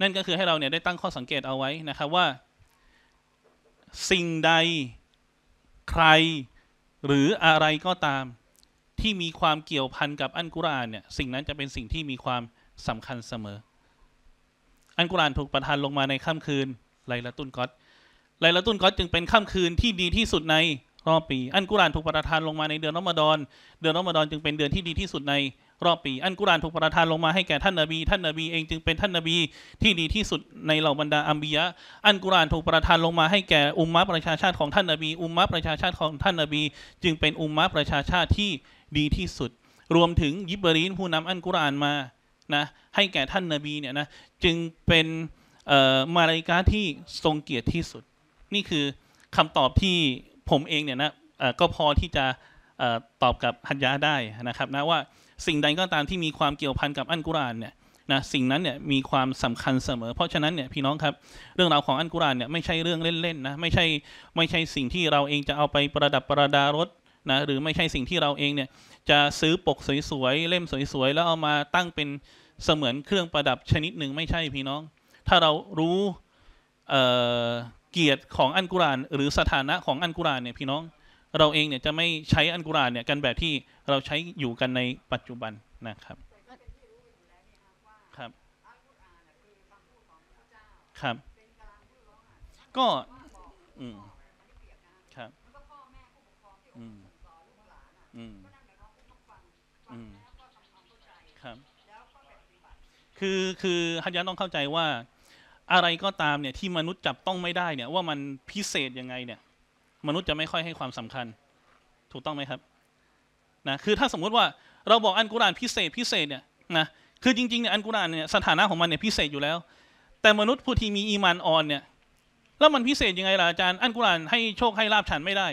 นั่นก็คือให้เราเนี่ยได้ตั้งข้อสังเกตเอาไว้นะครับว่า สิ่งใดใครหรืออะไรก็ตามที่มีความเกี่ยวพันกับอันกุรอานเนี่ยสิ่งนั้นจะเป็นสิ่งที่มีความสำคัญเสมออันกุรอานถูกประทานลงมาในค่ำคืนไลลาตุนกอตไลลาตุนกอตจึงเป็นค่ำคืนที่ดีที่สุดในรอบปีอันกุรานถูกประทานลงมาในเดือนรอมฎอน เดือนรอมฎอนจึงเป็นเดือนที่ดีที่สุดในรอบปี อันกุรานถูกประทานลงมา ให้แก่ท่านนบี ท่านนบีเองจึงเป็นท่านนบีที่ดีที่สุดในเหล่าบรรดาอัมบียะ อันกุรานถูกประทานลงมาให้แก่อุมมะประชาชาติของท่านนบี อุมมะประชาชาติของท่านนบี จึงเป็นอุมมะประชาชาติที่ดีที่สุด รวมถึงยิบรีนผู้นำอันกุรานมา นะ ให้แก่ท่านนบีเนี่ยนะ จึงเป็นมาลายกาที่ทรงเกียรติที่สุด นี่คือคำตอบที่ผมเองเนี่ยนะก็พอที่จะตอบกับฮัจยาได้นะครับนะว่าสิ่งใดก็ตามที่มีความเกี่ยวพันกับอันกุรานเนี่ยนะสิ่งนั้นเนี่ยมีความสำคัญเสมอ เพราะฉะนั้นเนี่ยพี่น้องครับเรื่องราวของอันกุรานเนี่ยไม่ใช่เรื่องเล่นๆนะไม่ใช่ไม่ใช่สิ่งที่เราเองจะเอาไปประดับประดารถนะหรือไม่ใช่สิ่งที่เราเองเนี่ยจะซื้อปกสวยๆเล่มสวยๆ แล้วเอามาตั้งเป็นเสมือนเครื่องประดับชนิดหนึ่งไม่ใช่พี่น้องถ้าเรารู้เอ่เกียรติของอันกุรานหรือสถานะของอันกุรานเนี่ยพี่น้อง เราเองเนี่ยจะไม่ใช้อันกุรานเนี่ยกันแบบที่เราใช้อยู่กันในปัจจุบันนะครับครับครับก็อืมครับอืมอืมครับคือ คือฮัจยันต้องเข้าใจว่าอะไรก็ตามเนี่ยที่มนุษย์จับต้องไม่ได้เนี่ย ว่ามันพิเศษยังไงเนี่ย มนุษย์จะไม่ค่อยให้ความสำคัญ ถูกต้องไหมครับนะคือถ้าสมมุติว่าเราบอกอันกุรานพิเศษพิเศษเนี่ยนะคือจริงๆเนี่ยอันกุรานเนี่ยสถานะของมันเนี่ยพิเศษอยู่แล้ว แต่มนุษย์ผู้ที่มีอีมานอ่อนเนี่ย แล้วมันพิเศษยังไงล่ะอาจารย์อันกุรานให้โชคให้ลาบฉันไม่ได้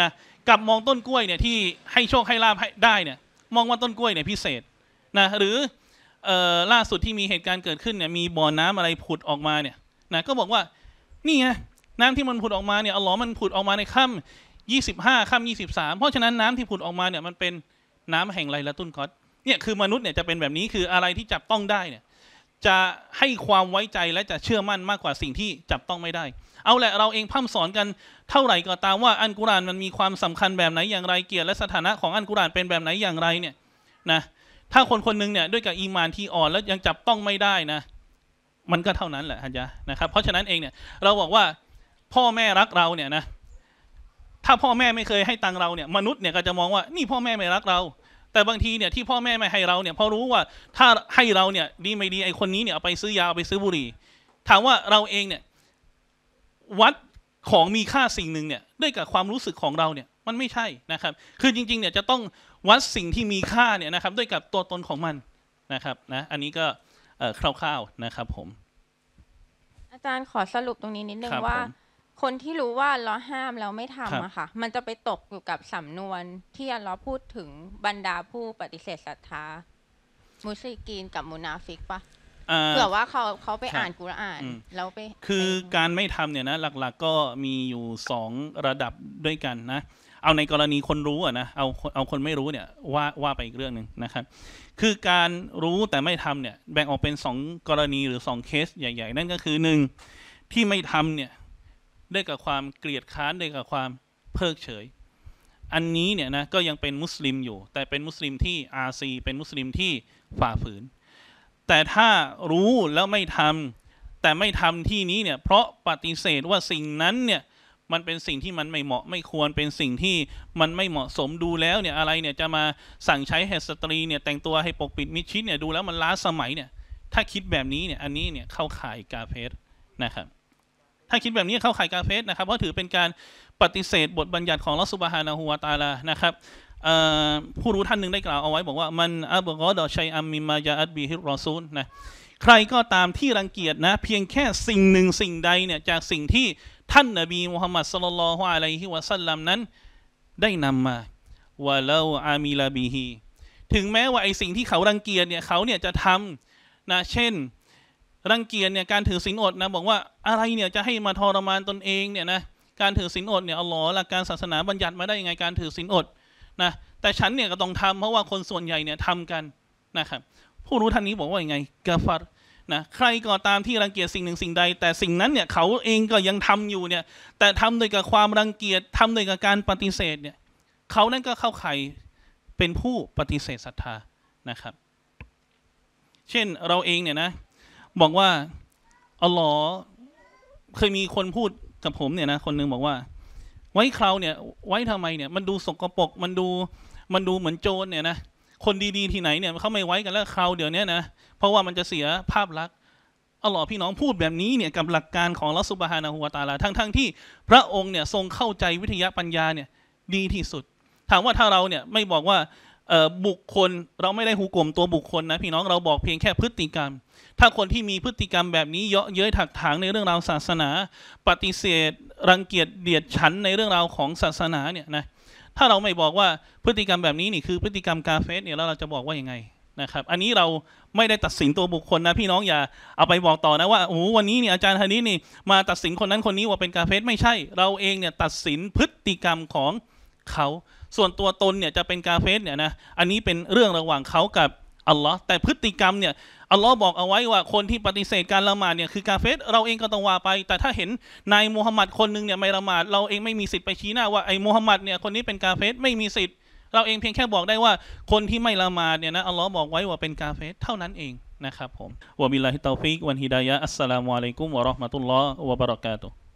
นะกับมองต้นกล้วยเนี่ยที่ให้โชคให้ลาบได้เนี่ย มองว่าต้นกล้วยเนี่ยพิเศษนะหรือเอ่อล่าสุดที่มีเหตุการณ์เกิดขึ้นเนี่ยมีบ่อน้ำอะไรผุดออกมาเนี่ยนะก็บอกว่านี่ไงน้ำที่มันผุดออกมาเนี่ยอัลลอฮ์มันผุดออกมาในค่ำยี่สิบห้าค่ำยี่สิบสามเพราะฉะนั้น น้ำที่ผุดออกมาเนี่ยมันเป็นน้ำแห่งไรละตุนกอตเนี่ยคือมนุษย์เนี่ยจะเป็นแบบนี้คืออะไรที่จับต้องได้เนี่ยจะให้ความไว้ใจและจะเชื่อมั่นมากกว่าสิ่งที่จับต้องไม่ได้ เอาแหละเราเองพัฒสอนกันเท่าไหร่ก็ตามว่าอันกุรานมันมีความสำคัญแบบไหนอย่างไรเกียรติและสถานะของอันกุรานเป็นแบบไหนอย่างไรเนี่ยนะถ้าคนคนหนึ่งเนี่ยด้วยกับอีมานที่อ่อนแล้วยังจับต้องไม่ได้นะ มันก็เท่านั้นแหละฮัจ๊ะนะครับเพราะฉะนั้นเองเนี่ยเราบอกว่าพ่อแม่รักเราเนี่ยนะ ถ้าพ่อแม่ไม่เคยให้ตังเราเนี่ย มนุษย์เนี่ยก็จะมองว่า นี่พ่อแม่ไม่รักเรา แต่บางทีเนี่ยที่พ่อแม่ไม่ให้เราเนี่ยเพราะรู้ว่าถ้าให้เราเนี่ยดีไม่ดีไอคนนี้เนี่ยเอาไปซื้อยาเอาไปซื้อบุหรี่ถามว่าเราเองเนี่ย วัดของมีค่าสิ่งหนึ่งเนี่ยด้วยกับความรู้สึกของเราเนี่ย มันไม่ใช่นะครับ คือจริงๆ เนี่ยจะต้องวัดสิ่งที่มีค่าเนี่ยนะครับ ด้วยกับตัวตนของมันนะครับ นะอันนี้ก็คร่าวๆนะครับ ผม อาจารย์ขอสรุปตรงนี้นิดนึงว่า คนที่รู้ว่าล้อห้ามแล้วไม่ทำอะค่ะ มันจะไปตกอยู่กับสำนวนที่อัลลอ์พูดถึงบรรดาผู้ปฏิเสธศรัทธา มุสลิกีนกับมุนาฟิกปะเผื่อว่าเขาเขาไปอ่านกุรอานแล้วไป คือการไม่ทำเนี่ยนะหลัก ๆ ก็มีอยู่สองระดับด้วยกันนะเอาในกรณีคนรู้อะนะเอาเอาคนไม่รู้เนี่ย ว่าว่าไปอีกเรื่องหนึ่งนะครับคือการรู้แต่ไม่ทำเนี่ย แบ่งออกเป็น2กรณีหรือ2เคส ใหญ่ๆ นั่นก็คือ1ที่ไม่ทำเนี่ยได้กับความเกลียดค้านได้กับความเพิกเฉย อันนี้เนี่ย นะ ก็ยังเป็นมุสลิมอยู่ แต่เป็นมุสลิมที่อาซีเป็นมุสลิมที่ฝ่าฝืน แต่ถ้ารู้แล้วไม่ทำแต่ไม่ทำที่นี้เนี่ยเพราะปฏิเสธว่าสิ่งนั้นเนี่ยมันเป็นสิ่งที่มันไม่เหมาะไม่ควรเป็นสิ่งที่มันไม่เหมาะสมดูแล้วเนี่ยอะไรเนี่ยจะมาสั่งใช้เหสตรีเนี่ยแต่งตัวให้ปกปิดมิดชิดเนี่ยดูแล้วมันล้าสมัยเนี่ยถ้าคิดแบบนี้เนี่ยอันนี้เนี่ยเข้าข่ายกาเฟสนะครับถ้าคิดแบบนี้เข้าข่ายกาเฟสนะครับเพราะถือเป็นการปฏิเสธบทบัญญัติของลอสุบฮานาหัวตาลานะครับผู้รู้ท่านหนึ่งได้กล่าวเอาไว้บอกว่ามันอับกอดอชัยอัมมิมายาอัดบีฮิรอซูลนะใครก็ตามที่รังเกียจนะเพียงแค่สิ่งหนึ่งสิ่งใดเนี่ยจากสิ่งที่ท่านนบีมุฮัมมัดสลลัลลอฮุอะลัยฮิวะสัลลัมนั้นได้นำมาวะลาอามิลาบีฮีถึงแม้ว่าไอสิ่งที่เขารังเกียจเนี่ยเขาเนี่ยจะทำนะเช่น รังเกียจเนี่ยการถือศีลอดนะบอกว่าอะไรเนี่ยจะให้มาทรมานตนเองเนี่ยนะการถือศีลอดเนี่ยอัลลอฮ์หลักการศาสนาบัญญัติมาได้ยังไงการถือศีลอดนะแต่ฉันเนี่ยก็ต้องทำเพราะว่าคนส่วนใหญ่เนี่ยทำกันนะครับผู้รู้ท่านนี้บอกว่าอย่างไงกาฟัรนะใครก็ตามที่รังเกียจสิ่งหนึ่งสิ่งใด แต่สิ่งนั้นเนี่ยเขาเองก็ยังทำอยู่เนี่ย แต่ทำโดยกับความรังเกียจทำโดยกับการปฏิเสธเนี่ย เขานั้นก็เข้าใครเป็นผู้ปฏิเสธศรัทธานะครับ เช่นเราเองเนี่ยนะ บอกว่าอัลลอฮ์เคยมีคนพูดกับผมเนี่ยนะคนนึงบอกว่า ไว้คราวเนี่ย ไว้ทำไมเนี่ยมันดูสกปรกมันดูมันดูเหมือนโจรเนี่ยนะคนดีๆที่ไหนเนี่ยเขาไม่ไว้กันแล้วคราวเดี๋ยวนี้นะเพราะว่ามันจะเสียภาพลักษณ์อัลลอฮ์พี่น้องพูดแบบนี้เนี่ยกับหลักการของลัสุบฮานาหัวตาลา ทั้งๆทที่พระองค์เนี่ยทรงเข้าใจวิทยาปัญญาเนี่ยดีที่สุด ถามว่าถ้าเราเนี่ยไม่บอกว่าบุคคลเราไม่ได้หูกลมตัวบุคคลนะพี่น้องเราบอกเพียงแค่พฤติกรรม ถ้าคนที่มีพฤติกรรมแบบนี้เยาะเย้ยถักถางในเรื่องราวศาสนา ปฏิเสธ รังเกียจเดียดฉันในเรื่องราวของศาสนาเนี่ยนะถ้าเราไม่บอกว่าพฤติกรรมแบบนี้นี่คือพฤติกรรมกาเฟสเนี่ยแล้วเราจะบอกว่ายังไงนะครับอันนี้เราไม่ได้ตัดสินตัวบุคคลนะพี่น้องอย่าเอาไปบอกต่อนะว่าโอ้วันนี้เนี่ยอาจารย์ฮานินี่มาตัดสินคนนั้นคนนี้ว่าเป็นกาเฟสไม่ใช่ เราเองเนี่ยตัดสินพฤติกรรมของเขา ส่วนตัวตนเนี่ยจะเป็นกาเฟสเนี่ยนะอันนี้เป็นเรื่องระหว่างเขากับอัลลอฮ์แต่พฤติกรรมเนี่ยอัลลอฮ์บอกเอาไว้ว่าคนที่ปฏิเสธการละหมาดเนี่ยคือกาเฟสเราเองก็ต้องว่าไป แต่ถ้าเห็นนายมูฮัมหมัดคนหนึ่งเนี่ยไม่ละหมาด เราเองไม่มีสิทธิ์ ไปชี้หน้าว่าไอ้มูฮัมหมัดเนี่ยคนนี้เป็นกาเฟสไม่มีสิทธิ์เราเองเพียงแค่บอกได้ว่าคนที่ไม่ละหมาดเนี่ยนะ อัลลอฮ์บอกไว้ว่าเป็นกาเฟสเท่านั้นเองนะครับผมวะบิลลาฮิตตอฟิกวันฮิดายะอัสสลามุอะลัยกุมวะเราะห์มะตุลลอฮ์วะบะเราะกาตุฮ์